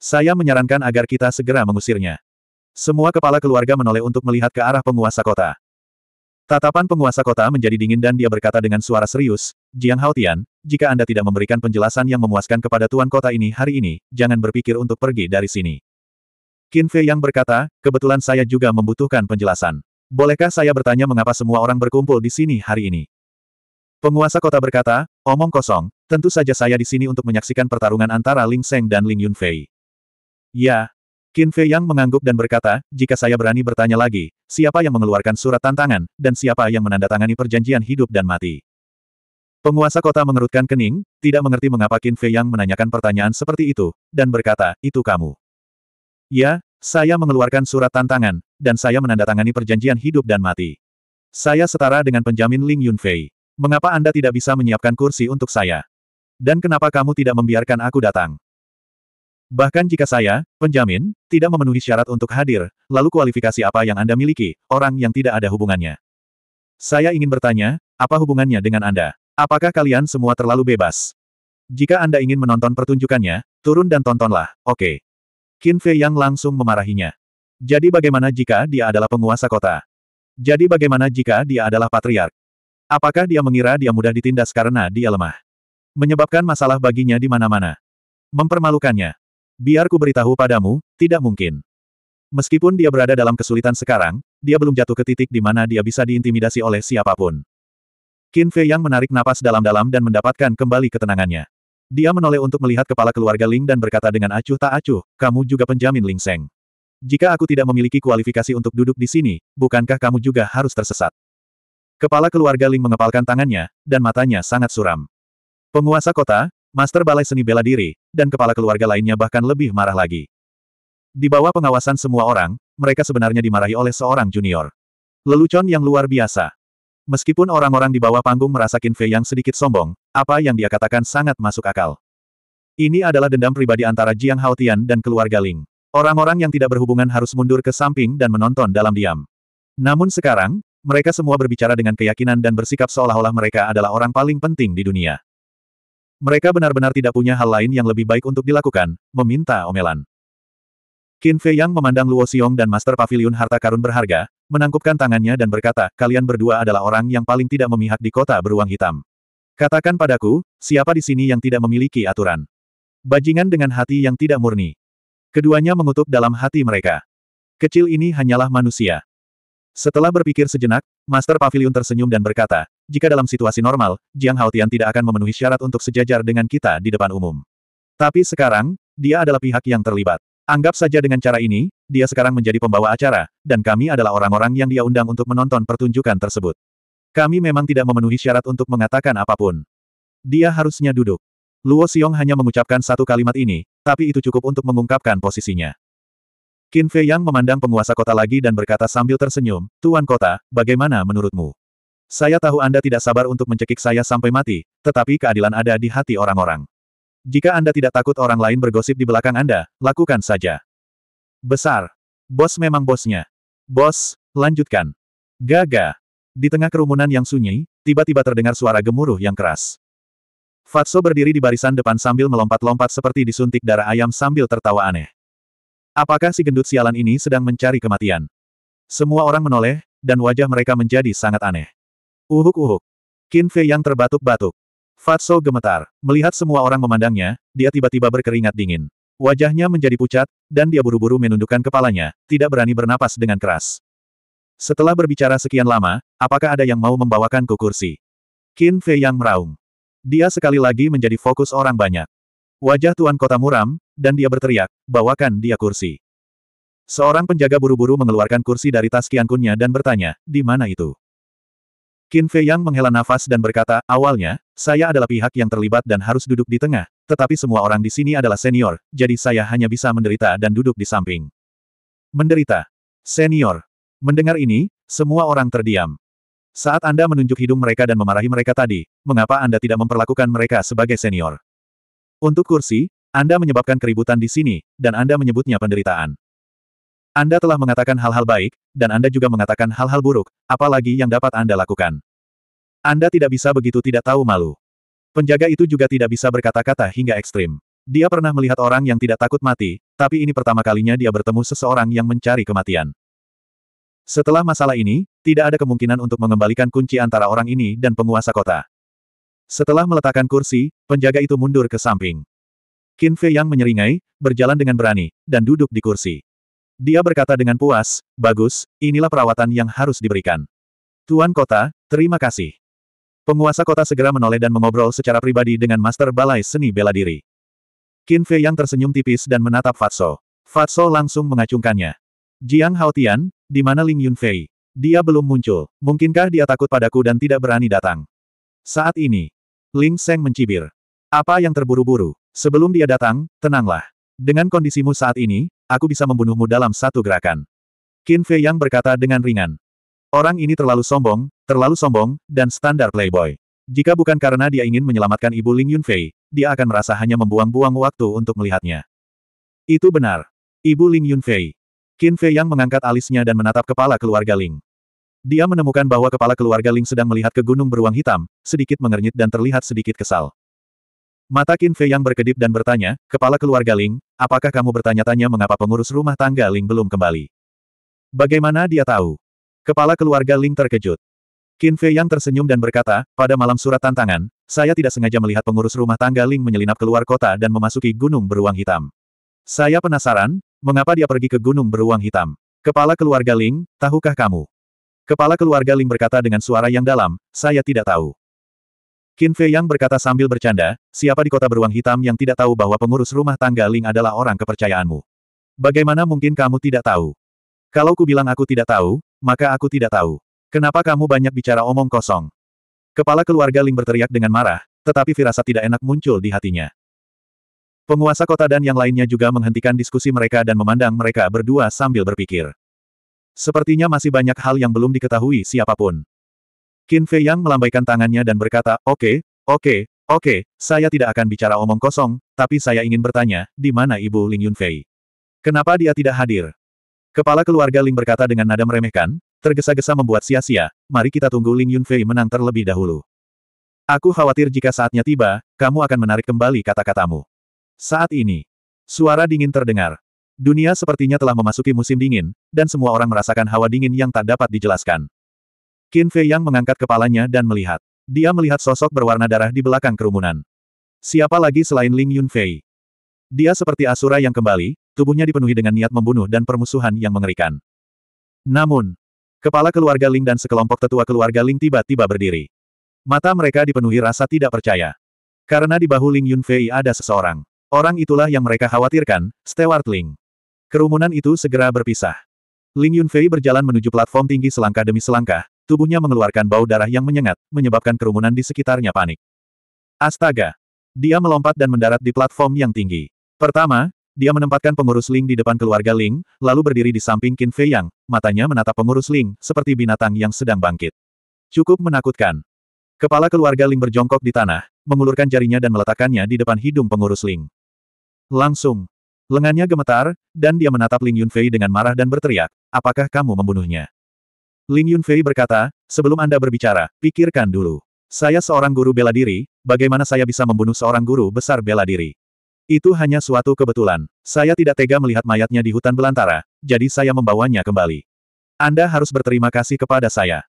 [SPEAKER 1] Saya menyarankan agar kita segera mengusirnya. Semua kepala keluarga menoleh untuk melihat ke arah penguasa kota. Tatapan penguasa kota menjadi dingin dan dia berkata dengan suara serius, Jiang Haotian, jika Anda tidak memberikan penjelasan yang memuaskan kepada tuan kota ini hari ini, jangan berpikir untuk pergi dari sini. Qin Fei yang berkata, kebetulan saya juga membutuhkan penjelasan. Bolehkah saya bertanya mengapa semua orang berkumpul di sini hari ini? Penguasa kota berkata, omong kosong, tentu saja saya di sini untuk menyaksikan pertarungan antara Ling Seng dan Ling Yunfei. Ya, Qin Fei Yang mengangguk dan berkata, jika saya berani bertanya lagi, siapa yang mengeluarkan surat tantangan, dan siapa yang menandatangani perjanjian hidup dan mati? Penguasa kota mengerutkan kening, tidak mengerti mengapa Qin Fei Yang menanyakan pertanyaan seperti itu, dan berkata, itu kamu. Ya, saya mengeluarkan surat tantangan, dan saya menandatangani perjanjian hidup dan mati. Saya setara dengan penjamin Ling Yunfei. Mengapa Anda tidak bisa menyiapkan kursi untuk saya? Dan kenapa kamu tidak membiarkan aku datang? Bahkan jika saya, penjamin, tidak memenuhi syarat untuk hadir, lalu kualifikasi apa yang Anda miliki, orang yang tidak ada hubungannya? Saya ingin bertanya, apa hubungannya dengan Anda? Apakah kalian semua terlalu bebas? Jika Anda ingin menonton pertunjukannya, turun dan tontonlah, oke. Okay. Qin Fei Yang langsung memarahinya. Jadi bagaimana jika dia adalah penguasa kota? Jadi bagaimana jika dia adalah patriark? Apakah dia mengira dia mudah ditindas karena dia lemah? Menyebabkan masalah baginya di mana-mana. Mempermalukannya, Biar ku beritahu padamu, tidak mungkin. Meskipun dia berada dalam kesulitan sekarang, dia belum jatuh ke titik di mana dia bisa diintimidasi oleh siapapun. Qin Fei yang menarik napas dalam-dalam dan mendapatkan kembali ketenangannya. Dia menoleh untuk melihat kepala keluarga Ling dan berkata dengan acuh tak acuh, kamu juga penjamin Ling Seng. Jika aku tidak memiliki kualifikasi untuk duduk di sini, bukankah kamu juga harus tersesat? Kepala keluarga Ling mengepalkan tangannya, dan matanya sangat suram. Penguasa kota, Master Balai Seni Bela Diri, dan kepala keluarga lainnya bahkan lebih marah lagi. Di bawah pengawasan semua orang, mereka sebenarnya dimarahi oleh seorang junior. Lelucon yang luar biasa. Meskipun orang-orang di bawah panggung merasa Qin yang sedikit sombong, apa yang dia katakan sangat masuk akal. Ini adalah dendam pribadi antara Jiang Haotian dan keluarga Ling. Orang-orang yang tidak berhubungan harus mundur ke samping dan menonton dalam diam. Namun sekarang, mereka semua berbicara dengan keyakinan dan bersikap seolah-olah mereka adalah orang paling penting di dunia. Mereka benar-benar tidak punya hal lain yang lebih baik untuk dilakukan, meminta omelan. Qin Fei Yang memandang Luo Xiong dan Master Pavilion Harta Karun berharga, menangkupkan tangannya dan berkata, kalian berdua adalah orang yang paling tidak memihak di kota beruang hitam. Katakan padaku, siapa di sini yang tidak memiliki aturan? Bajingan dengan hati yang tidak murni. Keduanya mengutuk dalam hati mereka. Kecil ini hanyalah manusia. Setelah berpikir sejenak, Master Pavilion tersenyum dan berkata, jika dalam situasi normal, Jiang Haotian tidak akan memenuhi syarat untuk sejajar dengan kita di depan umum. Tapi sekarang, dia adalah pihak yang terlibat. Anggap saja dengan cara ini, dia sekarang menjadi pembawa acara, dan kami adalah orang-orang yang dia undang untuk menonton pertunjukan tersebut. Kami memang tidak memenuhi syarat untuk mengatakan apapun. Dia harusnya duduk. Luo Xiong hanya mengucapkan satu kalimat ini, tapi itu cukup untuk mengungkapkan posisinya. Qin Fei Yang memandang penguasa kota lagi dan berkata sambil tersenyum, Tuan Kota, bagaimana menurutmu? Saya tahu Anda tidak sabar untuk mencekik saya sampai mati, tetapi keadilan ada di hati orang-orang. Jika Anda tidak takut orang lain bergosip di belakang Anda, lakukan saja. Besar. Bos memang bosnya. Bos, lanjutkan. Gaga. Di tengah kerumunan yang sunyi, tiba-tiba terdengar suara gemuruh yang keras. Fatso berdiri di barisan depan sambil melompat-lompat seperti disuntik darah ayam sambil tertawa aneh. Apakah si gendut sialan ini sedang mencari kematian? Semua orang menoleh, dan wajah mereka menjadi sangat aneh. Uhuk-uhuk. Qin Fei yang terbatuk-batuk. Fatso gemetar. Melihat semua orang memandangnya, dia tiba-tiba berkeringat dingin. Wajahnya menjadi pucat, dan dia buru-buru menundukkan kepalanya, tidak berani bernapas dengan keras. Setelah berbicara sekian lama, apakah ada yang mau membawakan ke kursi? Qin Fei yang meraung. Dia sekali lagi menjadi fokus orang banyak. Wajah Tuan Kota muram, dan dia berteriak, bawakan dia kursi. Seorang penjaga buru-buru mengeluarkan kursi dari tas kiankunnya dan bertanya, di mana itu? Qin Fei Yang menghela nafas dan berkata, awalnya, saya adalah pihak yang terlibat dan harus duduk di tengah, tetapi semua orang di sini adalah senior, jadi saya hanya bisa menderita dan duduk di samping. Menderita. Senior. Mendengar ini, semua orang terdiam. Saat Anda menunjuk hidung mereka dan memarahi mereka tadi, mengapa Anda tidak memperlakukan mereka sebagai senior? Untuk kursi, Anda menyebabkan keributan di sini, dan Anda menyebutnya penderitaan. Anda telah mengatakan hal-hal baik, dan Anda juga mengatakan hal-hal buruk, apalagi yang dapat Anda lakukan. Anda tidak bisa begitu tidak tahu malu. Penjaga itu juga tidak bisa berkata-kata hingga ekstrim. Dia pernah melihat orang yang tidak takut mati, tapi ini pertama kalinya dia bertemu seseorang yang mencari kematian. Setelah masalah ini, tidak ada kemungkinan untuk mengembalikan kunci antara orang ini dan penguasa kota. Setelah meletakkan kursi, penjaga itu mundur ke samping. Qin Fei yang menyeringai, berjalan dengan berani, dan duduk di kursi. Dia berkata dengan puas, bagus, inilah perawatan yang harus diberikan. Tuan Kota, terima kasih. Penguasa kota segera menoleh dan mengobrol secara pribadi dengan Master Balai Seni Bela Diri. Qin Fei yang tersenyum tipis dan menatap Fatso. Fatso langsung mengacungkannya. Jiang Haotian, di mana Ling Yun Fei? Dia belum muncul. Mungkinkah dia takut padaku dan tidak berani datang? Saat ini, Ling Seng mencibir. Apa yang terburu-buru? Sebelum dia datang, tenanglah. Dengan kondisimu saat ini, aku bisa membunuhmu dalam satu gerakan. Qin Fei Yang berkata dengan ringan. Orang ini terlalu sombong, terlalu sombong, dan standar playboy. Jika bukan karena dia ingin menyelamatkan ibu Ling Yunfei, dia akan merasa hanya membuang-buang waktu untuk melihatnya. Itu benar. Ibu Ling Yunfei. Qin Fei Yang mengangkat alisnya dan menatap kepala keluarga Ling. Dia menemukan bahwa kepala keluarga Ling sedang melihat ke gunung beruang hitam, sedikit mengernyit dan terlihat sedikit kesal. Mata Qin Fei Yang berkedip dan bertanya, kepala keluarga Ling, Apakah kamu bertanya-tanya mengapa pengurus rumah tangga Ling belum kembali? Bagaimana dia tahu? Kepala keluarga Ling terkejut. Qin Fei yang tersenyum dan berkata, pada malam surat tantangan, saya tidak sengaja melihat pengurus rumah tangga Ling menyelinap keluar kota dan memasuki gunung beruang hitam. Saya penasaran, mengapa dia pergi ke gunung beruang hitam? Kepala keluarga Ling, tahukah kamu? Kepala keluarga Ling berkata dengan suara yang dalam, saya tidak tahu. Qin Fei Yang berkata sambil bercanda, siapa di kota beruang hitam yang tidak tahu bahwa pengurus rumah tangga Ling adalah orang kepercayaanmu? Bagaimana mungkin kamu tidak tahu? Kalau ku bilang aku tidak tahu, maka aku tidak tahu. Kenapa kamu banyak bicara omong kosong? Kepala keluarga Ling berteriak dengan marah, tetapi firasat tidak enak muncul di hatinya. Penguasa kota dan yang lainnya juga menghentikan diskusi mereka dan memandang mereka berdua sambil berpikir. Sepertinya masih banyak hal yang belum diketahui siapapun. Qin Fei Yang melambaikan tangannya dan berkata, Oke, oke, oke, saya tidak akan bicara omong kosong, tapi saya ingin bertanya, di mana ibu Ling Yunfei? Kenapa dia tidak hadir? Kepala keluarga Ling berkata dengan nada meremehkan, tergesa-gesa membuat sia-sia, mari kita tunggu Ling Yunfei menang terlebih dahulu. Aku khawatir jika saatnya tiba, kamu akan menarik kembali kata-katamu. Saat ini, suara dingin terdengar. Dunia sepertinya telah memasuki musim dingin, dan semua orang merasakan hawa dingin yang tak dapat dijelaskan. Qin Fei Yang mengangkat kepalanya dan melihat. Dia melihat sosok berwarna darah di belakang kerumunan. Siapa lagi selain Ling Yunfei? Dia seperti Asura yang kembali, tubuhnya dipenuhi dengan niat membunuh dan permusuhan yang mengerikan. Namun, kepala keluarga Ling dan sekelompok tetua keluarga Ling tiba-tiba berdiri. Mata mereka dipenuhi rasa tidak percaya. Karena di bahu Ling Yunfei ada seseorang. Orang itulah yang mereka khawatirkan, Stewart Ling. Kerumunan itu segera berpisah. Ling Yunfei berjalan menuju platform tinggi selangkah demi selangkah, Tubuhnya mengeluarkan bau darah yang menyengat, menyebabkan kerumunan di sekitarnya panik. Astaga! Dia melompat dan mendarat di platform yang tinggi. Pertama, dia menempatkan pengurus Ling di depan keluarga Ling, lalu berdiri di samping Qin Fei Yang, matanya menatap pengurus Ling, seperti binatang yang sedang bangkit. Cukup menakutkan. Kepala keluarga Ling berjongkok di tanah, mengulurkan jarinya dan meletakkannya di depan hidung pengurus Ling. Langsung. Lengannya gemetar, dan dia menatap Ling Yunfei dengan marah dan berteriak, apakah kamu membunuhnya? Ling Yunfei berkata, sebelum Anda berbicara, pikirkan dulu. Saya seorang guru bela diri, bagaimana saya bisa membunuh seorang guru besar bela diri? Itu hanya suatu kebetulan. Saya tidak tega melihat mayatnya di hutan belantara, jadi saya membawanya kembali. Anda harus berterima kasih kepada saya.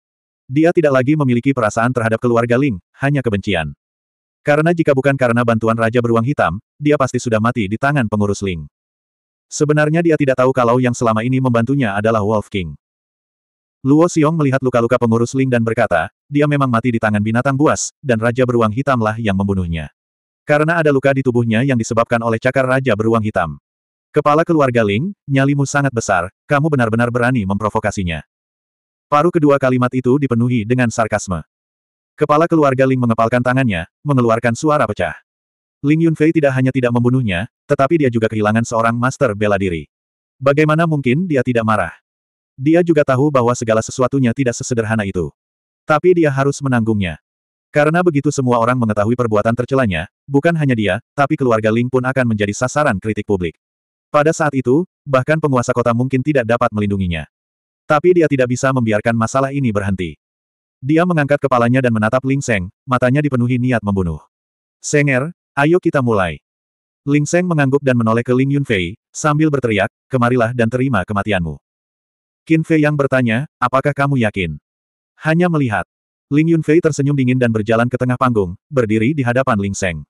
[SPEAKER 1] Dia tidak lagi memiliki perasaan terhadap keluarga Ling, hanya kebencian. Karena jika bukan karena bantuan Raja Beruang Hitam, dia pasti sudah mati di tangan pengurus Ling. Sebenarnya dia tidak tahu kalau yang selama ini membantunya adalah Wolf King. Luo Xiong melihat luka-luka pengurus Ling dan berkata, dia memang mati di tangan binatang buas, dan Raja Beruang Hitamlah yang membunuhnya. Karena ada luka di tubuhnya yang disebabkan oleh cakar Raja Beruang Hitam. Kepala keluarga Ling, nyalimu sangat besar, kamu benar-benar berani memprovokasinya. Paruh kedua kalimat itu dipenuhi dengan sarkasme. Kepala keluarga Ling mengepalkan tangannya, mengeluarkan suara pecah. Ling Yunfei tidak hanya tidak membunuhnya, tetapi dia juga kehilangan seorang master bela diri. Bagaimana mungkin dia tidak marah? Dia juga tahu bahwa segala sesuatunya tidak sesederhana itu. Tapi dia harus menanggungnya. Karena begitu semua orang mengetahui perbuatan tercelanya, bukan hanya dia, tapi keluarga Ling pun akan menjadi sasaran kritik publik. Pada saat itu, bahkan penguasa kota mungkin tidak dapat melindunginya. Tapi dia tidak bisa membiarkan masalah ini berhenti. Dia mengangkat kepalanya dan menatap Ling Seng, matanya dipenuhi niat membunuh. Senger, ayo kita mulai. Ling Seng mengangguk dan menoleh ke Ling Yunfei, sambil berteriak, kemarilah dan terima kematianmu. Qin Fei yang bertanya, apakah kamu yakin? Hanya melihat. Ling Yunfei tersenyum dingin dan berjalan ke tengah panggung, berdiri di hadapan Ling Seng.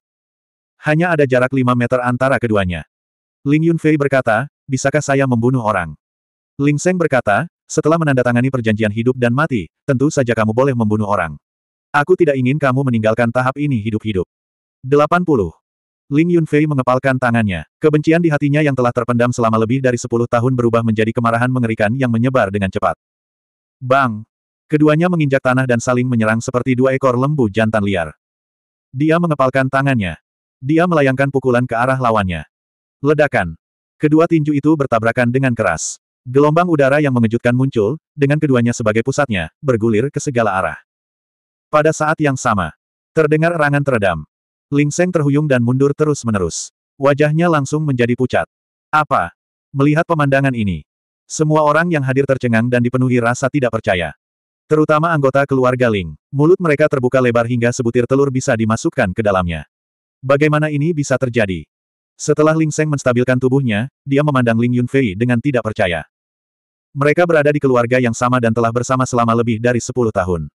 [SPEAKER 1] Hanya ada jarak 5 meter antara keduanya. Ling Yunfei berkata, bisakah saya membunuh orang? Ling Seng berkata, setelah menandatangani perjanjian hidup dan mati, tentu saja kamu boleh membunuh orang. Aku tidak ingin kamu meninggalkan tahap ini hidup-hidup. 80. Ling Yunfei mengepalkan tangannya. Kebencian di hatinya yang telah terpendam selama lebih dari sepuluh tahun berubah menjadi kemarahan mengerikan yang menyebar dengan cepat. Bang! Keduanya menginjak tanah dan saling menyerang seperti dua ekor lembu jantan liar. Dia mengepalkan tangannya. Dia melayangkan pukulan ke arah lawannya. Ledakan! Kedua tinju itu bertabrakan dengan keras. Gelombang udara yang mengejutkan muncul, dengan keduanya sebagai pusatnya, bergulir ke segala arah. Pada saat yang sama, terdengar erangan teredam. Ling Seng terhuyung dan mundur terus-menerus. Wajahnya langsung menjadi pucat. Apa? Melihat pemandangan ini. Semua orang yang hadir tercengang dan dipenuhi rasa tidak percaya. Terutama anggota keluarga Ling. Mulut mereka terbuka lebar hingga sebutir telur bisa dimasukkan ke dalamnya. Bagaimana ini bisa terjadi? Setelah Ling Seng menstabilkan tubuhnya, dia memandang Ling Yunfei dengan tidak percaya. Mereka berada di keluarga yang sama dan telah bersama selama lebih dari 10 tahun.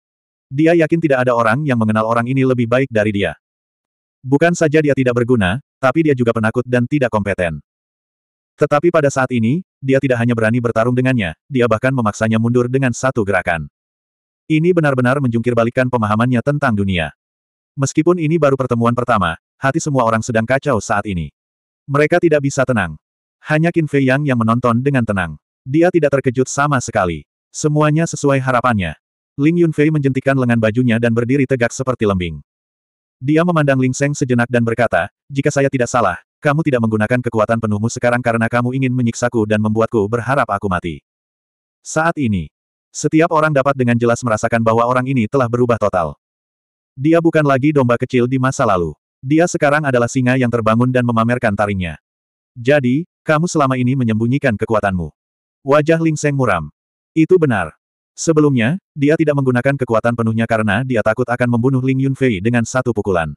[SPEAKER 1] Dia yakin tidak ada orang yang mengenal orang ini lebih baik dari dia. Bukan saja dia tidak berguna, tapi dia juga penakut dan tidak kompeten. Tetapi pada saat ini, dia tidak hanya berani bertarung dengannya, dia bahkan memaksanya mundur dengan satu gerakan. Ini benar-benar menjungkirbalikkan pemahamannya tentang dunia. Meskipun ini baru pertemuan pertama, hati semua orang sedang kacau saat ini. Mereka tidak bisa tenang. Hanya Qin Fei Yang yang menonton dengan tenang. Dia tidak terkejut sama sekali. Semuanya sesuai harapannya. Ling Yunfei menjentikan lengan bajunya dan berdiri tegak seperti lembing. Dia memandang Ling Seng sejenak dan berkata, jika saya tidak salah, kamu tidak menggunakan kekuatan penuhmu sekarang karena kamu ingin menyiksaku dan membuatku berharap aku mati. Saat ini, setiap orang dapat dengan jelas merasakan bahwa orang ini telah berubah total. Dia bukan lagi domba kecil di masa lalu. Dia sekarang adalah singa yang terbangun dan memamerkan taringnya. Jadi, kamu selama ini menyembunyikan kekuatanmu. Wajah Ling Seng muram. Itu benar. Sebelumnya, dia tidak menggunakan kekuatan penuhnya karena dia takut akan membunuh Ling Yunfei dengan satu pukulan.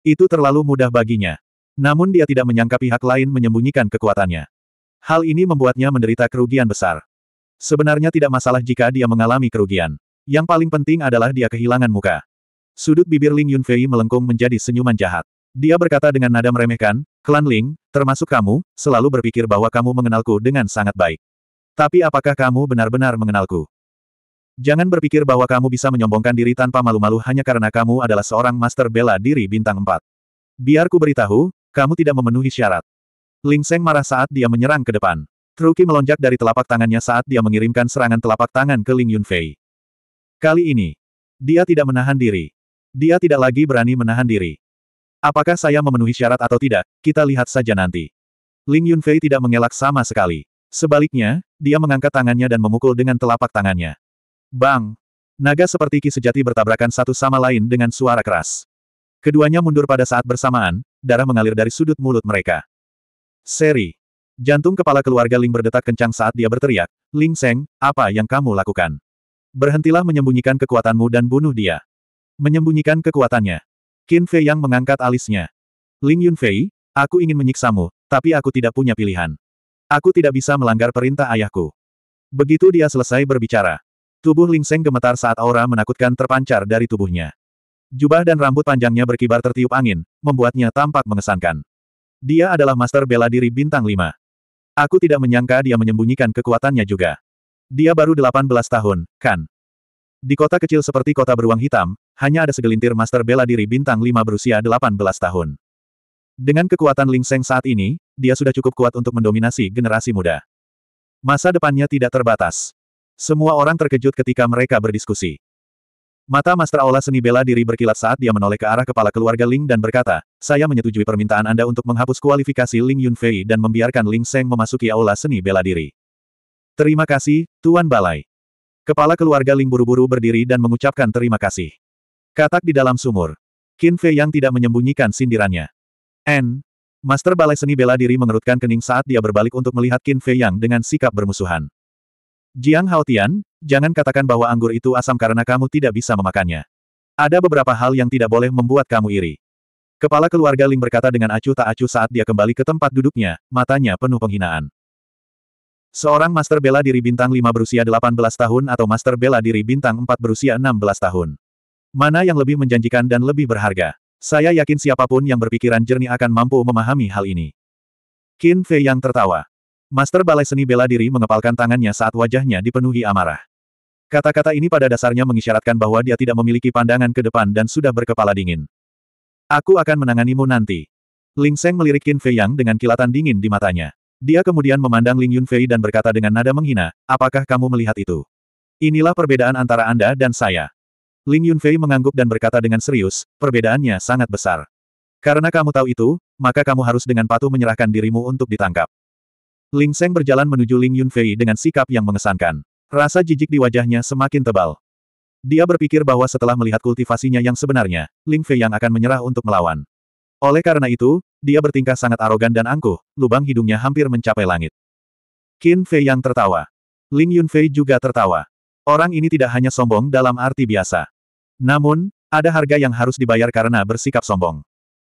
[SPEAKER 1] Itu terlalu mudah baginya. Namun dia tidak menyangka pihak lain menyembunyikan kekuatannya. Hal ini membuatnya menderita kerugian besar. Sebenarnya tidak masalah jika dia mengalami kerugian. Yang paling penting adalah dia kehilangan muka. Sudut bibir Ling Yunfei melengkung menjadi senyuman jahat. Dia berkata dengan nada meremehkan, Klan Ling, termasuk kamu, selalu berpikir bahwa kamu mengenalku dengan sangat baik. Tapi apakah kamu benar-benar mengenalku? Jangan berpikir bahwa kamu bisa menyombongkan diri tanpa malu-malu hanya karena kamu adalah seorang master bela diri bintang 4. Biarku beritahu, kamu tidak memenuhi syarat. Ling Seng marah saat dia menyerang ke depan. Truki melonjak dari telapak tangannya saat dia mengirimkan serangan telapak tangan ke Ling Yunfei. Kali ini, dia tidak menahan diri. Dia tidak lagi berani menahan diri. Apakah saya memenuhi syarat atau tidak, kita lihat saja nanti. Ling Yunfei tidak mengelak sama sekali. Sebaliknya, dia mengangkat tangannya dan memukul dengan telapak tangannya. Bang! Naga seperti ki sejati bertabrakan satu sama lain dengan suara keras. Keduanya mundur pada saat bersamaan, darah mengalir dari sudut mulut mereka. Seri. Jantung kepala keluarga Ling berdetak kencang saat dia berteriak, Ling Seng, apa yang kamu lakukan? Berhentilah menyembunyikan kekuatanmu dan bunuh dia. Menyembunyikan kekuatannya. Qin Fei yang mengangkat alisnya. Ling Yun Fei, aku ingin menyiksamu, tapi aku tidak punya pilihan. Aku tidak bisa melanggar perintah ayahku. Begitu dia selesai berbicara, Tubuh Ling Seng gemetar saat aura menakutkan terpancar dari tubuhnya. Jubah dan rambut panjangnya berkibar tertiup angin, membuatnya tampak mengesankan. Dia adalah master bela diri bintang lima. Aku tidak menyangka dia menyembunyikan kekuatannya juga. Dia baru 18 tahun, kan? Di kota kecil seperti kota beruang hitam, hanya ada segelintir master bela diri bintang lima berusia 18 tahun. Dengan kekuatan Ling Seng saat ini, dia sudah cukup kuat untuk mendominasi generasi muda. Masa depannya tidak terbatas. Semua orang terkejut ketika mereka berdiskusi. Mata Master Aula seni bela diri berkilat saat dia menoleh ke arah kepala keluarga Ling dan berkata, saya menyetujui permintaan Anda untuk menghapus kualifikasi Ling Yunfei dan membiarkan Ling Seng memasuki Aula seni bela diri. Terima kasih, Tuan Balai. Kepala keluarga Ling buru-buru berdiri dan mengucapkan terima kasih. Katak di dalam sumur. Qin Fei yang tidak menyembunyikan sindirannya. N. Master Balai Seni Bela Diri mengerutkan kening saat dia berbalik untuk melihat Qin Fei Yang dengan sikap bermusuhan. Jiang Haotian, jangan katakan bahwa anggur itu asam karena kamu tidak bisa memakannya. Ada beberapa hal yang tidak boleh membuat kamu iri. Kepala keluarga Ling berkata dengan acuh tak acuh saat dia kembali ke tempat duduknya, matanya penuh penghinaan. Seorang master bela diri bintang 5 berusia 18 tahun atau master bela diri bintang 4 berusia 16 tahun. Mana yang lebih menjanjikan dan lebih berharga? Saya yakin siapapun yang berpikiran jernih akan mampu memahami hal ini. Qin Fei yang tertawa. Master Balai Seni Bela Diri mengepalkan tangannya saat wajahnya dipenuhi amarah. Kata-kata ini pada dasarnya mengisyaratkan bahwa dia tidak memiliki pandangan ke depan dan sudah berkepala dingin. Aku akan menanganimu nanti. Ling Seng melirik Qin Fei Yang dengan kilatan dingin di matanya. Dia kemudian memandang Ling Yun Fei dan berkata dengan nada menghina, apakah kamu melihat itu? Inilah perbedaan antara Anda dan saya. Ling Yunfei mengangguk dan berkata dengan serius, perbedaannya sangat besar. Karena kamu tahu itu, maka kamu harus dengan patuh menyerahkan dirimu untuk ditangkap. Ling Seng berjalan menuju Ling Yunfei dengan sikap yang mengesankan. Rasa jijik di wajahnya semakin tebal. Dia berpikir bahwa setelah melihat kultivasinya yang sebenarnya, Ling Fei yang akan menyerah untuk melawan. Oleh karena itu, dia bertingkah sangat arogan dan angkuh, lubang hidungnya hampir mencapai langit. Qin Fei yang tertawa. Ling Yunfei juga tertawa. Orang ini tidak hanya sombong dalam arti biasa. Namun, ada harga yang harus dibayar karena bersikap sombong.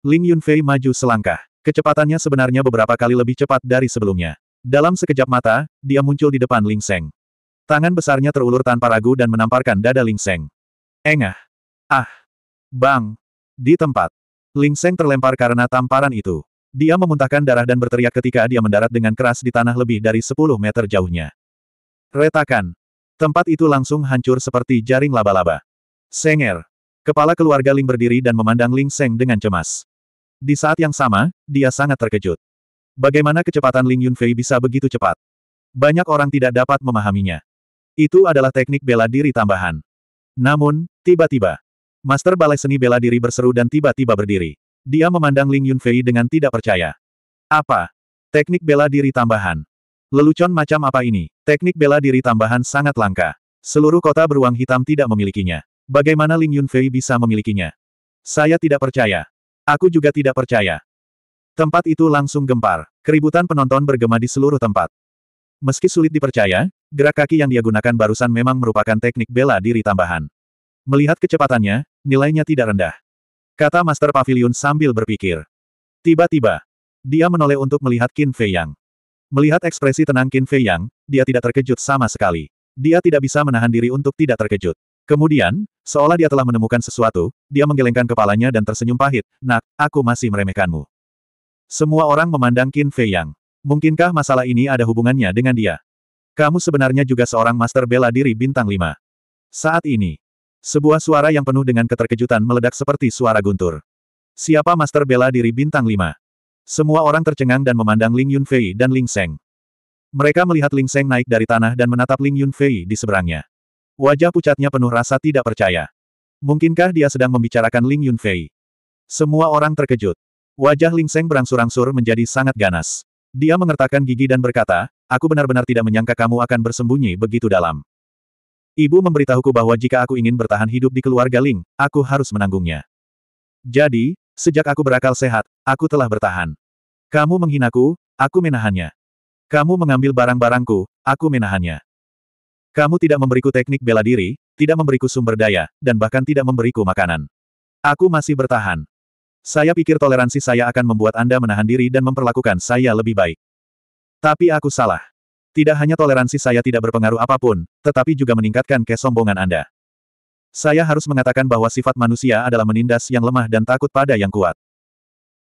[SPEAKER 1] Ling Yunfei maju selangkah. Kecepatannya sebenarnya beberapa kali lebih cepat dari sebelumnya. Dalam sekejap mata, dia muncul di depan Ling Seng. Tangan besarnya terulur tanpa ragu dan menamparkan dada Ling Seng. Engah! Ah! Bang! Di tempat. Ling Seng terlempar karena tamparan itu. Dia memuntahkan darah dan berteriak ketika dia mendarat dengan keras di tanah lebih dari 10 meter jauhnya. Retakan! Tempat itu langsung hancur seperti jaring laba-laba. Senger! Kepala keluarga Ling berdiri dan memandang Ling Seng dengan cemas. Di saat yang sama, dia sangat terkejut. Bagaimana kecepatan Ling Yunfei bisa begitu cepat? Banyak orang tidak dapat memahaminya. Itu adalah teknik bela diri tambahan. Namun, tiba-tiba, Master Balai Seni Bela Diri berseru dan tiba-tiba berdiri. Dia memandang Ling Yunfei dengan tidak percaya. Apa? Teknik bela diri tambahan. Lelucon macam apa ini? Teknik bela diri tambahan sangat langka. Seluruh kota beruang hitam tidak memilikinya. Bagaimana Ling Yunfei bisa memilikinya? Saya tidak percaya. Aku juga tidak percaya. Tempat itu langsung gempar. Keributan penonton bergema di seluruh tempat. Meski sulit dipercaya, gerak kaki yang dia gunakan barusan memang merupakan teknik bela diri tambahan. Melihat kecepatannya, nilainya tidak rendah. Kata Master Pavilion sambil berpikir. Tiba-tiba, dia menoleh untuk melihat Qin Fei Yang. Melihat ekspresi tenang Qin Fei Yang, dia tidak terkejut sama sekali. Dia tidak bisa menahan diri untuk tidak terkejut. Kemudian, seolah dia telah menemukan sesuatu, dia menggelengkan kepalanya dan tersenyum pahit, Nak, aku masih meremehkanmu. Semua orang memandang Qin Fei Yang. Mungkinkah masalah ini ada hubungannya dengan dia? Kamu sebenarnya juga seorang master bela diri bintang Lima. Saat ini, sebuah suara yang penuh dengan keterkejutan meledak seperti suara guntur. Siapa master bela diri bintang Lima? Semua orang tercengang dan memandang Ling Yunfei dan Ling Seng. Mereka melihat Ling Seng naik dari tanah dan menatap Ling Yunfei di seberangnya. Wajah pucatnya penuh rasa tidak percaya. Mungkinkah dia sedang membicarakan Ling Yunfei? Semua orang terkejut. Wajah Ling Seng berangsur-angsur menjadi sangat ganas. Dia mengertakkan gigi dan berkata, aku benar-benar tidak menyangka kamu akan bersembunyi begitu dalam. Ibu memberitahuku bahwa jika aku ingin bertahan hidup di keluarga Ling, aku harus menanggungnya. Jadi, sejak aku berakal sehat, aku telah bertahan. Kamu menghinaku, aku menahannya. Kamu mengambil barang-barangku, aku menahannya. Kamu tidak memberiku teknik bela diri, tidak memberiku sumber daya, dan bahkan tidak memberiku makanan. Aku masih bertahan. Saya pikir toleransi saya akan membuat Anda menahan diri dan memperlakukan saya lebih baik. Tapi aku salah. Tidak hanya toleransi saya tidak berpengaruh apapun, tetapi juga meningkatkan kesombongan Anda. Saya harus mengatakan bahwa sifat manusia adalah menindas yang lemah dan takut pada yang kuat.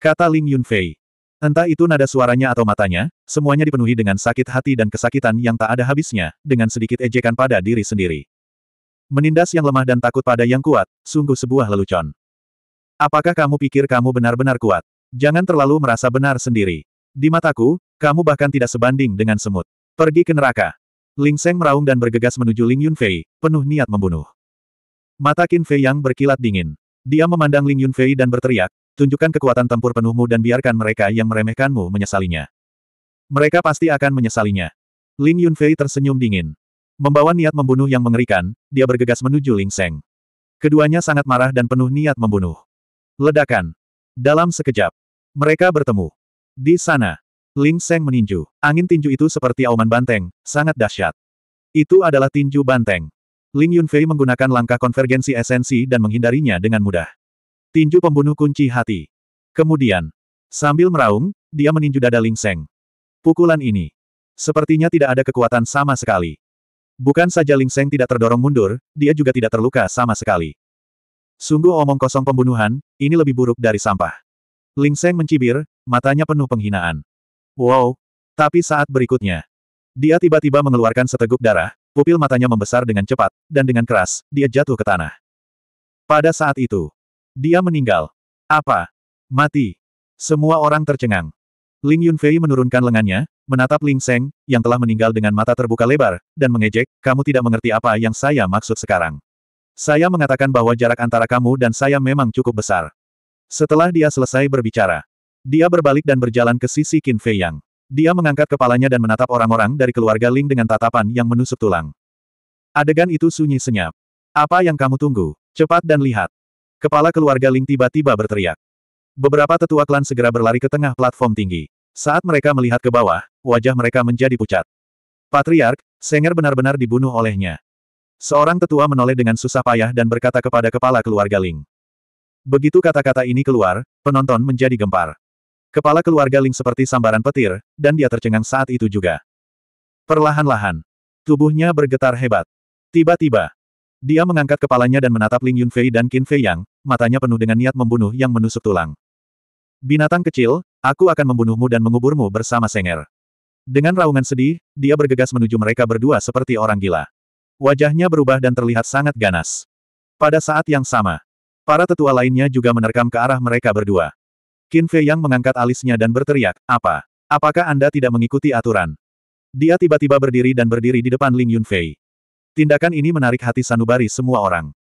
[SPEAKER 1] Kata Ling Yunfei. Entah itu nada suaranya atau matanya, semuanya dipenuhi dengan sakit hati dan kesakitan yang tak ada habisnya, dengan sedikit ejekan pada diri sendiri. Menindas yang lemah dan takut pada yang kuat, sungguh sebuah lelucon. Apakah kamu pikir kamu benar-benar kuat? Jangan terlalu merasa benar sendiri. Di mataku, kamu bahkan tidak sebanding dengan semut. Pergi ke neraka. Ling Seng meraung dan bergegas menuju Ling Yunfei, penuh niat membunuh. Mata Qin Fei yang berkilat dingin. Dia memandang Ling Yunfei dan berteriak, tunjukkan kekuatan tempur penuhmu dan biarkan mereka yang meremehkanmu menyesalinya. Mereka pasti akan menyesalinya. Ling Yunfei tersenyum dingin. Membawa niat membunuh yang mengerikan, dia bergegas menuju Ling Seng. Keduanya sangat marah dan penuh niat membunuh. Ledakan. Dalam sekejap. Mereka bertemu. Di sana. Ling Seng meninju. Angin tinju itu seperti auman banteng, sangat dahsyat. Itu adalah tinju banteng. Ling Yunfei menggunakan langkah konvergensi esensi dan menghindarinya dengan mudah. Tinju pembunuh kunci hati. Kemudian, sambil meraung, dia meninju dada Ling Seng. Pukulan ini. Sepertinya tidak ada kekuatan sama sekali. Bukan saja Ling Seng tidak terdorong mundur, dia juga tidak terluka sama sekali. Sungguh omong kosong pembunuhan, ini lebih buruk dari sampah. Ling Seng mencibir, matanya penuh penghinaan. Wow! Tapi saat berikutnya, dia tiba-tiba mengeluarkan seteguk darah, pupil matanya membesar dengan cepat, dan dengan keras, dia jatuh ke tanah. Pada saat itu, dia meninggal. Apa? Mati. Semua orang tercengang. Ling Yunfei menurunkan lengannya, menatap Ling Seng, yang telah meninggal dengan mata terbuka lebar, dan mengejek, kamu tidak mengerti apa yang saya maksud sekarang. Saya mengatakan bahwa jarak antara kamu dan saya memang cukup besar. Setelah dia selesai berbicara, dia berbalik dan berjalan ke sisi Qin Fei Yang. Dia mengangkat kepalanya dan menatap orang-orang dari keluarga Ling dengan tatapan yang menusuk tulang. Adegan itu sunyi senyap. Apa yang kamu tunggu? Cepat dan lihat. Kepala keluarga Ling tiba-tiba berteriak. Beberapa tetua klan segera berlari ke tengah platform tinggi. Saat mereka melihat ke bawah, wajah mereka menjadi pucat. Patriark, Senger benar-benar dibunuh olehnya. Seorang tetua menoleh dengan susah payah dan berkata kepada kepala keluarga Ling. Begitu kata-kata ini keluar, penonton menjadi gempar. Kepala keluarga Ling seperti sambaran petir, dan dia tercengang saat itu juga. Perlahan-lahan, tubuhnya bergetar hebat. Tiba-tiba, dia mengangkat kepalanya dan menatap Ling Yunfei dan Qin Fei Yang, matanya penuh dengan niat membunuh yang menusuk tulang. Binatang kecil, aku akan membunuhmu dan menguburmu bersama Senger. Dengan raungan sedih, dia bergegas menuju mereka berdua seperti orang gila. Wajahnya berubah dan terlihat sangat ganas. Pada saat yang sama, para tetua lainnya juga menerkam ke arah mereka berdua. Qin Fei Yang mengangkat alisnya dan berteriak, apa? Apakah Anda tidak mengikuti aturan? Dia tiba-tiba berdiri dan berdiri di depan Ling Yunfei. Tindakan ini menarik hati sanubari semua orang.